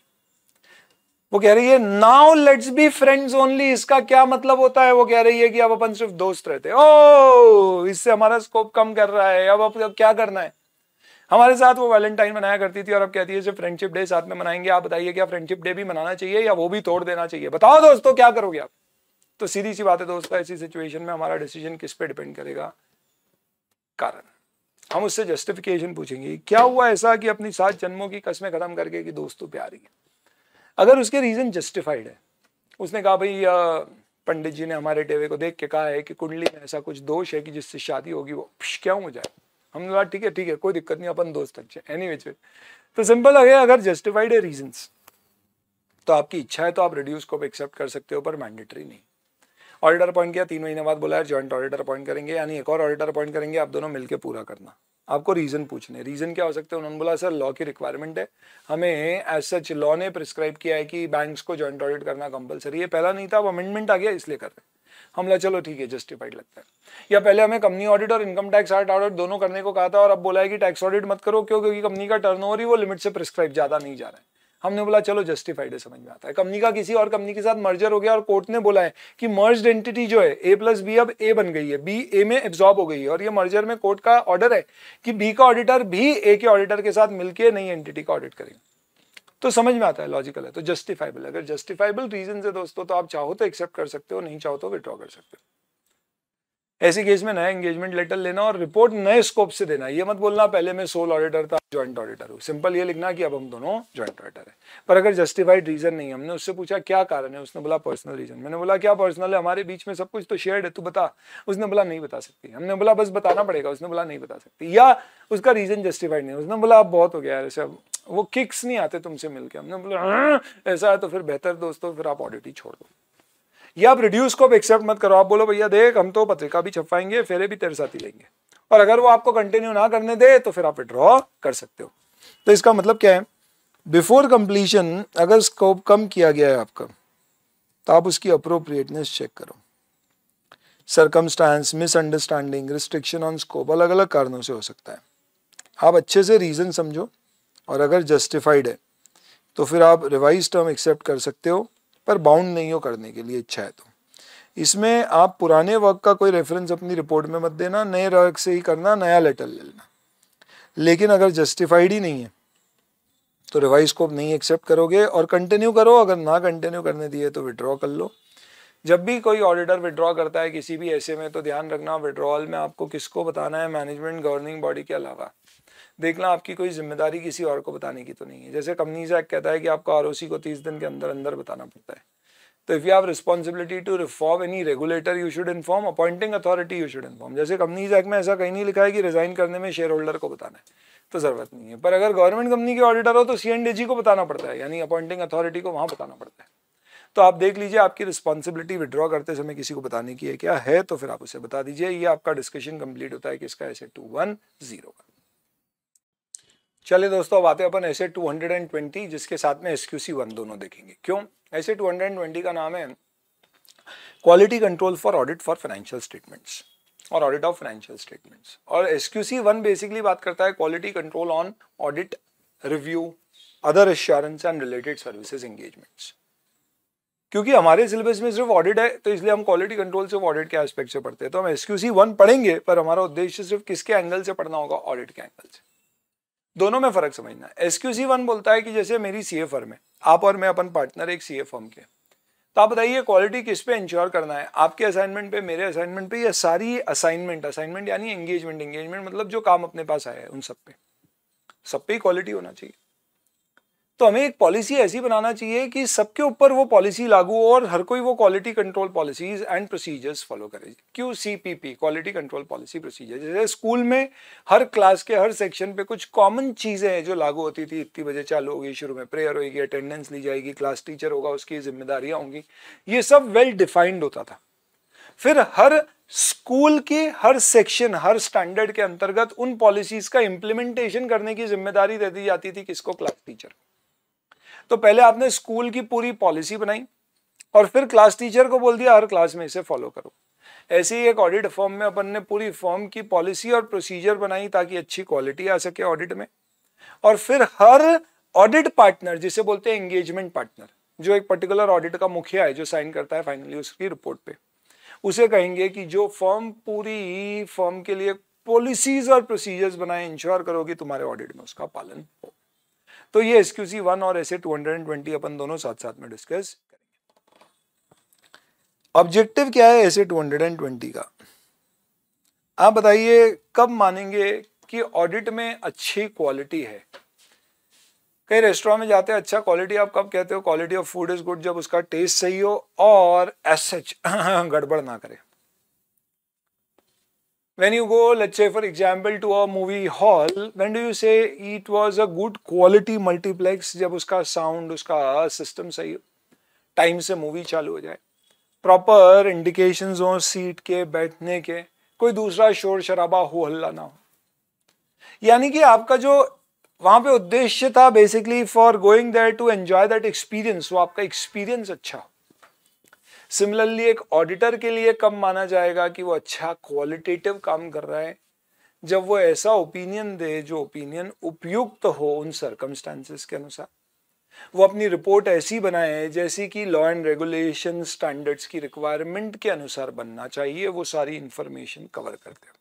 वो कह रही है now let's be friends only इसका क्या मतलब होता है वो कह रही है कि अब अपन सिर्फ दोस्त रहते ओ oh, इससे हमारा स्कोप कम कर रहा है अब अब क्या करना है हमारे साथ वो वैलेंटाइन मनाया करती थी और अब कहती है जब फ्रेंडशिप डे साथ में मनाएंगे आप बताइए क्या फ्रेंडशिप डे भी मनाना चाहिए या वो भी तोड़ देना चाहिए बताओ दोस्तों क्या करोगे आप तो सीधी सी बात है दोस्तों ऐसी सिचुएशन में हमारा डिसीजन किस पे डिपेंड करेगा कारण हम उससे जस्टिफिकेशन पूछेंगे क्या हुआ ऐसा कि अपनी सात जन्मों की कस्में खत्म करके कि दोस्तों प्यारी अगर उसके रीजन जस्टिफाइड है उसने कहा भाई पंडित जी ने हमारे टेवे को देख के कहा है कि कुंडली में ऐसा कुछ दोष है कि जिससे शादी होगी वो क्यों हो जाए हमने कहा ठीक है ठीक है कोई दिक्कत नहीं अपन दोस्त अच्छे एनी वे तो सिंपल आ गया अगर जस्टिफाइड है रीजन तो आपकी इच्छा है तो आप रिड्यूस को एक्सेप्ट कर सकते हो पर मैंडेटरी नहीं ऑडिटर अपॉइंट किया तीन महीने बाद बोला ज्वाइंट ऑडिटर अपॉइंट करेंगे यानी एक और ऑडिटर अपॉइंट करेंगे आप दोनों मिलकर पूरा करना आपको रीजन पूछने रीजन क्या हो सकते हैं उन्होंने बोला सर लॉ की रिक्वायरमेंट है हमें एज सच लॉ ने प्रिस्क्राइब किया है कि बैंक्स को जॉइंट ऑडिट करना कंपलसरी है पहला नहीं था अब अमेंडमेंट आ गया इसलिए कर रहे हैं हमला चलो ठीक है जस्टिफाइड लगता है या पहले हमें कंपनी ऑडिट और इनकम टैक्स आर्ट ऑडिट दोनों करने को कहा था और अब बोला है कि टैक्स ऑडिट मत करो क्यों क्योंकि कंपनी का टर्नओवर ही वो लिमिट से प्रिस्क्राइब ज़्यादा नहीं जा रहा है हमने बोला चलो जस्टिफाइड है समझ में आता है कंपनी का किसी और कंपनी के साथ मर्जर हो गया और कोर्ट ने बोला है कि मर्ज एंटिटी जो है ए प्लस बी अब ए बन गई है बी ए में एब्जॉर्ब हो गई है और ये मर्जर में कोर्ट का ऑर्डर है कि बी का ऑडिटर भी ए के ऑडिटर के साथ मिलकर नई एंटिटी का ऑडिट करेगा तो समझ में आता है लॉजिकल है तो जस्टिफाइबल अगर जस्टिफाइबल रीजन है दोस्तों तो आप चाहो तो एक्सेप्ट कर सकते हो नहीं चाहो तो विड्रॉ कर सकते हो ऐसे केस में नया एंगेजमेंट लेटर लेना और रिपोर्ट नए स्कोप से देना ये मत बोलना पहले मैं सोल ऑडिटर था ज्वाइंट ऑडिटर हूँ सिंपल ये लिखना कि अब हम दोनों ज्वाइंट ऑडिटर है पर अगर जस्टिफाइड रीजन नहीं हमने उससे पूछा क्या कारण है उसने बोला पर्सनल रीजन मैंने बोला क्या पर्सनल है हमारे बीच में सब कुछ तो शेयर्ड है तू बता उसने बोला नहीं बता सकती हमने बोला बस बताना पड़ेगा उसने बोला नहीं बता सकती या उसका रीजन जस्टिफाइड नहीं उसने बोला अब बहुत हो गया यार ऐसे वो किक्स नहीं आते तुमसे मिलकर हमने बोला हाँ, ऐसा है तो फिर बेहतर दोस्तों फिर आप ऑडिट ही छोड़ दो या आप रिड्यूस को भी एक्सेप्ट मत करो आप बोलो भैया देख हम तो पत्रिका भी छपवाएंगे फेरे भी तेरे साथ ही लेंगे और अगर वो आपको कंटिन्यू ना करने दे तो फिर आप विड्रॉ कर सकते हो तो इसका मतलब क्या है बिफोर कंप्लीशन अगर स्कोप कम किया गया है आपका तो आप उसकी अप्रोप्रिएटनेस चेक करो circumstance misunderstanding restriction on scope अलग अलग कारणों से हो सकता है आप अच्छे से रीज़न समझो और अगर जस्टिफाइड है तो फिर आप रिवाइज टर्म एक्सेप्ट कर सकते हो पर बाउंड नहीं हो करने के लिए इच्छा है तो इसमें आप पुराने वर्क का कोई रेफरेंस अपनी रिपोर्ट में मत देना नए वर्क से ही करना नया लेटर ले लेना लेकिन अगर जस्टिफाइड ही नहीं है तो रिवाइज को नहीं एक्सेप्ट करोगे और कंटिन्यू करो अगर ना कंटिन्यू करने दिए तो विड्रॉ कर लो जब भी कोई ऑडिटर विड्रॉ करता है किसी भी ऐसे में तो ध्यान रखना विड्रॉल में आपको किसको बताना है मैनेजमेंट गवर्निंग बॉडी के अलावा देखना आपकी कोई जिम्मेदारी किसी और को बताने की तो नहीं है जैसे कंपनीज एक्ट कहता है कि आपको आर को तीस दिन के अंदर अंदर बताना पड़ता है तो if you have responsibility to reform any regulator you should inform appointing authority you should inform जैसे कंपनीज एक्ट में ऐसा कहीं नहीं लिखा है कि रिजाइन करने में शेयर होल्डर को बताना है तो ज़रूरत नहीं है पर अगर गवर्नमेंट कंपनी के ऑडिटर हो तो सी को बताना पड़ता है यानी अपॉइंटिंग अथॉरिटी को वहाँ बताना पड़ता है तो आप देख लीजिए आपकी रिस्पॉन्सिबिलिटी विड्रॉ करते समय किसी को बताने की है क्या है तो फिर आप उसे बता दीजिए ये आपका डिस्कशन कंप्लीट होता है किसका ऐसे टू वन जीरो का चले दोस्तों अब आते हैं अपन ऐसे 220 जिसके साथ में एस क्यू वन दोनों देखेंगे क्यों ऐसे 220 का नाम है quality control for audit for financial statements और ऑडिट ऑफ फाइनेंशियल स्टेटमेंट्स और S Q C one basically बात करता है quality control on audit review other assurance and related services engagements क्योंकि हमारे सिलेबस में सिर्फ ऑडिट है तो इसलिए हम क्वालिटी कंट्रोल सिर्फ ऑडिट के एस्पेक्ट से पढ़ते हैं तो हम एस क्यू सी वन पढ़ेंगे पर हमारा उद्देश्य सिर्फ किसके एंगल से पढ़ना होगा ऑडिट के एंगल से दोनों में फर्क समझना सी वन बोलता है कि जैसे मेरी सी एफ फर्म है आप और मैं अपन पार्टनर एक सी एफ फर्म के तो आप बताइए क्वालिटी किस पे इंश्योर करना है आपके असाइनमेंट पे मेरे असाइनमेंट पे या सारी असाइनमेंट असाइनमेंट यानी एंगेजमेंट एंगेजमेंट मतलब जो काम अपने पास आया है उन सब पे सब पे ही क्वालिटी होना चाहिए तो हमें एक पॉलिसी ऐसी बनाना चाहिए कि सबके ऊपर वो पॉलिसी लागू और हर कोई वो quality control policies and procedures follow करे Q C P P quality control policy procedure जैसे स्कूल में हर क्लास के हर सेक्शन पे कुछ कॉमन चीज़ें हैं जो लागू होती थी इतनी बजे चालू होगी शुरू में प्रेयर होगी अटेंडेंस ली जाएगी क्लास टीचर होगा उसकी जिम्मेदारियाँ होंगी ये सब वेल डिफाइंड होता था फिर हर स्कूल के हर सेक्शन हर स्टैंडर्ड के अंतर्गत उन पॉलिसीज का इम्प्लीमेंटेशन करने की जिम्मेदारी दे दी जाती थी किसको क्लास टीचर को तो पहले आपने स्कूल की पूरी पॉलिसी बनाई और फिर क्लास टीचर को बोल दिया हर क्लास में इसे फॉलो करो ऐसे ही एक ऑडिट फॉर्म में अपन ने पूरी फॉर्म की पॉलिसी और प्रोसीजर बनाई ताकि अच्छी क्वालिटी आ सके ऑडिट में और फिर हर ऑडिट पार्टनर जिसे बोलते हैं एंगेजमेंट पार्टनर जो एक पर्टिकुलर ऑडिट का मुखिया है जो साइन करता है फाइनली उसकी रिपोर्ट पे उसे कहेंगे कि जो फॉर्म पूरी फॉर्म के लिए पॉलिसीज और प्रोसीजर्स बनाए इंश्योर करोगे तुम्हारे ऑडिट में उसका पालन हो तो ये एस क्यू सी वन और S A two hundred and twenty अपन दोनों साथ साथ में डिस्कस करेंगे ऑब्जेक्टिव क्या है S A two hundred and twenty का आप बताइए कब मानेंगे कि ऑडिट में अच्छी क्वालिटी है कई रेस्टोरेंट में जाते हैं अच्छा क्वालिटी आप कब कहते हो quality of food is good जब उसका टेस्ट सही हो और एस सच <laughs> गड़बड़ ना करे when you go let's say for example to a movie hall when do you say it was a good quality multiplex jab uska sound uska system sahi ho time se movie chalu ho jaye proper indications हो seat ke baithne ke koi dusra shor sharaba ho halla na हो यानी कि आपका जो वहां पे उद्देश्य था basically for going there to enjoy that experience वो आपका एक्सपीरियंस अच्छा हो सिमिलरली एक ऑडिटर के लिए कम माना जाएगा कि वो अच्छा क्वालिटेटिव काम कर रहा है जब वो ऐसा ओपिनियन दे जो ओपिनियन उपयुक्त तो हो उन सर्कमस्टांसेस के अनुसार वो अपनी रिपोर्ट ऐसी बनाए जैसी कि लॉ एंड रेगुलेशन स्टैंडर्ड्स की रिक्वायरमेंट के अनुसार बनना चाहिए वो सारी इंफॉर्मेशन कवर करते हैं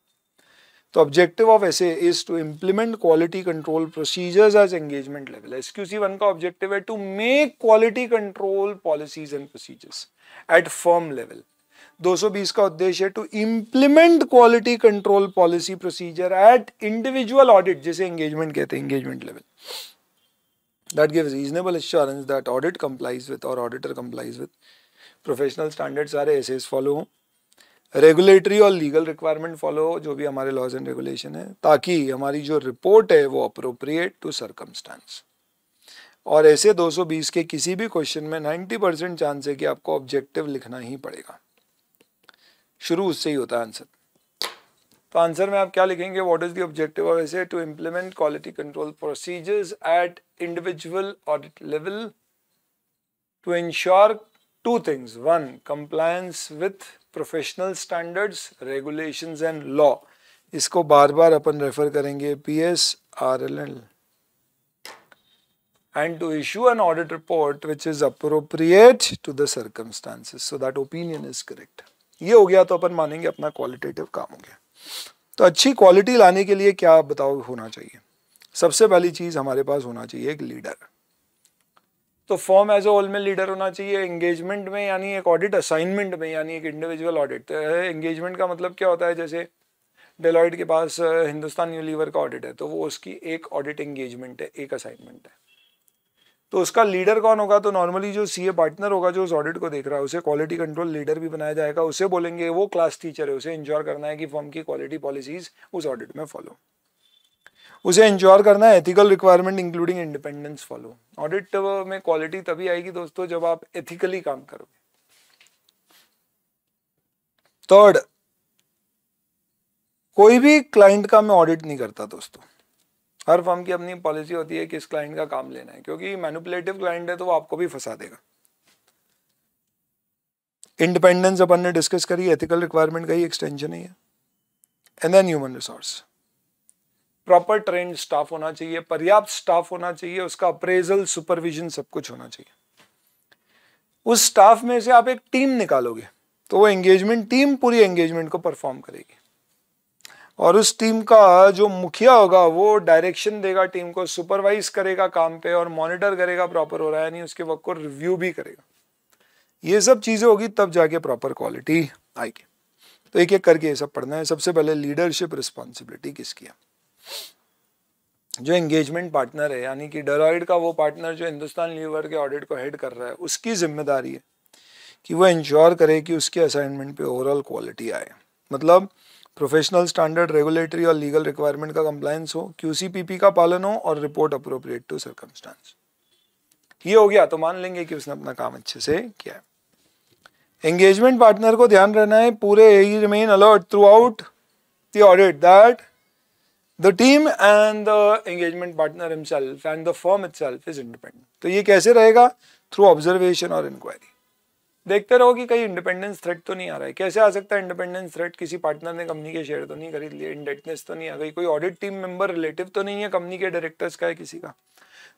तो objective of S as to implement quality control procedures as engagement level S Q C one का ऑब्जेक्टिव है to make quality control policies and procedures at firm level 220 का उद्देश्य है to implement quality control policy procedure at individual audit जिसे एंगेजमेंट कहते हैं engagement level that give reasonable assurance that audit complies with और auditor complies with professional standard सारे ऐसे फॉलो हों रेगुलेटरी और लीगल रिक्वायरमेंट फॉलो जो भी हमारे लॉज एंड रेगुलेशन है ताकि हमारी जो रिपोर्ट है वो अप्रोप्रिएट टू सरकमस्टांस और ऐसे 220 के किसी भी क्वेश्चन में 90 परसेंट चांस है कि आपको ऑब्जेक्टिव लिखना ही पड़ेगा शुरू उससे ही होता है आंसर तो आंसर में आप क्या लिखेंगे वॉट इज दब्जेक्टिव और ऑफ ऐसे to implement quality control procedures at individual audit level to ensure two things one compliance with professional standards regulations and law इसको बार बार अपन रेफर करेंगे P S R L L and to issue an audit report which is appropriate to the circumstances so that opinion is correct ये हो गया तो अपन मानेंगे अपना क्वालिटेटिव काम हो गया तो अच्छी क्वालिटी लाने के लिए क्या बताओ होना चाहिए सबसे पहली चीज हमारे पास होना चाहिए एक लीडर तो फॉर्म एज ए होल में लीडर होना चाहिए एंगेजमेंट में यानी एक ऑडिट असाइनमेंट में यानी एक इंडिविजुअल ऑडिट एंगेजमेंट का मतलब क्या होता है जैसे डेलॉइड के पास हिंदुस्तान यूनिलीवर का ऑडिट है तो वो उसकी एक ऑडिट एंगेजमेंट है एक असाइनमेंट है तो उसका लीडर कौन होगा तो नॉर्मली जो सीए पार्टनर होगा जो उस ऑडिट को देख रहा है उसे क्वालिटी कंट्रोल लीडर भी बनाया जाएगा उसे बोलेंगे वो क्लास टीचर है उसे इंश्योर करना है कि फॉर्म की क्वालिटी पॉलिसीज उस ऑडिट में फॉलो उसे इंश्योर करना है ethical requirement including independence follow audit में क्वालिटी तभी आएगी दोस्तों जब आप एथिकली काम करोगे थर्ड कोई भी क्लाइंट का मैं ऑडिट नहीं करता दोस्तों हर फर्म की अपनी पॉलिसी होती है कि इस क्लाइंट का काम लेना है क्योंकि मैनुपुलेटिव क्लाइंट है तो वो आपको भी फंसा देगा इंडिपेंडेंस अपन ने डिस्कस करी एथिकल रिक्वायरमेंट का ही एक्सटेंशन ही है and then human resource proper train staff होना चाहिए पर्याप्त स्टाफ होना चाहिए उसका अप्रेजल सुपरविजन सब कुछ होना चाहिए उस स्टाफ में से आप एक टीम निकालोगे तो वो एंगेजमेंट टीम पूरी एंगेजमेंट को परफॉर्म करेगी और उस टीम का जो मुखिया होगा वो डायरेक्शन देगा टीम को सुपरवाइज करेगा काम पे और मॉनिटर करेगा प्रॉपर हो रहा है नहीं उसके वर्क को रिव्यू भी करेगा ये सब चीज़ें होगी तब जाके प्रॉपर क्वालिटी आएगी तो एक एक करके ये सब पढ़ना है सबसे पहले लीडरशिप रिस्पॉन्सिबिलिटी किसकी है जो एंगेजमेंट पार्टनर है यानी कि डेलॉइड का वो पार्टनर जो हिंदुस्तान लीवर के ऑडिट को हेड कर रहा है उसकी जिम्मेदारी है कि वो इंश्योर करे कि उसके असाइनमेंट पे ओवरऑल क्वालिटी आए मतलब प्रोफेशनल स्टैंडर्ड रेगुलेटरी और लीगल रिक्वायरमेंट का कंप्लायंस हो क्यूसीपीपी का पालन हो और रिपोर्ट अप्रोप्रिएट टू सरकमस्टांस ये हो गया तो मान लेंगे कि उसने अपना काम अच्छे से किया एंगेजमेंट पार्टनर को ध्यान रहना है पूरे ही remain alert throughout audit that the team and the engagement partner himself and the firm itself is independent तो ये कैसे रहेगा थ्रू ऑब्जर्वेशन और इंक्वायरी देखते रहो कि कहीं इंडिपेंडेंस थ्रेट तो नहीं आ रहा है कैसे आ सकता है इंडिपेंडेंस थ्रेट किसी पार्टनर ने कंपनी के शेयर तो नहीं खरीद लिए इंडेटनेस तो नहीं आ गई कोई ऑडिट टीम मेंबर रिलेटिव तो नहीं है कंपनी के डायरेक्टर्स का है किसी का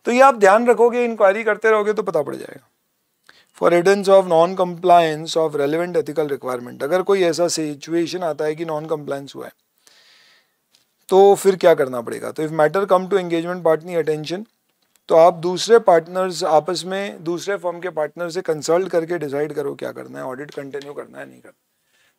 तो ये आप ध्यान रखोगे इंक्वायरी करते रहोगे तो पता पड़ जाएगा for evidence of non compliance of relevant ethical requirement अगर कोई ऐसा सिचुएशन आता है कि नॉन कंप्लायंस हुआ है तो फिर क्या करना पड़ेगा तो if matter come to engagement partner attention तो आप दूसरे पार्टनर्स आपस में दूसरे फर्म के पार्टनर से कंसल्ट करके डिसाइड करो क्या करना है ऑडिट कंटिन्यू करना है नहीं करना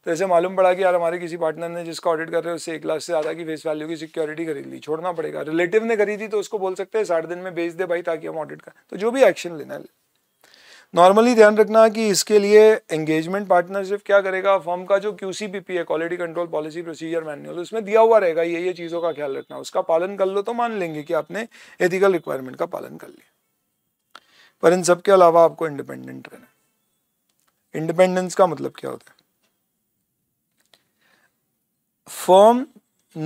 तो ऐसे मालूम पड़ा कि यार हमारे किसी पार्टनर ने जिसका ऑडिट कर रहे हैं उससे एक लाख से ज़्यादा की फेस वैल्यू की सिक्योरिटी खरीद ली छोड़ना पड़ेगा रिलेटिव ने खरीदी तो उसको बोल सकते हैं साठ दिन में बेच दे भाई ताकि हम ऑडिट कर तो जो भी एक्शन लेना है नॉर्मली ध्यान रखना कि इसके लिए एंगेजमेंट पार्टनरशिप क्या करेगा फॉर्म का जो क्यू है quality control policy procedure manual उसमें दिया हुआ रहेगा ये ये चीज़ों का ख्याल रखना उसका पालन कर लो तो मान लेंगे कि आपने एथिकल रिक्वायरमेंट का पालन कर लिया पर इन सब के अलावा आपको इंडिपेंडेंट रहना इंडिपेंडेंस का मतलब क्या होता है फर्म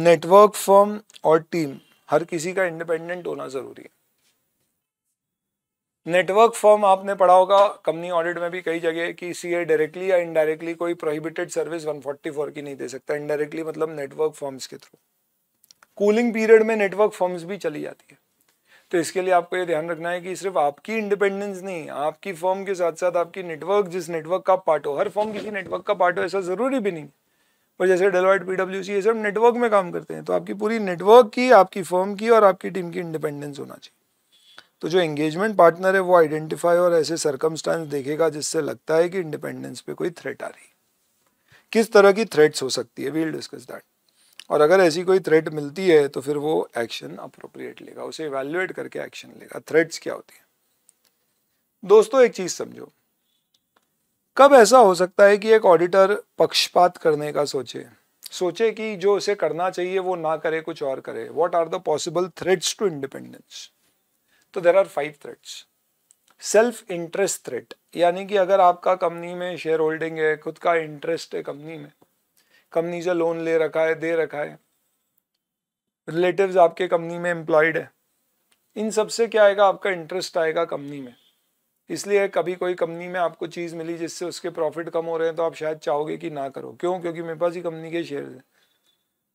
नेटवर्क फर्म और टीम हर किसी का इंडिपेंडेंट होना ज़रूरी है नेटवर्क फॉर्म आपने पढ़ा होगा कंपनी ऑडिट में भी कई जगह कि सीए डायरेक्टली या इनडायरेक्टली कोई प्रोहिबिटेड सर्विस 144 की नहीं दे सकता इनडायरेक्टली मतलब नेटवर्क फॉर्म्स के थ्रू कूलिंग पीरियड में नेटवर्क फॉर्म्स भी चली जाती है तो इसके लिए आपको ये ध्यान रखना है कि सिर्फ आपकी इंडिपेंडेंस नहीं आपकी फॉर्म के साथ साथ आपकी नेटवर्क जिस नेटवर्क का पार्ट हो हर फॉर्म किसी नेटवर्क का पार्ट हो ऐसा ज़रूरी भी नहीं पर जैसे डेलॉइट पीडब्ल्यू सी ये सब नेटवर्क में काम करते हैं तो आपकी पूरी नेटवर्क की आपकी फॉर्म की और आपकी टीम की इंडिपेंडेंस होना चाहिए तो जो एंगेजमेंट पार्टनर है वो आइडेंटिफाई और ऐसे सर्कमस्टांस देखेगा जिससे लगता है कि इंडिपेंडेंस पे कोई थ्रेट आ रही किस तरह की थ्रेट्स हो सकती है वील डिस्कस दैट और अगर ऐसी कोई थ्रेट मिलती है तो फिर वो एक्शन अप्रोप्रिएट लेगा उसे इवेल्युएट करके एक्शन लेगा थ्रेट्स क्या होती है दोस्तों एक चीज़ समझो कब ऐसा हो सकता है कि एक ऑडिटर पक्षपात करने का सोचे सोचे कि जो उसे करना चाहिए वो ना करे कुछ और करे what are the possible threats to independence तो there are five threats self interest threat यानी कि अगर आपका कंपनी में शेयर होल्डिंग है खुद का इंटरेस्ट है कंपनी में कंपनी से लोन ले रखा है दे रखा है रिलेटिव आपके कंपनी में एम्प्लॉयड है इन सब से क्या आएगा आपका इंटरेस्ट आएगा कंपनी में इसलिए कभी कोई कंपनी में आपको चीज़ मिली जिससे उसके प्रॉफिट कम हो रहे हैं तो आप शायद चाहोगे कि ना करो क्यों क्योंकि मेरे पास ही कंपनी के शेयर हैं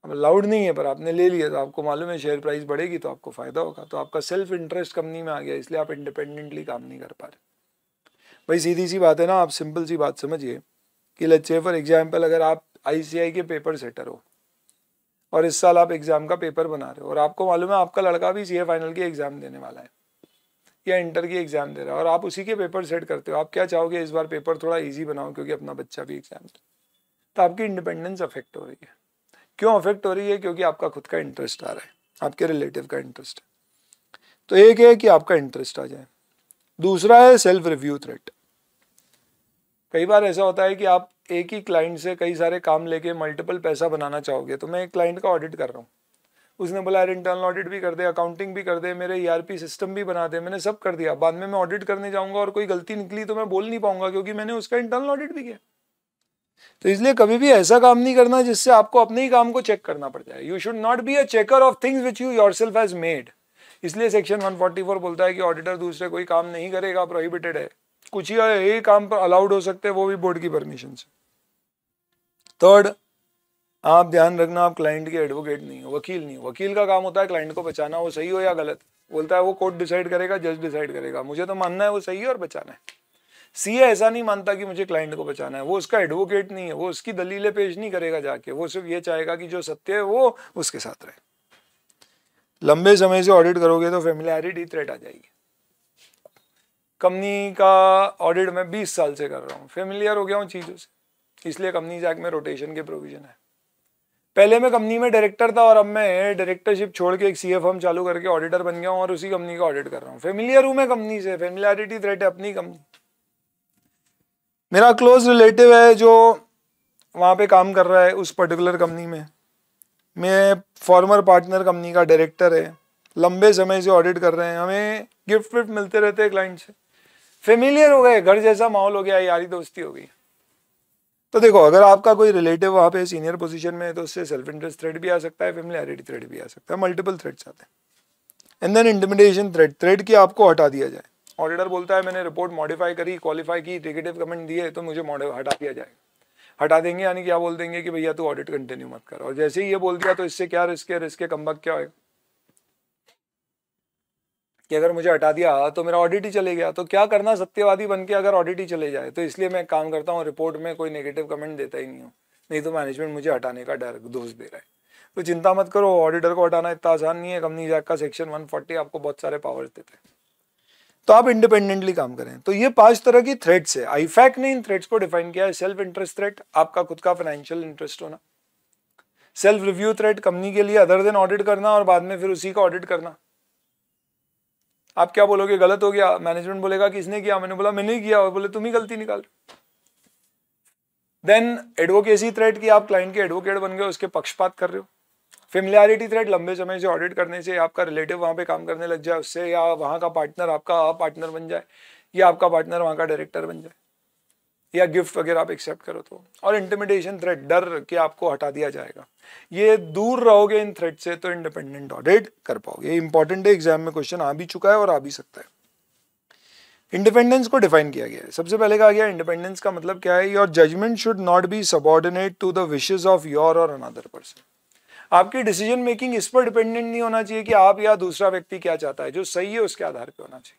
अब अलाउड नहीं है पर आपने ले लिया तो आपको मालूम है शेयर प्राइस बढ़ेगी तो आपको फ़ायदा होगा तो आपका सेल्फ इंटरेस्ट कंपनी में आ गया इसलिए आप इंडिपेंडेंटली काम नहीं कर पा रहे भाई सीधी सी बात है ना आप सिंपल सी बात समझिए कि लच्चे फॉर एग्जाम्पल अगर आप आई के पेपर सेटर हो और इस साल आप एग्ज़ाम का पेपर बना रहे हो और आपको मालूम है आपका लड़का भी सी फाइनल की एग्ज़ाम देने वाला है या इंटर की एग्ज़ाम दे रहा है और आप उसी के पेपर सेट करते हो आप क्या चाहोगे इस बार पेपर थोड़ा ईजी बनाओ क्योंकि अपना बच्चा भी एग्ज़ाम दे तो आपकी इंडिपेंडेंस अफेक्ट हो रही है क्यों अफेक्ट हो रही है क्योंकि आपका खुद का इंटरेस्ट आ रहा है आपके रिलेटिव का इंटरेस्ट तो एक है कि आपका इंटरेस्ट आ जाए दूसरा है सेल्फ रिव्यू थ्रेट कई बार ऐसा होता है कि आप एक ही क्लाइंट से कई सारे काम लेके मल्टीपल पैसा बनाना चाहोगे तो मैं एक क्लाइंट का ऑडिट कर रहा हूँ उसने बोला यार इंटरनल ऑडिट भी कर दे अकाउंटिंग भी कर दे मेरे ई e सिस्टम भी बना दे मैंने सब कर दिया बाद में मैं ऑडिट करने जाऊँगा और कोई गलती निकली तो मैं बोल नहीं पाऊंगा क्योंकि मैंने उसका इंटरनल ऑडिट भी किया तो इसलिए कभी भी ऐसा काम नहीं करना जिससे आपको अपने ही काम को चेक करना पड़ जाए you should not be a checker of things which you yourself has made इसलिए सेक्शन 144 बोलता है कि ऑडिटर दूसरे कोई काम नहीं करेगा प्रोहिबिटेड है कुछ ही यही काम पर अलाउड हो सकते हैं वो भी बोर्ड की परमिशन से थर्ड आप ध्यान रखना आप क्लाइंट के एडवोकेट नहीं हो वकील नहीं हो वकील का काम होता है क्लाइंट को बचाना वो सही हो या गलत बोलता है वो कोर्ट डिसाइड करेगा जज डिसाइड करेगा मुझे तो मानना है वो सही है और बचाना है सीए ऐसा नहीं मानता कि मुझे क्लाइंट को बचाना है वो उसका एडवोकेट नहीं है वो उसकी दलीलें पेश नहीं करेगा जाके वो सिर्फ ये चाहेगा कि जो सत्य है वो उसके साथ रहे लंबे समय से ऑडिट करोगे तो फेमिलरिटी थ्रेट आ जाएगी कंपनी का ऑडिट मैं बीस साल से कर रहा हूँ फेमिलियर हो गया हूँ चीज़ों से इसलिए कंपनी एक्ट में रोटेशन के प्रोविजन है पहले मैं कंपनी में डायरेक्टर था और अब मैं डायरेक्टरशिप छोड़ के एक सी एफ चालू करके ऑडिटर बन गया हूँ और उसी कंपनी का ऑडिट कर रहा हूँ फेमिलियर हूँ मैं कंपनी से फेमिलियरिटी थ्रेट है अपनी कंपनी मेरा क्लोज रिलेटिव है जो वहाँ पे काम कर रहा है उस पर्टिकुलर कंपनी में मैं फॉर्मर पार्टनर कंपनी का डायरेक्टर है लंबे समय से ऑडिट कर रहे हैं हमें गिफ्ट विफ्ट मिलते रहते हैं क्लाइंट से फेमिलियर हो गए घर जैसा माहौल हो गया यारी दोस्ती हो गई तो देखो अगर आपका कोई रिलेटिव वहाँ पे सीनियर पोजीशन में है तो उससे सेल्फ इंटरेस्ट थ्रेड भी आ सकता है फेमिलियरिटी थ्रेड भी आ सकता है मल्टीपल थ्रेड्स आते हैं and then intermediation threat threat की आपको हटा दिया जाए ऑडिटर बोलता है मैंने रिपोर्ट मॉडिफाई करी क्वालिफाई की नेगेटिव कमेंट दिए तो मुझे हटा दिया जाएगा हटा देंगे यानी क्या बोल देंगे कि भैया तू ऑडिट कंटिन्यू मत कर और जैसे ही ये बोल दिया तो इससे क्या रिस्क है रिस्क कम क्या होगा कि अगर मुझे हटा दिया तो मेरा ऑडिट ही चले गया तो क्या करना सत्यवादी बन के अगर ऑडिट ही चले जाए तो इसलिए मैं काम करता हूँ रिपोर्ट में कोई नेगेटिव कमेंट देता ही नहीं हूँ नहीं तो मैनेजमेंट मुझे हटाने का डर दोष दे रहा है तो चिंता मत करो ऑडिटर को हटाना इतना आसान नहीं है कंपनी जैक का सेक्शन 140 आपको बहुत सारे पावर्स देते हैं तो आप इंडिपेंडेंटली काम करें तो ये पांच तरह की थ्रेड्स है आईफैक ने इन थ्रेड्स को डिफाइन किया है सेल्फ इंटरेस्ट थ्रेड आपका खुद का फाइनेंशियल इंटरेस्ट होना सेल्फ रिव्यू थ्रेड कंपनी के लिए अदर देन ऑडिट करना और बाद में फिर उसी का ऑडिट करना आप क्या बोलोगे गलत हो गया मैनेजमेंट बोलेगा किसने किया मैंने बोला मैंने ही किया और बोले तुम ही गलती निकाल देन एडवोकेसी थ्रेड की आप क्लाइंट के एडवोकेट बन गए उसके पक्षपात कर रहे हो फेमिलियरिटी थ्रेड लंबे समय से ऑडिट करने से आपका रिलेटिव वहाँ पे काम करने लग जाए उससे या वहाँ का पार्टनर आपका पार्टनर बन जाए या आपका पार्टनर वहाँ का डायरेक्टर बन जाए या गिफ्ट वगैरह आप एक्सेप्ट करो तो और इंटरमीडिएशन थ्रेड डर कि आपको हटा दिया जाएगा ये दूर रहोगे इन थ्रेड से तो इंडिपेंडेंट ऑडिट कर पाओगे इंपॉर्टेंट है एग्जाम में क्वेश्चन आ भी चुका है और आ भी सकता है इंडिपेंडेंस को डिफाइन किया गया है सबसे पहले कहा गया इंडिपेंडेंस का मतलब क्या है your judgement should not be subordinate to the wishes of your और अनदर पर्सन आपकी डिसीजन मेकिंग इस पर डिपेंडेंट नहीं होना चाहिए कि आप या दूसरा व्यक्ति क्या चाहता है जो सही है उसके आधार पर होना चाहिए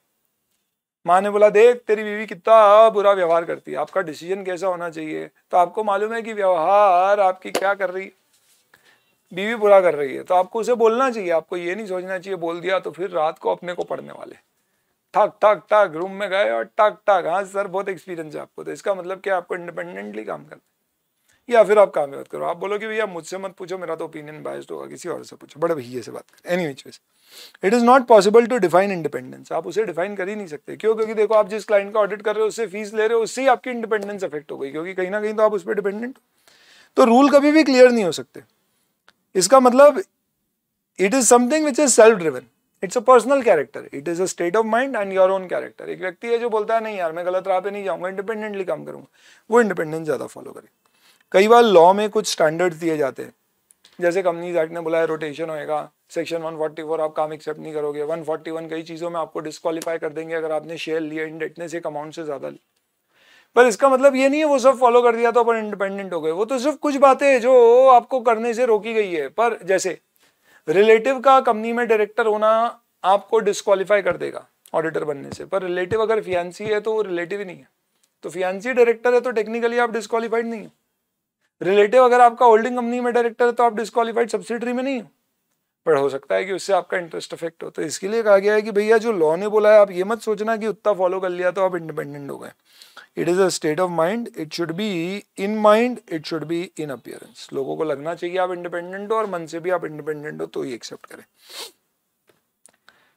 माँ ने बोला देख तेरी बीवी कितना बुरा व्यवहार करती है आपका डिसीजन कैसा होना चाहिए तो आपको मालूम है कि व्यवहार आपकी क्या कर रही है बीवी बुरा कर रही है तो आपको उसे बोलना चाहिए आपको ये नहीं सोचना चाहिए बोल दिया तो फिर रात को अपने को पढ़ने वाले ठक ठक ठक रूम में गए और टक टक हाँ सर बहुत एक्सपीरियंस है आपको तो इसका मतलब क्या आपको इंडिपेंडेंटली काम करना या फिर आप काम करो आप बोलोगे भैया मुझसे मत पूछो मेरा तो ओपिनियन बायस्ड होगा किसी और से पूछो बड़े भैया से बात करें any which it is not possible to define independence आप उसे डिफाइन कर ही नहीं सकते क्यों क्योंकि देखो आप जिस क्लाइंट का ऑडिट कर रहे हो उससे फीस ले रहे हो उससे ही आपकी इंडिपेंडेंस अफेक्ट हो गई क्योंकि कहीं ना कहीं तो आप उस पर डिपेंडेंट तो रूल कभी भी क्लियर नहीं हो सकते इसका मतलब it is something which is self driven it's a personal character it is a state of mind and your own character एक व्यक्ति है जो बोलता है नहीं यार मैं गलत राह पे नहीं जाऊंगा इंडिपेंडेंटली काम करूंगा वो इंडिपेंडेंस ज़्यादा फॉलो करे कई बार लॉ में कुछ स्टैंडर्ड्स दिए जाते हैं जैसे कंपनीज एक्ट ने बोला है रोटेशन होएगा सेक्शन 144 आप काम एक्सेप्ट नहीं करोगे 141 कई चीज़ों में आपको डिस्कालीफाई कर देंगे अगर आपने शेयर लिया इंडेटनेस एक अमाउंट से ज़्यादा ली पर इसका मतलब ये नहीं है वो सब फॉलो कर दिया तो अपन इंडिपेंडेंट हो गए वो तो सिर्फ कुछ बातें जो आपको करने से रोकी गई है पर जैसे रिलेटिव का कंपनी में डायरेक्टर होना आपको डिस्कालीफाई कर देगा ऑडिटर बनने से पर रिलेटिव अगर फियांसी है तो वो रिलेटिव ही नहीं है तो फियांसी डायरेक्टर है तो टेक्निकली आप डिस्कालीफाइड नहीं है रिलेटिव अगर आपका होल्डिंग कंपनी में डायरेक्टर है तो आप डिस्कालीफाइड सब्सिडरी में नहीं हो पर हो सकता है कि उससे आपका इंटरेस्ट अफेक्ट हो तो इसके लिए कहा गया है कि भैया जो लॉ ने बोला है आप ये मत सोचना कि उत्ता फॉलो कर लिया तो आप इंडिपेंडेंट हो गए it is a state of mind it should be in mind it should be in appearance लोगों को लगना चाहिए आप इंडिपेंडेंट हो और मन से भी आप इंडिपेंडेंट हो तो ही एक्सेप्ट करें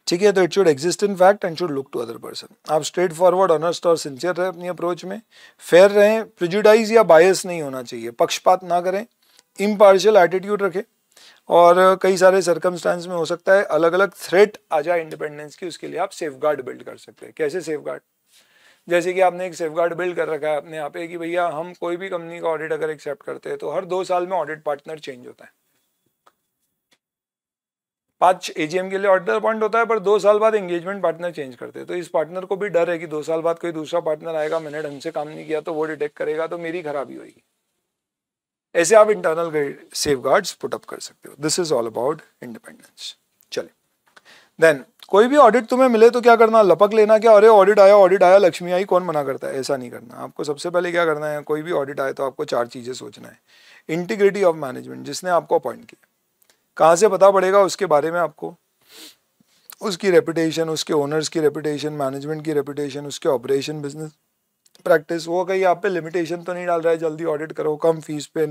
ठीक है तो it should exist in fact and should look to other person आप स्ट्रेट फॉरवर्ड ऑनेस्ट और सिंसियर रहें अपनी अप्रोच में फेयर रहें प्रिजुडाइज या बायस नहीं होना चाहिए पक्षपात ना करें इम्पार्शल एटीट्यूड रखें और कई सारे सर्कमस्टांस में हो सकता है अलग अलग थ्रेट आ जाए इंडिपेंडेंस की उसके लिए आप सेफ गार्ड बिल्ड कर सकते हैं कैसे सेफ गार्ड जैसे कि आपने एक सेफ गार्ड बिल्ड कर रखा है अपने यहाँ पे कि भैया हम कोई भी कंपनी का ऑडिट अगर एक्सेप्ट करते हैं तो हर दो साल में ऑडिट पार्टनर चेंज होता है पांच एजीएम के लिए ऑर्डर अपॉइंट होता है पर दो साल बाद एंगेजमेंट पार्टनर चेंज करते हैं तो इस पार्टनर को भी डर है कि दो साल बाद कोई दूसरा पार्टनर आएगा मैंने ढंग से काम नहीं किया तो वो डिटेक्ट करेगा तो मेरी खराबी होगी ऐसे आप इंटरनल सेफ गार्ड्स पुटअप कर सकते हो this is all about independence चले देन कोई भी ऑडिट तुम्हें मिले तो क्या करना लपक लेना क्या अरे ऑडिट आया ऑडिट आया लक्ष्मी आई कौन मना करता है ऐसा नहीं करना आपको सबसे पहले क्या करना है कोई भी ऑडिट आए तो आपको चार चीज़ें सोचना है इंटीग्रिटी ऑफ मैनेजमेंट जिसने आपको अपॉइंट किया कहाँ से पता पड़ेगा उसके बारे में आपको उसकी रेपुटेशन उसके ओनर्स की रेपुटेशन मैनेजमेंट की रेपुटेशन उसके ऑपरेशन बिजनेस प्रैक्टिस वो कहीं आप पे लिमिटेशन तो नहीं डाल रहा है जल्दी ऑडिट करो कम फीस पे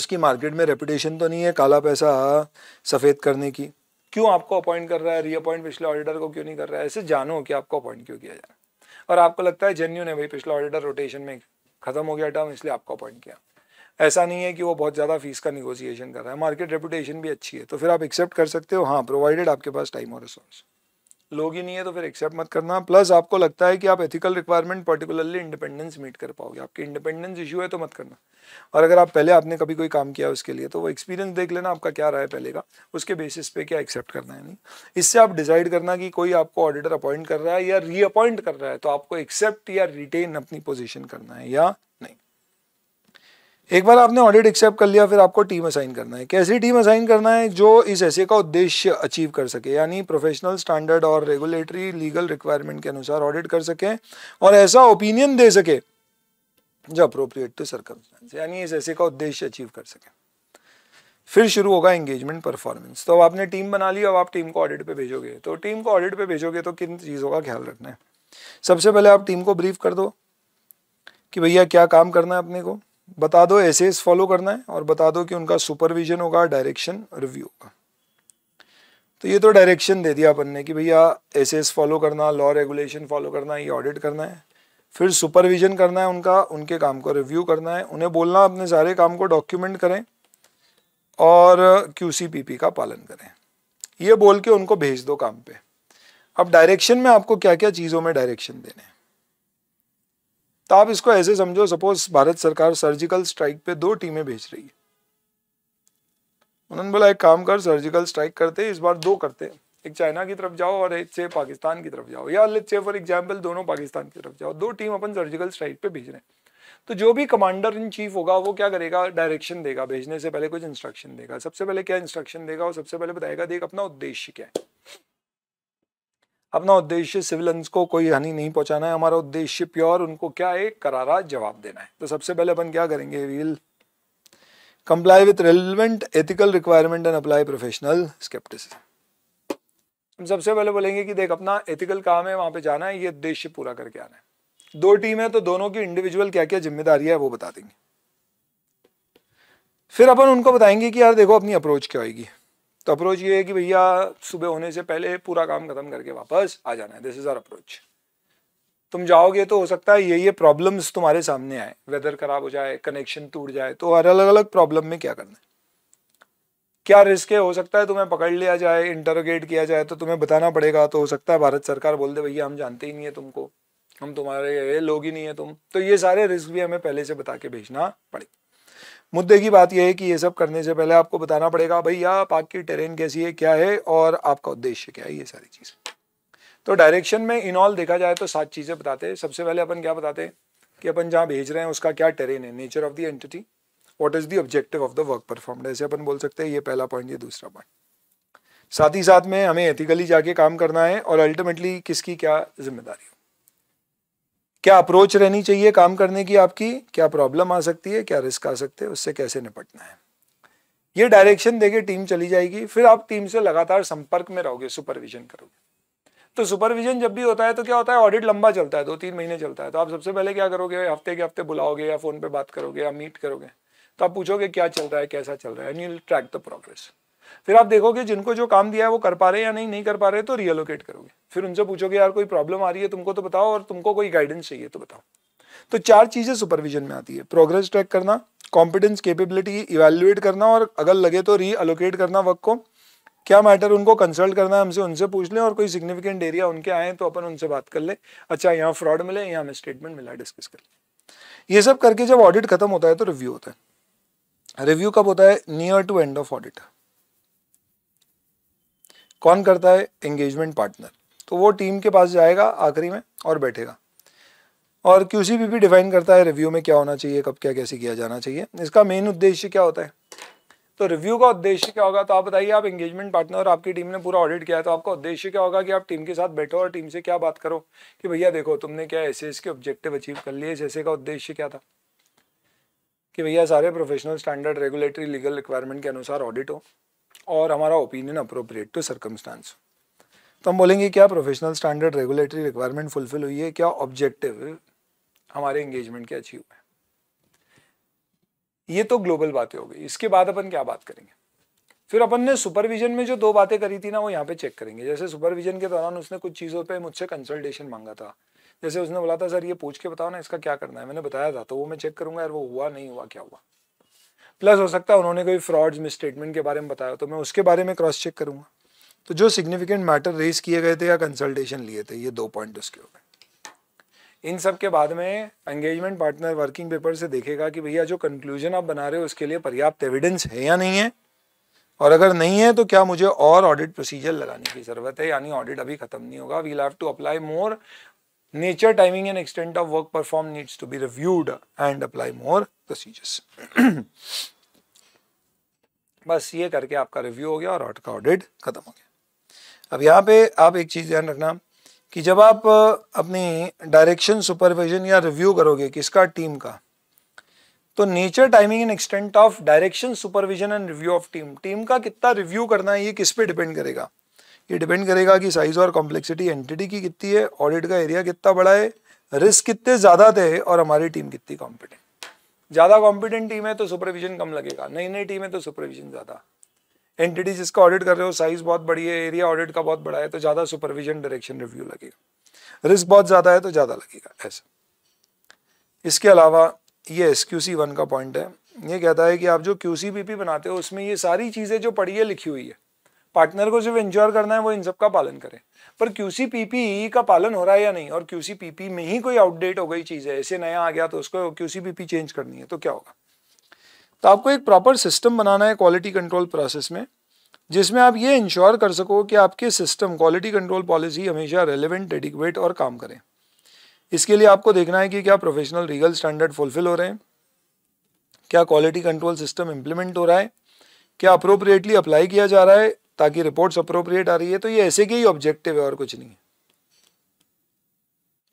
उसकी मार्केट में रेपुटेशन तो नहीं है काला पैसा हाँ, सफ़ेद करने की क्यों आपको अपॉइंट कर रहा है रीअपॉइंट पिछले ऑडिटर को क्यों नहीं कर रहा है ऐसे जानो कि आपको अपॉइंट क्यों किया जाए और आपको लगता है जेन्यून है भाई पिछला ऑडिटर रोटेशन में ख़त्म हो गया टर्म इसलिए आपको अपॉइंट किया ऐसा नहीं है कि वो बहुत ज़्यादा फीस का निगोसिएशन कर रहा है मार्केट रेपुटेशन भी अच्छी है तो फिर आप एक्सेप्ट कर सकते हो हाँ प्रोवाइडेड आपके पास टाइम और रिसोर्स लोग ही नहीं है तो फिर एक्सेप्ट मत करना प्लस आपको लगता है कि आप ethical requirement particularly independence meet कर पाओगे आपके इंडिपेंडेंस इशू है तो मत करना और अगर आप पहले आपने कभी कोई काम किया उसके लिए तो वो एक्सपीरियंस देख लेना आपका क्या रहा है पहले का उसके बेसिस पे क्या एक्सेप्ट करना है नहीं इससे आप डिसाइड करना कि कोई आपको ऑडिटर अपॉइंट कर रहा है या रीअपॉइंट कर रहा है तो आपको एक्सेप्ट या रिटेन अपनी पोजिशन करना है या एक बार आपने ऑडिट एक्सेप्ट कर लिया फिर आपको टीम असाइन करना है कैसी टीम असाइन करना है जो इस ऐसे का उद्देश्य अचीव कर सके यानी प्रोफेशनल स्टैंडर्ड और रेगुलेटरी लीगल रिक्वायरमेंट के अनुसार ऑडिट कर सके और ऐसा ओपिनियन दे सके जो अप्रोप्रिएट टू सर्कमस्टांस यानी इस ऐसे का उद्देश्य अचीव कर सके फिर शुरू होगा एंगेजमेंट परफॉर्मेंस तो अब आपने टीम बना ली अब आप टीम को ऑडिट पे भेजोगे तो टीम को ऑडिट पे भेजोगे तो किन चीज़ों का ख्याल रखना है सबसे पहले आप टीम को ब्रीफ कर दो कि भैया क्या काम करना है अपने को बता दो ऐसे फॉलो करना है और बता दो कि उनका सुपरविजन होगा डायरेक्शन रिव्यू होगा तो ये तो डायरेक्शन दे दिया अपन ने कि भैया ऐसे फॉलो करना लॉ रेगुलेशन फॉलो करना ये ऑडिट करना है फिर सुपरविजन करना है उनका उनके काम को रिव्यू करना है उन्हें बोलना अपने सारे काम को डॉक्यूमेंट करें और क्यू का पालन करें ये बोल के उनको भेज दो काम पे अब डायरेक्शन में आपको क्या क्या चीज़ों में डायरेक्शन देने हैं तो आप इसको ऐसे समझो सपोज भारत सरकार सर्जिकल स्ट्राइक पे दो टीमें भेज रही है उन्होंने बोला एक काम कर सर्जिकल स्ट्राइक करते इस बार दो करते हैं एक चाइना की तरफ जाओ और एक से पाकिस्तान की तरफ जाओ या से फॉर एग्जाम्पल दोनों पाकिस्तान की तरफ जाओ दो टीम अपन सर्जिकल स्ट्राइक पे भेज रहे हैं तो जो भी कमांडर इन चीफ होगा वो क्या करेगा डायरेक्शन देगा भेजने से पहले कुछ इंस्ट्रक्शन देगा सबसे पहले क्या इंस्ट्रक्शन देगा और सबसे पहले बताएगा देख अपना उद्देश्य क्या है अपना उद्देश्य सिविलियंस को कोई हानि नहीं पहुंचाना है हमारा उद्देश्य प्योर उनको क्या एक करारा जवाब देना है तो सबसे पहले अपन क्या करेंगे we'll comply with relevant ethical requirement and apply professional हम सबसे पहले बोलेंगे कि देख अपना एथिकल काम है वहां पे जाना है ये उद्देश्य पूरा करके आना है दो टीम है तो दोनों की इंडिविजुअल क्या क्या जिम्मेदारी है वो बता देंगे फिर अपन उनको बताएंगे कि यार देखो अपनी अप्रोच क्या होगी तो अप्रोच ये है कि भैया सुबह होने से पहले पूरा काम खत्म करके वापस आ जाना है दिस इज आर अप्रोच तुम जाओगे तो हो सकता है ये ये प्रॉब्लम्स तुम्हारे सामने आए वेदर खराब हो जाए कनेक्शन टूट जाए तो हर अलग अलग प्रॉब्लम में क्या करना है क्या रिस्क है हो सकता है तुम्हें पकड़ लिया जाए इंटरोगेट किया जाए तो तुम्हें बताना पड़ेगा तो हो सकता है भारत सरकार बोल दे भैया हम जानते ही नहीं है तुमको हम तुम्हारे लोग ही नहीं है तुम तो ये सारे रिस्क भी हमें पहले से बता के भेजना पड़ेगा मुद्दे की बात यह है कि ये सब करने से पहले आपको बताना पड़ेगा भैया पाक की टेरेन कैसी है क्या है और आपका उद्देश्य क्या है ये सारी चीज़ तो डायरेक्शन में इन ऑल देखा जाए तो सात चीज़ें बताते हैं सबसे पहले अपन क्या बताते हैं कि अपन जहाँ भेज रहे हैं उसका क्या टेरेन है nature of the entity what is the objective of the work perform ऐसे अपन बोल सकते हैं ये पहला पॉइंट ये दूसरा पॉइंट साथ ही साथ में हमें एथिकली जाके काम करना है और अल्टीमेटली किसकी क्या जिम्मेदारी क्या अप्रोच रहनी चाहिए काम करने की आपकी क्या प्रॉब्लम आ सकती है क्या रिस्क आ सकते हैं उससे कैसे निपटना है ये डायरेक्शन देके टीम चली जाएगी फिर आप टीम से लगातार संपर्क में रहोगे सुपरविजन करोगे तो सुपरविजन जब भी होता है तो क्या होता है ऑडिट लंबा चलता है दो तीन महीने चलता है तो आप सबसे पहले क्या करोगे हफ्ते के हफ्ते बुलाओगे या फोन पे बात करोगे या मीट करोगे तो आप पूछोगे क्या चल रहा है कैसा चल रहा है and you track the progress फिर आप देखोगे जिनको जो काम दिया है वो कर पा रहे हैं या नहीं नहीं कर पा रहे तो रियलोकेट करोगे फिर उनसे पूछोगे यार कोई प्रॉब्लम आ रही है तुमको तो बताओ और तुमको कोई गाइडेंस चाहिए तो बताओ तो चार चीजें सुपरविजन में आती है प्रोग्रेस ट्रैक करना कॉम्पिटेंस केपेबिलिटी इवेल्युएट करना और अगर लगे तो रीअलोकेट करना वर्क को क्या मैटर उनको कंसल्ट करना है हमसे उनसे पूछ लें और कोई सिग्निफिकेंट एरिया उनके आए तो अपन उनसे बात कर ले अच्छा यहाँ फ्रॉड मिले यहाँ हमें स्टेटमेंट मिला डिस्कस कर ले ये सब करके जब ऑडिट खत्म होता है तो रिव्यू होता है रिव्यू कब होता है near to end of audit कौन करता है एंगेजमेंट पार्टनर तो वो टीम के पास जाएगा आखिरी में और बैठेगा और क्यू सी भी डिफाइन करता है रिव्यू में क्या होना चाहिए कब क्या कैसे किया जाना चाहिए इसका मेन उद्देश्य क्या होता है तो रिव्यू का उद्देश्य क्या होगा तो आप बताइए आप एंगेजमेंट पार्टनर और आपकी टीम ने पूरा ऑडिट किया है तो आपका उद्देश्य क्या होगा कि आप टीम के साथ बैठो और टीम से क्या बात करो कि भैया देखो तुमने क्या ऐसे इसके ऑब्जेक्टिव अचीव कर लिए ऐसे का उद्देश्य क्या था कि भैया सारे professional standard regulatory legal requirement के अनुसार ऑडिट हो और हमारा ओपिनियन अप्रोप्रिएट टू सर्कमस्टांस तो हम बोलेंगे क्या professional standard regulatory requirement fulfil हुई है क्या ऑब्जेक्टिव हमारे एंगेजमेंट के अचीव है ये तो ग्लोबल बातें हो गई इसके बाद अपन क्या बात करेंगे फिर अपन ने सुपरविजन में जो दो बातें करी थी ना वो यहाँ पे चेक करेंगे जैसे सुपरविजन के दौरान उसने कुछ चीज़ों पे मुझसे कंसल्टेशन मांगा था जैसे उसने बोला था सर ये पूछ के बताओ ना इसका क्या करना है मैंने बताया था तो वो मैं चेक करूंगा यार वो हुआ नहीं हुआ क्या हुआ प्लस हो सकता है उन्होंने कोई फ्रॉड्स मिसस्टेटमेंट के बारे में बताया तो मैं उसके बारे में क्रॉस चेक करूंगा तो जो सिग्निफिकेंट मैटर रेस किए गए थे या कंसल्टेशन लिए थे ये दो पॉइंट उसके हो गए इन सब के बाद में एंगेजमेंट पार्टनर वर्किंग पेपर से देखेगा कि भैया जो कंक्लूजन आप बना रहे हो उसके लिए पर्याप्त एविडेंस है या नहीं है और अगर नहीं है तो क्या मुझे और ऑडिट प्रोसीजर लगाने की ज़रूरत है यानी ऑडिट अभी खत्म नहीं होगा will have to apply more nature, timing and extent of work performed needs to be reviewed and apply more procedures. <clears throat> बस ये करके आपका रिव्यू हो गया और ऑट का ऑडिट खत्म हो गया अब यहाँ पे आप एक चीज़ ध्यान रखना कि जब आप अपनी डायरेक्शन सुपरविजन या रिव्यू करोगे किसका टीम का तो nature timing and extent of direction supervision and review of team team का कितना रिव्यू करना है ये किस पे डिपेंड करेगा ये डिपेंड करेगा कि साइज और कॉम्प्लेक्सिटी एंटिटी की कितनी है ऑडिट का एरिया कितना बड़ा है रिस्क कितने ज़्यादा थे और हमारी टीम कितनी कॉम्पिटेंट ज़्यादा कॉम्पिटेंट टीम है तो सुपरविजन कम लगेगा नई नई टीम है तो सुपरविजन ज़्यादा एंटिटी जिसका ऑडिट कर रहे हो साइज बहुत बड़ी है एरिया ऑडिट का बहुत बड़ा है तो ज़्यादा सुपरविजन डायरेक्शन रिव्यू लगेगा रिस्क बहुत ज़्यादा है तो ज़्यादा लगेगा ऐसा इसके अलावा ये एस क्यू सी वन का पॉइंट है ये कहता है कि आप जो क्यू सी बी पी बनाते हो उसमें ये सारी चीज़ें जो पढ़ी है लिखी हुई है पार्टनर को सिर्फ इंजॉय करना है वो इन सब का पालन करें पर क्यूसीपीपी का पालन हो रहा है या नहीं और क्यूसी पीपी में ही कोई आउटडेट हो गई चीज़ है ऐसे नया आ गया तो उसको क्यूसी पीपी चेंज करनी है तो क्या होगा तो आपको एक प्रॉपर सिस्टम बनाना है क्वालिटी कंट्रोल प्रोसेस में जिसमें आप ये इंश्योर कर सको कि आपके सिस्टम क्वालिटी कंट्रोल पॉलिसी हमेशा रेलिवेंट एडिक्वेट और काम करें इसके लिए आपको देखना है कि क्या प्रोफेशनल रीगल स्टैंडर्ड फुलफिल हो रहे हैं क्या क्वालिटी कंट्रोल सिस्टम इम्प्लीमेंट हो रहा है क्या अप्रोप्रिएटली अप्लाई किया जा रहा है ताकि रिपोर्ट्स अप्रोप्रिएट आ रही है तो ये ऐसे के ही ऑब्जेक्टिव है और कुछ नहीं है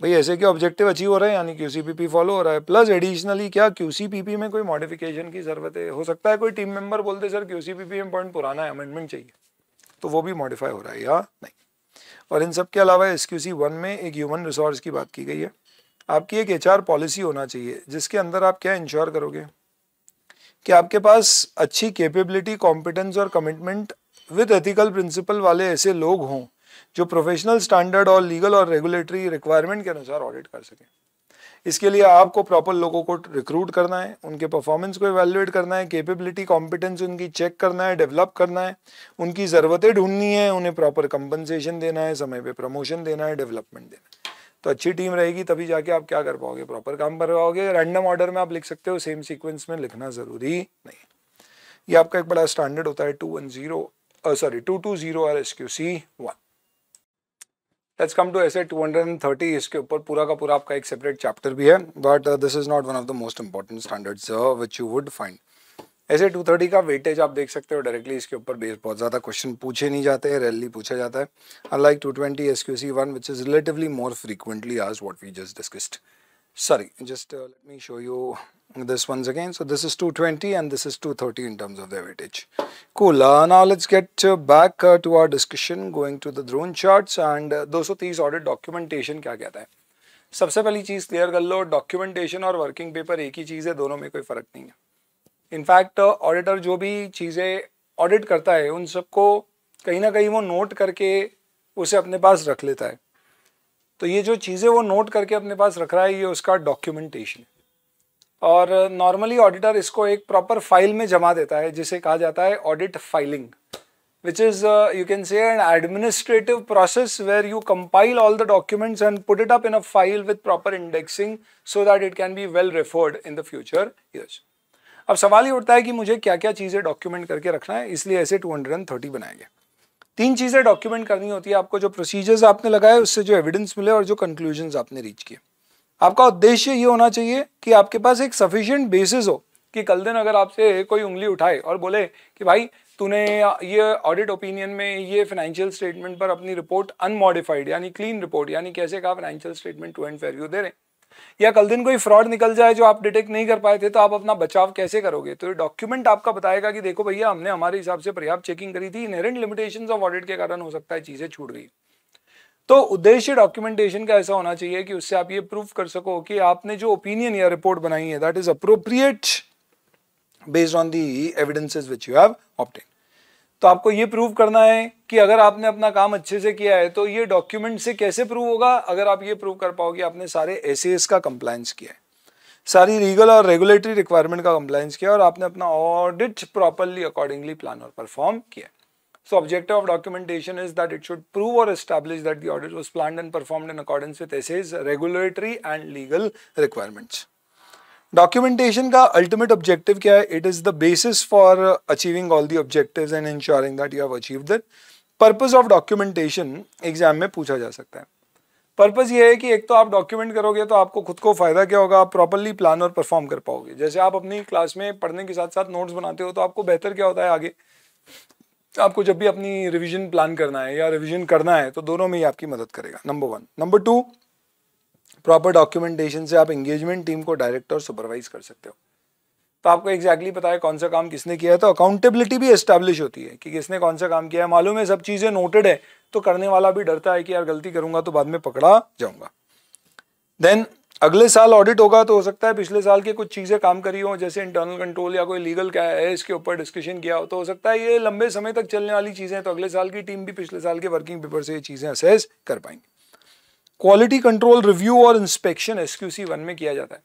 भाई ऐसे के ऑब्जेक्टिव अचीव हो रहे हैं यानी Q C P P follow हो रहा है प्लस एडिशनली क्या क्यू सी पी पी में कोई मॉडिफिकेशन की ज़रूरत है हो सकता है कोई टीम मेंबर बोलते sir Q C P P में पॉइंट पुराना है अमेंडमेंट चाहिए तो वो भी मॉडिफाई हो रहा है या नहीं और इन सब के अलावा एस क्यू सी वन में एक ह्यूमन रिसोर्स की बात की गई है आपकी एक एच आर पॉलिसी होना चाहिए जिसके अंदर आप क्या इंश्योर करोगे कि आपके पास अच्छी कैपेबिलिटी कॉम्पिटेंस और कमिटमेंट विद एथिकल प्रिंसिपल वाले ऐसे लोग हों जो प्रोफेशनल स्टैंडर्ड और लीगल और रेगुलेटरी रिक्वायरमेंट के अनुसार ऑडिट कर सकें इसके लिए आपको प्रॉपर लोगों को रिक्रूट करना है उनके परफॉर्मेंस को एवेल्युएट करना है कैपेबिलिटी कॉम्पिटेंस उनकी चेक करना है डेवलप करना है उनकी ज़रूरतें ढूंढनी है उन्हें प्रॉपर कंपनसेशन देना है समय पे प्रमोशन देना है डेवलपमेंट देना है तो अच्छी टीम रहेगी तभी जाके आप क्या कर पाओगे प्रॉपर काम कर पाओगे रैंडम ऑर्डर में आप लिख सकते हो सेम सिक्वेंस में लिखना ज़रूरी नहीं ये आपका एक बड़ा स्टैंडर्ड होता है two one zero uh, sorry 220 RSQC 1 let's come to ऐसे 230 इसके ऊपर पूरा का पूरा आपका एक सेपरेट चैप्टर भी है but this is not one of the most important standards which you would find ऐसे 230 का वेटेज आप देख सकते हो डायरेक्टली इसके ऊपर बेस बहुत ज़्यादा क्वेश्चन पूछे नहीं जाते हैं रेयरली पूछा जाता है unlike two twenty S Q C one which is relatively more frequently आज what we just discussed sorry just let me show you this once again. So this is 220 and this is 230 in terms of the weightage. Cool. Uh, now let's get uh, back uh, to our discussion going to the drone charts and uh, 230 ऑर्डर डॉक्यूमेंटेशन क्या कहता है सबसे पहली चीज़ क्लियर कर लो डॉक्यूमेंटेशन और वर्किंग पेपर एक ही चीज़ है दोनों में कोई फ़र्क नहीं है इनफैक्ट ऑडिटर जो भी चीज़ें ऑडिट करता है उन सबको कहीं ना कहीं वो नोट करके उसे अपने पास रख लेता है तो ये जो चीज़ें वो नोट करके अपने पास रख रहा है ये उसका डॉक्यूमेंटेशन है और नॉर्मली ऑडिटर इसको एक प्रॉपर फाइल में जमा देता है जिसे कहा जाता है audit filing which is you can say an administrative process where you compile all the documents and put it up in a file with proper indexing so that it can be well referred in the future years अब सवाल ही उठता है कि मुझे क्या क्या चीज़ें डॉक्यूमेंट करके रखना है इसलिए ऐसे टू हंड्रेड एंड थर्टी बनाए गए तीन चीज़ें डॉक्यूमेंट करनी होती है आपको जो प्रोसीजर्स आपने लगाए उससे जो एविडेंस मिले और जो कंक्लूजन आपने रीच किए आपका उद्देश्य ये होना चाहिए कि आपके पास एक सफिशियंट बेसिस हो कि कल दिन अगर आपसे कोई उंगली उठाए और बोले कि भाई तूने ये ऑडिट ओपिनियन में ये फाइनेंशियल स्टेटमेंट पर अपनी रिपोर्ट अनमॉडिफाइड यानी क्लीन रिपोर्ट यानी कैसे कहा financial statement true and fair view दे रहे या कल दिन कोई फ्रॉड निकल जाए जो आप डिटेक्ट नहीं कर पाए थे तो आप अपना बचाव कैसे करोगे तो डॉक्यूमेंट आपका बताएगा कि देखो भैया हमने हमारे हिसाब से पर्याप्त चेकिंग करी थी इनहेरेंट लिमिटेशंस ऑफ ऑडिट के कारण हो सकता है चीज़ें छूट गई तो उद्देश्य डॉक्यूमेंटेशन का ऐसा होना चाहिए कि उससे आप ये प्रूफ कर सको कि आपने जो ओपिनियन या रिपोर्ट बनाई है that is appropriate based on the evidences which you have obtained तो आपको ये प्रूव करना है कि अगर आपने अपना काम अच्छे से किया है तो ये डॉक्यूमेंट से कैसे प्रूव होगा अगर आप ये प्रूव कर पाओगे आपने सारे एस का कंप्लायंस किया है सारी लीगल और रेगुलेटरी रिक्वायरमेंट का कंप्लायंस किया और आपने अपना ऑडिट प्रॉपरली अकॉर्डिंगली प्लान और परफॉर्म किया So objective of documentation is that it should prove or establish that the audit was planned and performed in accordance with SA's regulatory and legal requirements. documentation ka ultimate objective kya hai it is the basis for achieving all the objectives and ensuring that you have achieved that purpose of documentation exam mein पूछा ja sakta hai पर्पज़ ये है कि एक तो आप डॉक्यूमेंट करोगे तो आपको खुद को फ़ायदा क्या होगा आप प्रॉपरली प्लान और परफॉर्म कर पाओगे जैसे आप अपनी क्लास में पढ़ने के साथ साथ नोट्स बनाते हो तो आपको बेहतर क्या होता है आगे आपको जब भी अपनी रिवीजन प्लान करना है या रिवीजन करना है तो दोनों में ही आपकी मदद करेगा number one number two proper documentation से आप एंगेजमेंट टीम को डायरेक्ट और सुपरवाइज कर सकते हो तो आपको एग्जैक्टली exactly पता है कौन सा काम किसने किया है तो अकाउंटेबिलिटी भी एस्टैब्लिश होती है कि किसने कौन सा काम किया है मालूम है सब चीज़ें नोटेड है तो करने वाला भी डरता है कि यार गलती करूंगा तो बाद में पकड़ा जाऊंगा देन अगले साल ऑडिट होगा तो हो सकता है पिछले साल की कुछ चीज़ें काम करी हों जैसे इंटरनल कंट्रोल या कोई लीगल क्या है इसके ऊपर डिस्कशन किया हो तो हो सकता है ये लंबे समय तक चलने वाली चीज़ें हैं तो अगले साल की टीम भी पिछले साल के वर्किंग पेपर से ये चीज़ें असेस कर पाएंगे क्वालिटी कंट्रोल रिव्यू और इंस्पेक्शन एस में किया जाता है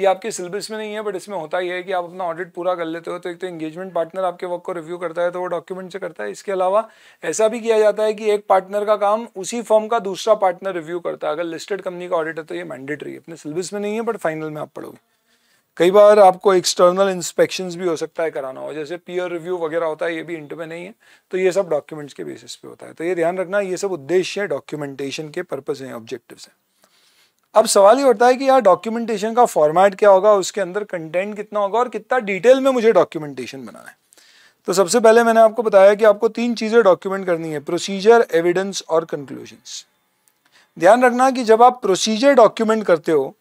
ये आपके सिलेबस में नहीं है बट इसमें होता ही है कि आप अपना ऑडिट पूरा कर लेते हो तो एक तो इंगेजमेंट पार्टनर आपके वर्क को रिव्यू करता है तो वो डॉक्यूमेंट से करता है इसके अलावा ऐसा भी किया जाता है कि एक पार्टनर का काम उसी फॉर्म का दूसरा पार्टनर रिव्यू करता है अगर लिस्टेड कंपनी का ऑडिट है तो ये मैंडेटरी है अपने सिलेबस में नहीं है बट फाइनल में आप पढ़ोगे कई बार आपको एक्सटर्नल इंस्पेक्शन भी हो सकता है कराना हो जैसे पीयर रिव्यू वगैरह होता है ये भी इंटर में नहीं है तो ये सब डॉक्यूमेंट्स के बेसिस पे होता है तो ये ध्यान रखना ये सब उद्देश्य है डॉक्यूमेंटेशन के पर्पज हैं ऑब्जेक्टिव्स हैं अब सवाल ये उठता है कि यार डॉक्यूमेंटेशन का फॉर्मेट क्या होगा उसके अंदर कंटेंट कितना होगा और कितना डिटेल में मुझे डॉक्यूमेंटेशन बनाना है तो सबसे पहले मैंने आपको बताया कि आपको तीन चीज़ें डॉक्यूमेंट करनी है प्रोसीजर एविडेंस और कंक्लूजन्स ध्यान रखना कि जब आप प्रोसीजर डॉक्यूमेंट करते हो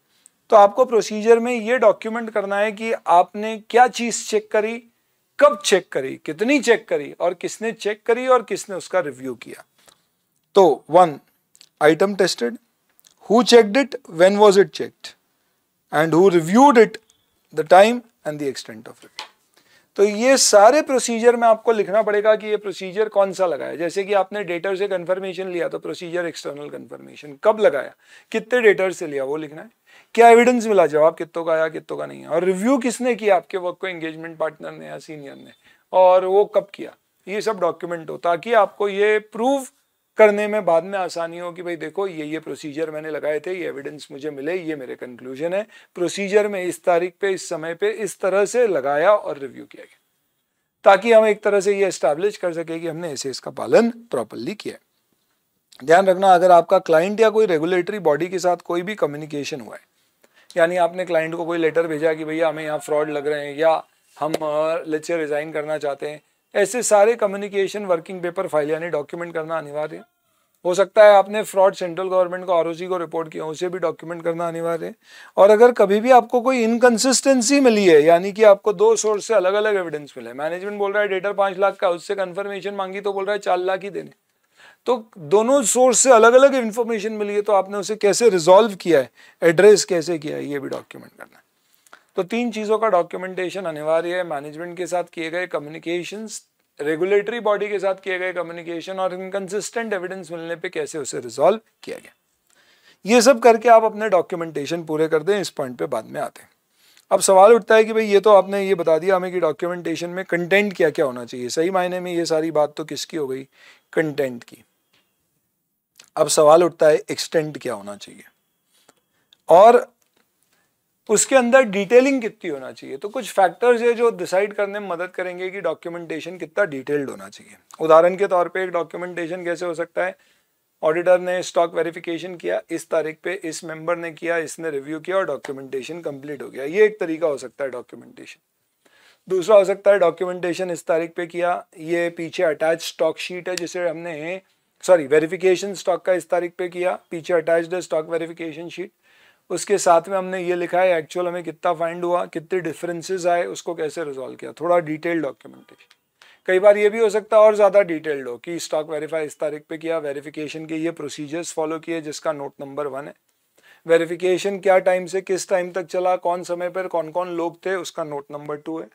तो आपको प्रोसीजर में ये डॉक्यूमेंट करना है कि आपने क्या चीज़ चेक करी कब चेक करी कितनी चेक करी और किसने चेक करी और किसने उसका रिव्यू किया तो one item tested Who checked it? When was it checked? And who reviewed it? The time and the extent of review. तो ये सारे प्रोसीजर में आपको लिखना पड़ेगा कि ये प्रोसीजर कौन सा लगाया जैसे कि आपने डेटर से कंफर्मेशन लिया तो प्रोसीजर एक्सटर्नल कंफर्मेशन कब लगाया कितने डेटर से लिया वो लिखना है क्या एविडेंस मिला जवाब कितों का आया कितों का नहीं है और रिव्यू किसने किया आपके वर्क को एंगेजमेंट पार्टनर ने या सीनियर ने और वो कब किया ये सब डॉक्यूमेंट हो ताकि आपको ये प्रूफ करने में बाद में आसानी हो कि भाई देखो ये ये प्रोसीजर मैंने लगाए थे ये एविडेंस मुझे मिले ये मेरे कंक्लूजन है प्रोसीजर में इस तारीख पे इस समय पे इस तरह से लगाया और रिव्यू किया गया ताकि हम एक तरह से ये इस्टेब्लिश कर सके कि हमने ऐसे इसका पालन प्रॉपरली किया ध्यान रखना अगर आपका क्लाइंट या कोई रेगुलेटरी बॉडी के साथ कोई भी कम्युनिकेशन हुआ है यानी आपने क्लाइंट को कोई लेटर भेजा कि भैया हमें यहाँ फ्रॉड लग रहे हैं या हम लेट से रिज़ाइन करना चाहते हैं ऐसे सारे कम्युनिकेशन वर्किंग पेपर फाइल यानी डॉक्यूमेंट करना अनिवार्य है हो सकता है आपने फ्रॉड सेंट्रल गवर्नमेंट को आर को रिपोर्ट किया उसे भी डॉक्यूमेंट करना अनिवार्य है और अगर कभी भी आपको कोई इनकन्सिस्टेंसी मिली है यानी कि आपको दो सोर्स से अलग अलग एविडेंस मिले मैनेजमेंट बोल रहा है डेटर पाँच लाख का उससे कन्फर्मेशन मांगी तो बोल रहा है चार लाख ही देने तो दोनों सोर्स से अलग अलग इन्फॉर्मेशन मिली है तो आपने उसे कैसे रिजॉल्व किया है एड्रेस कैसे किया है ये भी डॉक्यूमेंट करना है तो तीन चीज़ों का डॉक्यूमेंटेशन अनिवार्य है मैनेजमेंट के साथ किए गए कम्युनिकेशन रेगुलेटरी बॉडी के साथ किए गए कम्युनिकेशन और इनकन्सिस्टेंट एविडेंस मिलने पे कैसे उसे रिजॉल्व किया गया ये सब करके आप अपने डॉक्यूमेंटेशन पूरे कर दें इस पॉइंट पे बाद में आते अब सवाल उठता है कि भाई ये तो आपने ये बता दिया हमें कि डॉक्यूमेंटेशन में कंटेंट क्या क्या होना चाहिए सही मायने में ये सारी बात तो किसकी हो गई कंटेंट की अब सवाल उठता है एक्सटेंट क्या होना चाहिए और उसके अंदर डिटेलिंग कितनी होना चाहिए तो कुछ फैक्टर्स है जो डिसाइड करने में मदद करेंगे कि डॉक्यूमेंटेशन कितना डिटेल्ड होना चाहिए उदाहरण के तौर पे एक डॉक्यूमेंटेशन कैसे हो सकता है ऑडिटर ने स्टॉक वेरिफिकेशन किया इस तारीख पे इस मेंबर ने किया इसने रिव्यू किया और डॉक्यूमेंटेशन कंप्लीट हो गया ये एक तरीका हो सकता है डॉक्यूमेंटेशन दूसरा हो सकता है डॉक्यूमेंटेशन इस तारीख पे किया ये पीछे अटैच स्टॉक शीट है जिसे हमने सॉरी वेरिफिकेशन स्टॉक का इस तारीख पे किया पीछे अटैच्ड स्टॉक वेरिफिकेशन शीट उसके साथ में हमने ये लिखा है एक्चुअल हमें कितना फाइंड हुआ कितने डिफरेंसेस आए उसको कैसे रिजॉल्व किया थोड़ा डिटेल डॉक्यूमेंटेशन कई बार ये भी हो सकता है और ज़्यादा डिटेल्ड हो कि स्टॉक वेरीफाई इस तारीख पे किया वेरिफिकेशन के ये प्रोसीजर्स फॉलो किए जिसका नोट नंबर वन है वेरीफिकेशन क्या टाइम से किस टाइम तक चला कौन समय पर कौन कौन लोग थे उसका नोट नंबर टू है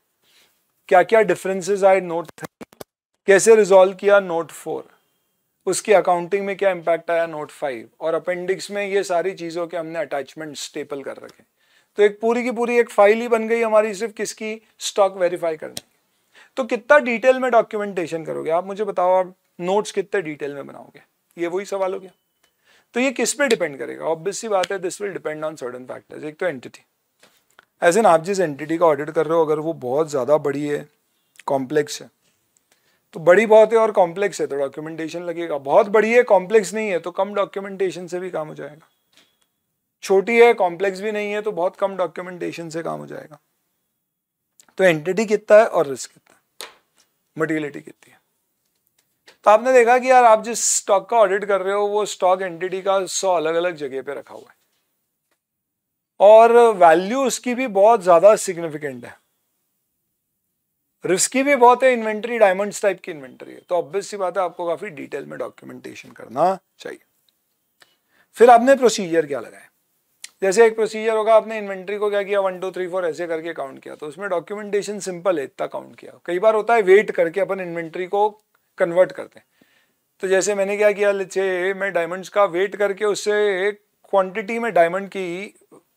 क्या क्या डिफरेंसेज आए नोट थ्री कैसे रिजॉल्व किया नोट फोर उसकी अकाउंटिंग में क्या इम्पैक्ट आया नोट फाइव और अपेंडिक्स में ये सारी चीज़ों के हमने अटैचमेंट स्टेपल कर रखे तो एक पूरी की पूरी एक फाइल ही बन गई हमारी सिर्फ किसकी स्टॉक वेरीफाई करने की तो कितना डिटेल में डॉक्यूमेंटेशन करोगे आप मुझे बताओ आप नोट्स कितने डिटेल में बनाओगे ये वही सवाल हो गया तो ये किस पे डिपेंड करेगा ऑब्वियसली बात है this will depend on certain factors एक तो एंटिटी एज एन आप जिस एंटिटी का ऑडिट कर रहे हो अगर वो बहुत ज़्यादा बड़ी है कॉम्प्लेक्स है तो बड़ी बहुत है और कॉम्प्लेक्स है तो डॉक्यूमेंटेशन लगेगा बहुत बड़ी है कॉम्प्लेक्स नहीं है तो कम डॉक्यूमेंटेशन से भी काम हो जाएगा छोटी है कॉम्प्लेक्स भी नहीं है तो बहुत कम डॉक्यूमेंटेशन से काम हो जाएगा तो एंटिटी कितना है और रिस्क कितना है मटीलिटी कितनी है तो आपने देखा कि यार आप जिस स्टॉक का ऑडिट कर रहे हो वो स्टॉक एंटिटी का सौ अलग अलग जगह पे रखा हुआ है और वैल्यू उसकी भी बहुत ज़्यादा सिग्निफिकेंट है रिस्की भी बहुत है इन्वेंट्री डायमंड्स टाइप की इन्वेंट्री है तो ऑब्वियस सी बात है आपको काफ़ी डिटेल में डॉक्यूमेंटेशन करना चाहिए फिर आपने प्रोसीजर क्या लगाया जैसे एक प्रोसीजर होगा आपने इन्वेंट्री को क्या किया वन टू थ्री फोर ऐसे करके काउंट किया तो उसमें डॉक्यूमेंटेशन सिंपल है इतना काउंट किया कई बार होता है वेट करके अपन इन्वेंट्री को कन्वर्ट करते हैं तो जैसे मैंने क्या किया मैं डायमंड्स का वेट करके उससे क्वांटिटी में डायमंड की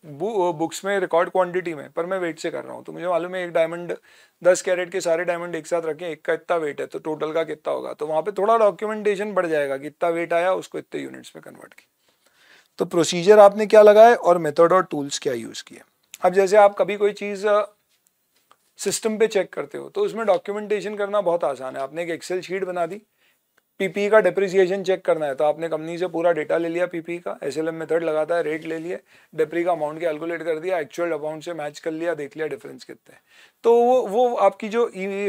बुक्स में रिकॉर्ड क्वांटिटी में पर मैं वेट से कर रहा हूँ तो मुझे मालूम है एक डायमंड दस कैरेट के सारे डायमंड एक साथ रखें एक का इतना वेट है तो टोटल का कितना होगा तो वहाँ पे थोड़ा डॉक्यूमेंटेशन बढ़ जाएगा कि इतना वेट आया उसको इतने यूनिट्स में कन्वर्ट किया तो प्रोसीजर आपने क्या लगाए और मेथड और टूल्स क्या यूज़ किए अब जैसे आप कभी कोई चीज़ सिस्टम पे चेक करते हो तो उसमें डॉक्यूमेंटेशन करना बहुत आसान है आपने एक एक्सेल शीट बना दी पीपी e का डिप्रिसिएशन चेक करना है तो आपने कंपनी से पूरा डेटा ले लिया पीपी e का एस एल एम मेथड लगाता है रेट ले लिए डिप्री का अमाउंट कैलकुलेट कर दिया एक्चुअल अमाउंट से मैच कर लिया देख लिया डिफरेंस कितने तो वो वो आपकी जो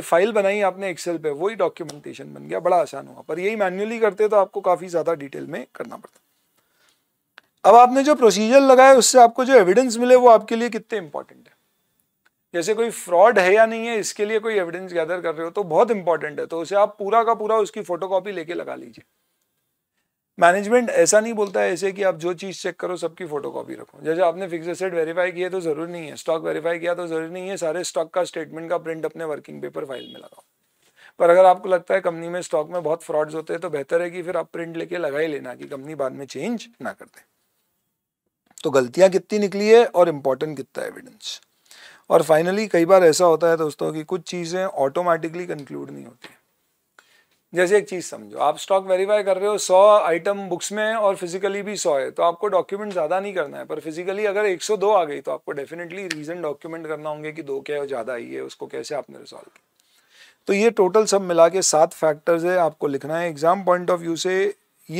फाइल e बनाई आपने एक्सेल पे वही डॉक्यूमेंटेशन बन गया बड़ा आसान हुआ पर यही मैन्युअली करते तो आपको काफ़ी ज़्यादा डिटेल में करना पड़ता अब आपने जो प्रोसीजर लगाया उससे आपको जो एविडेंस मिले वो आपके लिए कितने इंपॉर्टेंट है जैसे कोई फ्रॉड है या नहीं है इसके लिए कोई एविडेंस गैदर कर रहे हो तो बहुत इंपॉर्टेंट है तो उसे आप पूरा का पूरा उसकी फोटोकॉपी लेके लगा लीजिए मैनेजमेंट ऐसा नहीं बोलता है ऐसे कि आप जो चीज़ चेक करो सबकी फोटोकॉपी रखो जैसे आपने फिक्स एसेट वेरीफाई किया तो ज़रूरी नहीं है स्टॉक वेरीफाई किया तो ज़रूरी नहीं है सारे स्टॉक का स्टेटमेंट का प्रिंट अपने वर्किंग पेपर फाइल में लगाओ पर अगर आपको लगता है कंपनी में स्टॉक में बहुत फ्रॉड्स होते हैं तो बेहतर है कि फिर आप प्रिंट लेके लगा ही लेना कि कंपनी बाद में चेंज ना कर दे तो गलतियां कितनी निकली है और इंपॉर्टेंट कितना एविडेंस और फाइनली कई बार ऐसा होता है दोस्तों कि कुछ चीज़ें ऑटोमेटिकली कंक्लूड नहीं होती जैसे एक चीज़ समझो आप स्टॉक वेरीफाई कर रहे हो सौ आइटम बुक्स में और फिजिकली भी सौ है तो आपको डॉक्यूमेंट ज़्यादा नहीं करना है पर फिजिकली अगर 102 आ गई तो आपको डेफिनेटली रीज़न डॉक्यूमेंट करना होंगे कि दो क्या है और ज़्यादा ही है उसको कैसे आपने रिजॉल्व किया तो ये टोटल सब मिला के सात फैक्टर्स है आपको लिखना है एग्ज़ाम पॉइंट ऑफ व्यू से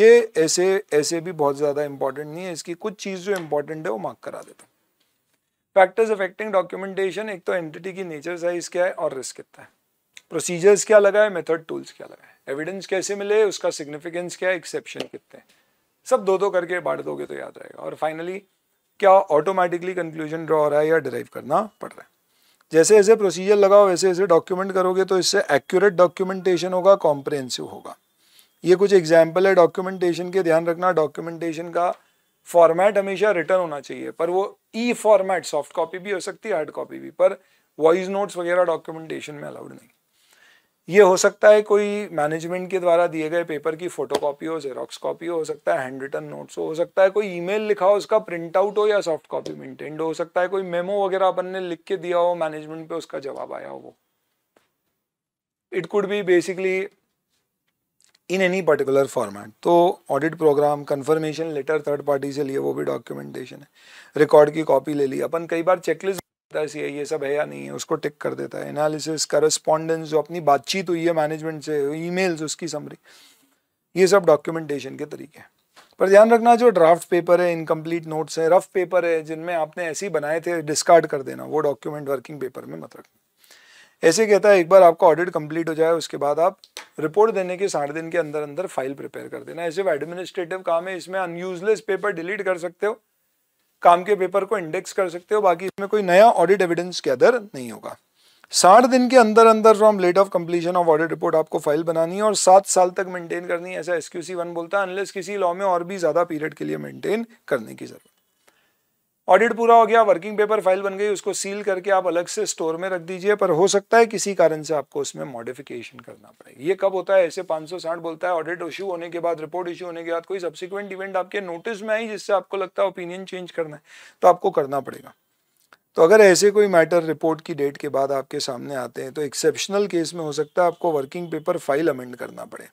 ये ऐसे ऐसे भी बहुत ज़्यादा इंपॉर्टेंट नहीं है इसकी कुछ चीज़ जो इंपॉर्टेंट है वो मार्क करा देता हूँ फैक्टर्स अफेक्टिंग डॉक्यूमेंटेशन एक तो एंटिटी की नेचर साइज क्या है और रिस्क कितना है प्रोसीजर्स क्या लगा है मेथड टूल्स क्या लगा है एविडेंस कैसे मिले उसका सिग्निफिकेंस क्या है एक्सेप्शन कितने सब दो दो करके बांट दोगे तो याद रहेगा और फाइनली क्या ऑटोमेटिकली कंक्लूजन ड्रॉ हो रहा है या डिराइव करना पड़ रहा है जैसे जैसे प्रोसीजर लगाओ वैसे वैसे डॉक्यूमेंट करोगे तो इससे एक्यूरेट डॉक्यूमेंटेशन होगा कॉम्प्रिहेंसिव होगा ये कुछ एग्जाम्पल है डॉक्यूमेंटेशन के ध्यान रखना डॉक्यूमेंटेशन का फॉर्मेट हमेशा रिटर्न होना चाहिए पर वो ई फॉर्मेट सॉफ्ट कॉपी भी हो सकती है हार्ड कॉपी भी पर वॉइस नोट्स वगैरह डॉक्यूमेंटेशन में अलाउड नहीं ये हो सकता है कोई मैनेजमेंट के द्वारा दिए गए पेपर की फोटो कॉपी हो जेरोक्स कॉपी हो सकता है हैंड रिटन नोट्स हो सकता है कोई ईमेल लिखा हो उसका प्रिंट आउट हो या सॉफ्ट कॉपी मेंटेन्ड हो सकता है कोई मेमो वगैरह अपन ने लिख के दिया हो मैनेजमेंट पे उसका जवाब आया हो वो it could be basically in any particular format तो audit program confirmation letter third party से लिए वो भी डॉक्यूमेंटेशन है रिकॉर्ड की कॉपी ले ली अपन कई बार चेकलिस्ट है ये सब है या नहीं है उसको टिक कर देता है एनालिसिस करस्पॉन्डेंस जो अपनी बातचीत हुई है मैनेजमेंट से ईमेल्स उसकी समरी ये सब डॉक्यूमेंटेशन के तरीके हैं पर ध्यान रखना जो ड्राफ्ट पेपर है इनकम्प्लीट नोट्स है रफ पेपर है जिनमें आपने ऐसे ही बनाए थे डिस्कार्ड कर देना वो डॉक्यूमेंट वर्किंग पेपर में मत रखना ऐसे कहता है एक बार आपका ऑडिट कंप्लीट हो जाए उसके बाद आप रिपोर्ट देने के साठ दिन के अंदर अंदर फाइल प्रिपेयर कर देना ऐसे एडमिनिस्ट्रेटिव काम है इसमें अनयूजलेस पेपर डिलीट कर सकते हो काम के पेपर को इंडेक्स कर सकते हो बाकी इसमें कोई नया ऑडिट एविडेंस गैदर नहीं होगा साठ दिन के अंदर अंदर from date of completion of audit report आपको फाइल बनानी है और सात साल तक मेंटेन करनी है ऐसा एसक्यूसी वन बोलता है अनलेस किसी लॉ में और भी ज़्यादा पीरियड के लिए मेंटेन करने की जरूरत ऑडिट पूरा हो गया वर्किंग पेपर फाइल बन गई उसको सील करके आप अलग से स्टोर में रख दीजिए पर हो सकता है किसी कारण से आपको उसमें मॉडिफिकेशन करना पड़ेगा ये कब होता है ऐसे 560 बोलता है ऑडिट इशू होने के बाद रिपोर्ट इशू होने के बाद कोई सब्सिक्वेंट इवेंट आपके नोटिस में आई जिससे आपको लगता है ओपिनियन चेंज करना है तो आपको करना पड़ेगा तो अगर ऐसे कोई मैटर रिपोर्ट की डेट के बाद आपके सामने आते हैं तो एक्सेप्शनल केस में हो सकता है आपको वर्किंग पेपर फाइल अमेंड करना पड़े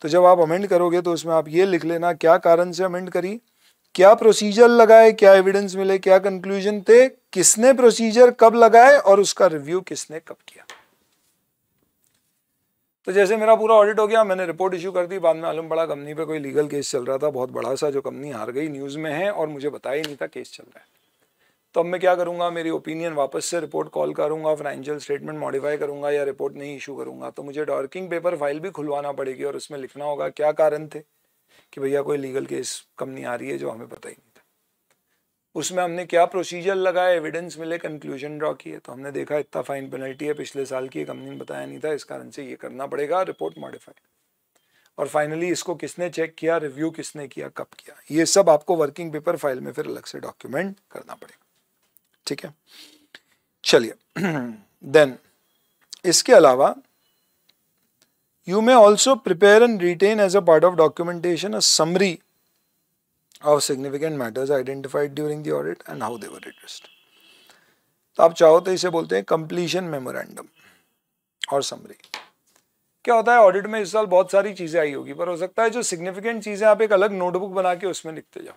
तो जब आप अमेंड करोगे तो उसमें आप ये लिख लेना क्या कारण से अमेंड करी क्या प्रोसीजर लगाए क्या एविडेंस मिले क्या कंक्लूजन थे किसने प्रोसीजर कब लगाए और उसका रिव्यू किसने कब किया तो जैसे मेरा पूरा ऑडिट हो गया मैंने रिपोर्ट इशू कर दी बाद में आलम पड़ा कंपनी पे कोई लीगल केस चल रहा था बहुत बड़ा सा जो कंपनी हार गई न्यूज़ में है और मुझे बताया ही नहीं था केस चल रहा है तो अब मैं क्या करूंगा मेरी ओपिनियन वापस से रिपोर्ट कॉल करूंगा फाइनेंशियल स्टेटमेंट मॉडिफाई करूंगा या रिपोर्ट नहीं इशू करूंगा तो मुझे डॉर्किंग पेपर फाइल भी खुलवाना पड़ेगी और उसमें लिखना होगा क्या कारण थे कि भैया कोई लीगल केस नहीं आ रही है जो हमें पता ही नहीं था उसमें हमने क्या प्रोसीजर लगाया एविडेंस मिले कंक्लूजन ड्रॉ किए तो हमने देखा इतना फाइन पेनल्टी है पिछले साल की कंपनी ने बताया नहीं था इस कारण से ये करना पड़ेगा रिपोर्ट मॉडिफाइड और फाइनली इसको किसने चेक किया रिव्यू किसने किया कब किया ये सब आपको वर्किंग पेपर फाइल में फिर अलग से डॉक्यूमेंट करना पड़ेगा ठीक है चलिए देन <clears throat> इसके अलावा You may also prepare and retain as a part of documentation a summary of significant matters identified during the audit and how they were addressed. तो आप चाहो तो इसे बोलते हैं कंप्लीशन मेमोरेंडम और समरी क्या होता है ऑडिट में इस साल बहुत सारी चीज़ें आई होगी पर हो सकता है जो सिग्निफिकेंट चीज़ें आप एक अलग नोटबुक बना के उसमें लिखते जाओ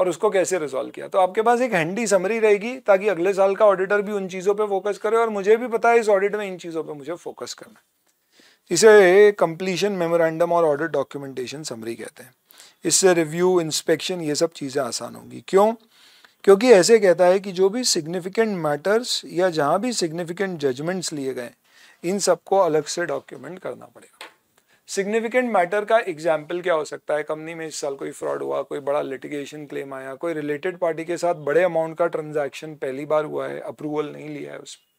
और उसको कैसे रिजोल्व किया तो आपके पास एक हैंडी समरी रहेगी ताकि अगले साल का ऑडिटर भी उन चीज़ों पे फोकस करे और मुझे भी पता है इस ऑडिट में इन चीज़ों पे मुझे फोकस करना है इसे कंप्लीशन मेमोरेंडम और ऑर्डर डॉक्यूमेंटेशन समरी कहते हैं इससे रिव्यू इंस्पेक्शन ये सब चीज़ें आसान होंगी क्यों क्योंकि ऐसे कहता है कि जो भी सिग्निफिकेंट मैटर्स या जहाँ भी सिग्निफिकेंट जजमेंट्स लिए गए इन सबको अलग से डॉक्यूमेंट करना पड़ेगा सिग्निफिकेंट मैटर का एग्जाम्पल क्या हो सकता है कंपनी में इस साल कोई फ्रॉड हुआ कोई बड़ा लिटिगेशन क्लेम आया कोई रिलेटेड पार्टी के साथ बड़े अमाउंट का ट्रांजैक्शन पहली बार हुआ है अप्रूवल नहीं लिया है उसमें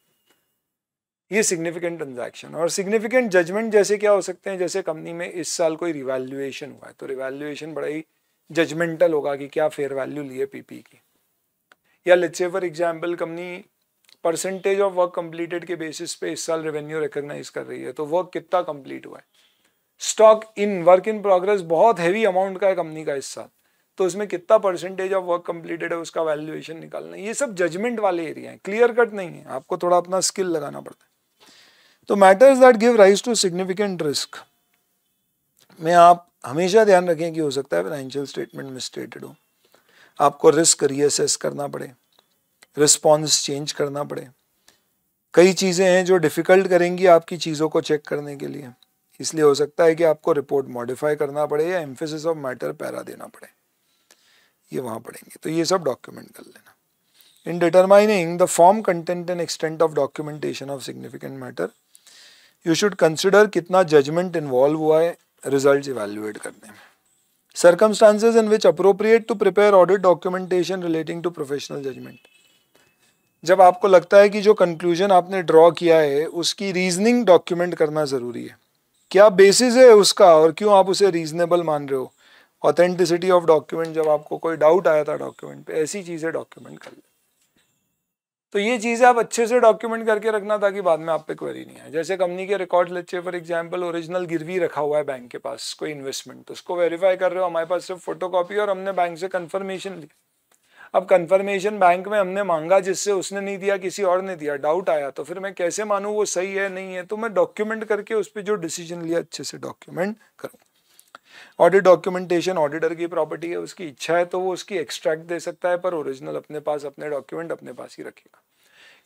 ये सिग्निफिकेंट ट्रांजैक्शन और सिग्निफिकेंट जजमेंट जैसे क्या हो सकते हैं जैसे कंपनी में इस साल कोई रिवैल्यूएशन हुआ है तो रिवैल्यूएशन बड़ा ही जजमेंटल होगा कि क्या फेयर वैल्यू लिए पीपी की या let's say for example company percentage of work completed के बेसिस पे इस साल रेवेन्यू रिकोगनाइज कर रही है तो वर्क कितना कंप्लीट हुआ है stock in work in progress बहुत हैवी अमाउंट का है कंपनी का इस साल तो उसमें कितना परसेंटेज ऑफ वर्क कंप्लीटेड है उसका वैल्यूएशन निकालना ये सब जजमेंट वाले एरिया है क्लियर कट नहीं है आपको थोड़ा अपना स्किल लगाना पड़ता है तो matters that give rise to significant risk में आप हमेशा ध्यान रखें कि हो सकता है फाइनेंशियल स्टेटमेंट में स्टेटेड हो आपको रिस्क रीअसेस करना पड़े रिस्पॉन्स चेंज करना पड़े कई चीज़ें हैं जो डिफ़िकल्ट करेंगी आपकी चीज़ों को चेक करने के लिए इसलिए हो सकता है कि आपको रिपोर्ट मॉडिफाई करना पड़े या एम्फेसिस ऑफ मैटर पैरा देना पड़े ये वहाँ पड़ेंगे तो ये सब डॉक्यूमेंट कर लेना in determining the form content and extent of documentation of significant matter you should consider कितना जजमेंट इन्वॉल्व हुआ है रिजल्ट इवेल्युएट करने में circumstances in which appropriate to prepare audit documentation relating to professional judgement जब आपको लगता है कि जो कंक्लूजन आपने ड्रॉ किया है उसकी रीजनिंग डॉक्यूमेंट करना ज़रूरी है क्या बेसिस है उसका और क्यों आप उसे रीजनेबल मान रहे हो ऑथेंटिसिटी ऑफ डॉक्यूमेंट जब आपको कोई डाउट आया था डॉक्यूमेंट पे ऐसी चीज़ें डॉक्यूमेंट कर लें तो ये चीज़ें आप अच्छे से डॉक्यूमेंट करके रखना ताकि बाद में आप पे क्वेरी नहीं आए जैसे कंपनी के रिकॉर्ड लच्चे फॉर एग्जाम्पल ओरिजिनल गिरवी रखा हुआ है बैंक के पास कोई इन्वेस्टमेंट तो उसको वेरीफाई कर रहे हो हमारे पास सिर्फ फोटो और हमने बैंक से कन्फर्मेशन ली अब कन्फर्मेशन बैंक में हमने मांगा जिससे उसने नहीं दिया किसी और ने दिया डाउट आया तो फिर मैं कैसे मानूँ वो सही है नहीं है तो मैं डॉक्यूमेंट करके उस पर जो डिसीजन लिया अच्छे से डॉक्यूमेंट करूँ ऑडिट डॉक्यूमेंटेशन ऑडिटर की प्रॉपर्टी है उसकी इच्छा है तो वो उसकी एक्सट्रैक्ट दे सकता है पर ओरिजिनल अपने पास अपने डॉक्यूमेंट अपने पास ही रखेगा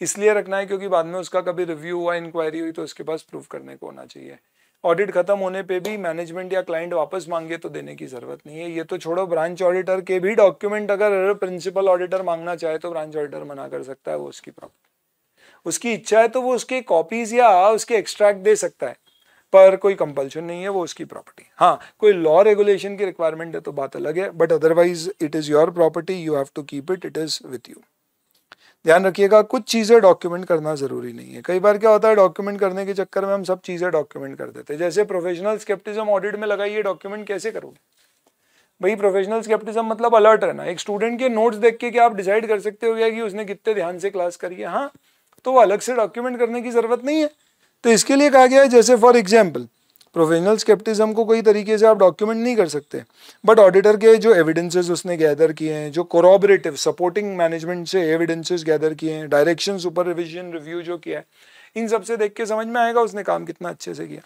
इसलिए रखना है क्योंकि बाद में उसका कभी रिव्यू हुआ इंक्वायरी हुई तो उसके पास प्रूफ करने को होना चाहिए ऑडिट खत्म होने पे भी मैनेजमेंट या क्लाइंट वापस मांगे तो देने की जरूरत नहीं है ये तो छोड़ो ब्रांच ऑडिटर के भी डॉक्यूमेंट अगर प्रिंसिपल ऑडिटर मांगना चाहे तो ब्रांच ऑडिटर मना कर सकता है वो उसकी प्रॉपर्टी उसकी इच्छा है तो वो उसके कॉपीज या उसके एक्सट्रैक्ट दे सकता है पर कोई कंपल्शन नहीं है वो उसकी प्रॉपर्टी हाँ कोई लॉ रेगुलेशन की रिक्वायरमेंट है तो बात अलग है but otherwise it is your property you have to keep it it is with you ध्यान रखिएगा कुछ चीज़ें डॉक्यूमेंट करना ज़रूरी नहीं है कई बार क्या होता है डॉक्यूमेंट करने के चक्कर में हम सब चीज़ें डॉक्यूमेंट कर देते हैं जैसे प्रोफेशनल स्केप्टिज्म ऑडिट में लगाइए डॉक्यूमेंट कैसे करोगे भाई प्रोफेशनल स्केप्टिज्म मतलब अलर्ट रहना एक स्टूडेंट के नोट्स देख के क्या आप डिसाइड कर सकते हो गया कि उसने कितने ध्यान से क्लास करी है हाँ तो वो अलग से डॉक्यूमेंट करने की ज़रूरत नहीं है तो इसके लिए कहा गया है जैसे फॉर एग्जाम्पल प्रोफेशनल स्केप्टिज्म को कोई तरीके से आप डॉक्यूमेंट नहीं कर सकते बट ऑडिटर के जो एविडेंसेस उसने गैदर किए हैं जो कोरोबरेटिव सपोर्टिंग मैनेजमेंट से एविडेंसेस गैदर किए हैं डायरेक्शन सुपरविजन रिव्यू जो किया है इन सब से देख के समझ में आएगा उसने काम कितना अच्छे से किया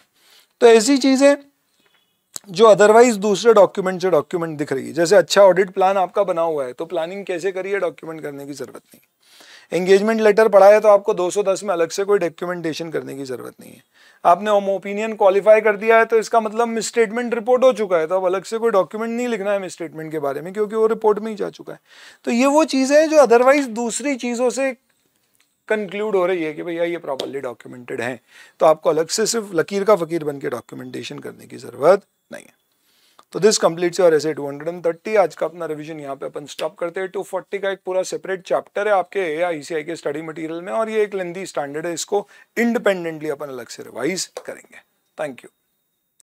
तो ऐसी चीज़ें जो अदरवाइज दूसरे डॉक्यूमेंट से डॉक्यूमेंट दिख रही है जैसे अच्छा ऑडिट प्लान आपका बना हुआ है तो प्लानिंग कैसे करिए डॉक्यूमेंट करने की ज़रूरत नहीं एंगेजमेंट लेटर पढ़ा है तो आपको 210 में अलग से कोई डॉक्यूमेंटेशन करने की ज़रूरत नहीं है आपने होम ओपिनियन क्वालिफाई कर दिया है तो इसका मतलब मिसस्टेटमेंट रिपोर्ट हो चुका है तो अब अलग से कोई डॉक्यूमेंट नहीं लिखना है मिसस्टेटमेंट के बारे में क्योंकि वो रिपोर्ट में ही जा चुका है तो ये वो चीज़ें हैं जो अदरवाइज दूसरी चीज़ों से कंक्लूड हो रही है कि भैया ये प्रॉपरली डॉक्यूमेंटेड हैं तो आपको अलग से सिर्फ लकीर का फ़कीर बन के डॉक्यूमेंटेशन करने की ज़रूरत नहीं है तो this complete your and thirty आज का अपना रिविजन यहाँ पे अपन स्टॉप करते हैं फोर्टी का एक पूरा सेपरेट चैप्टर है आपके ए आई सी आई के स्टडी मटीरियल में और ये एक लेंदी स्टैंडर्ड है इसको इंडिपेंडेंटली अपन अलग से रिवाइज करेंगे थैंक यू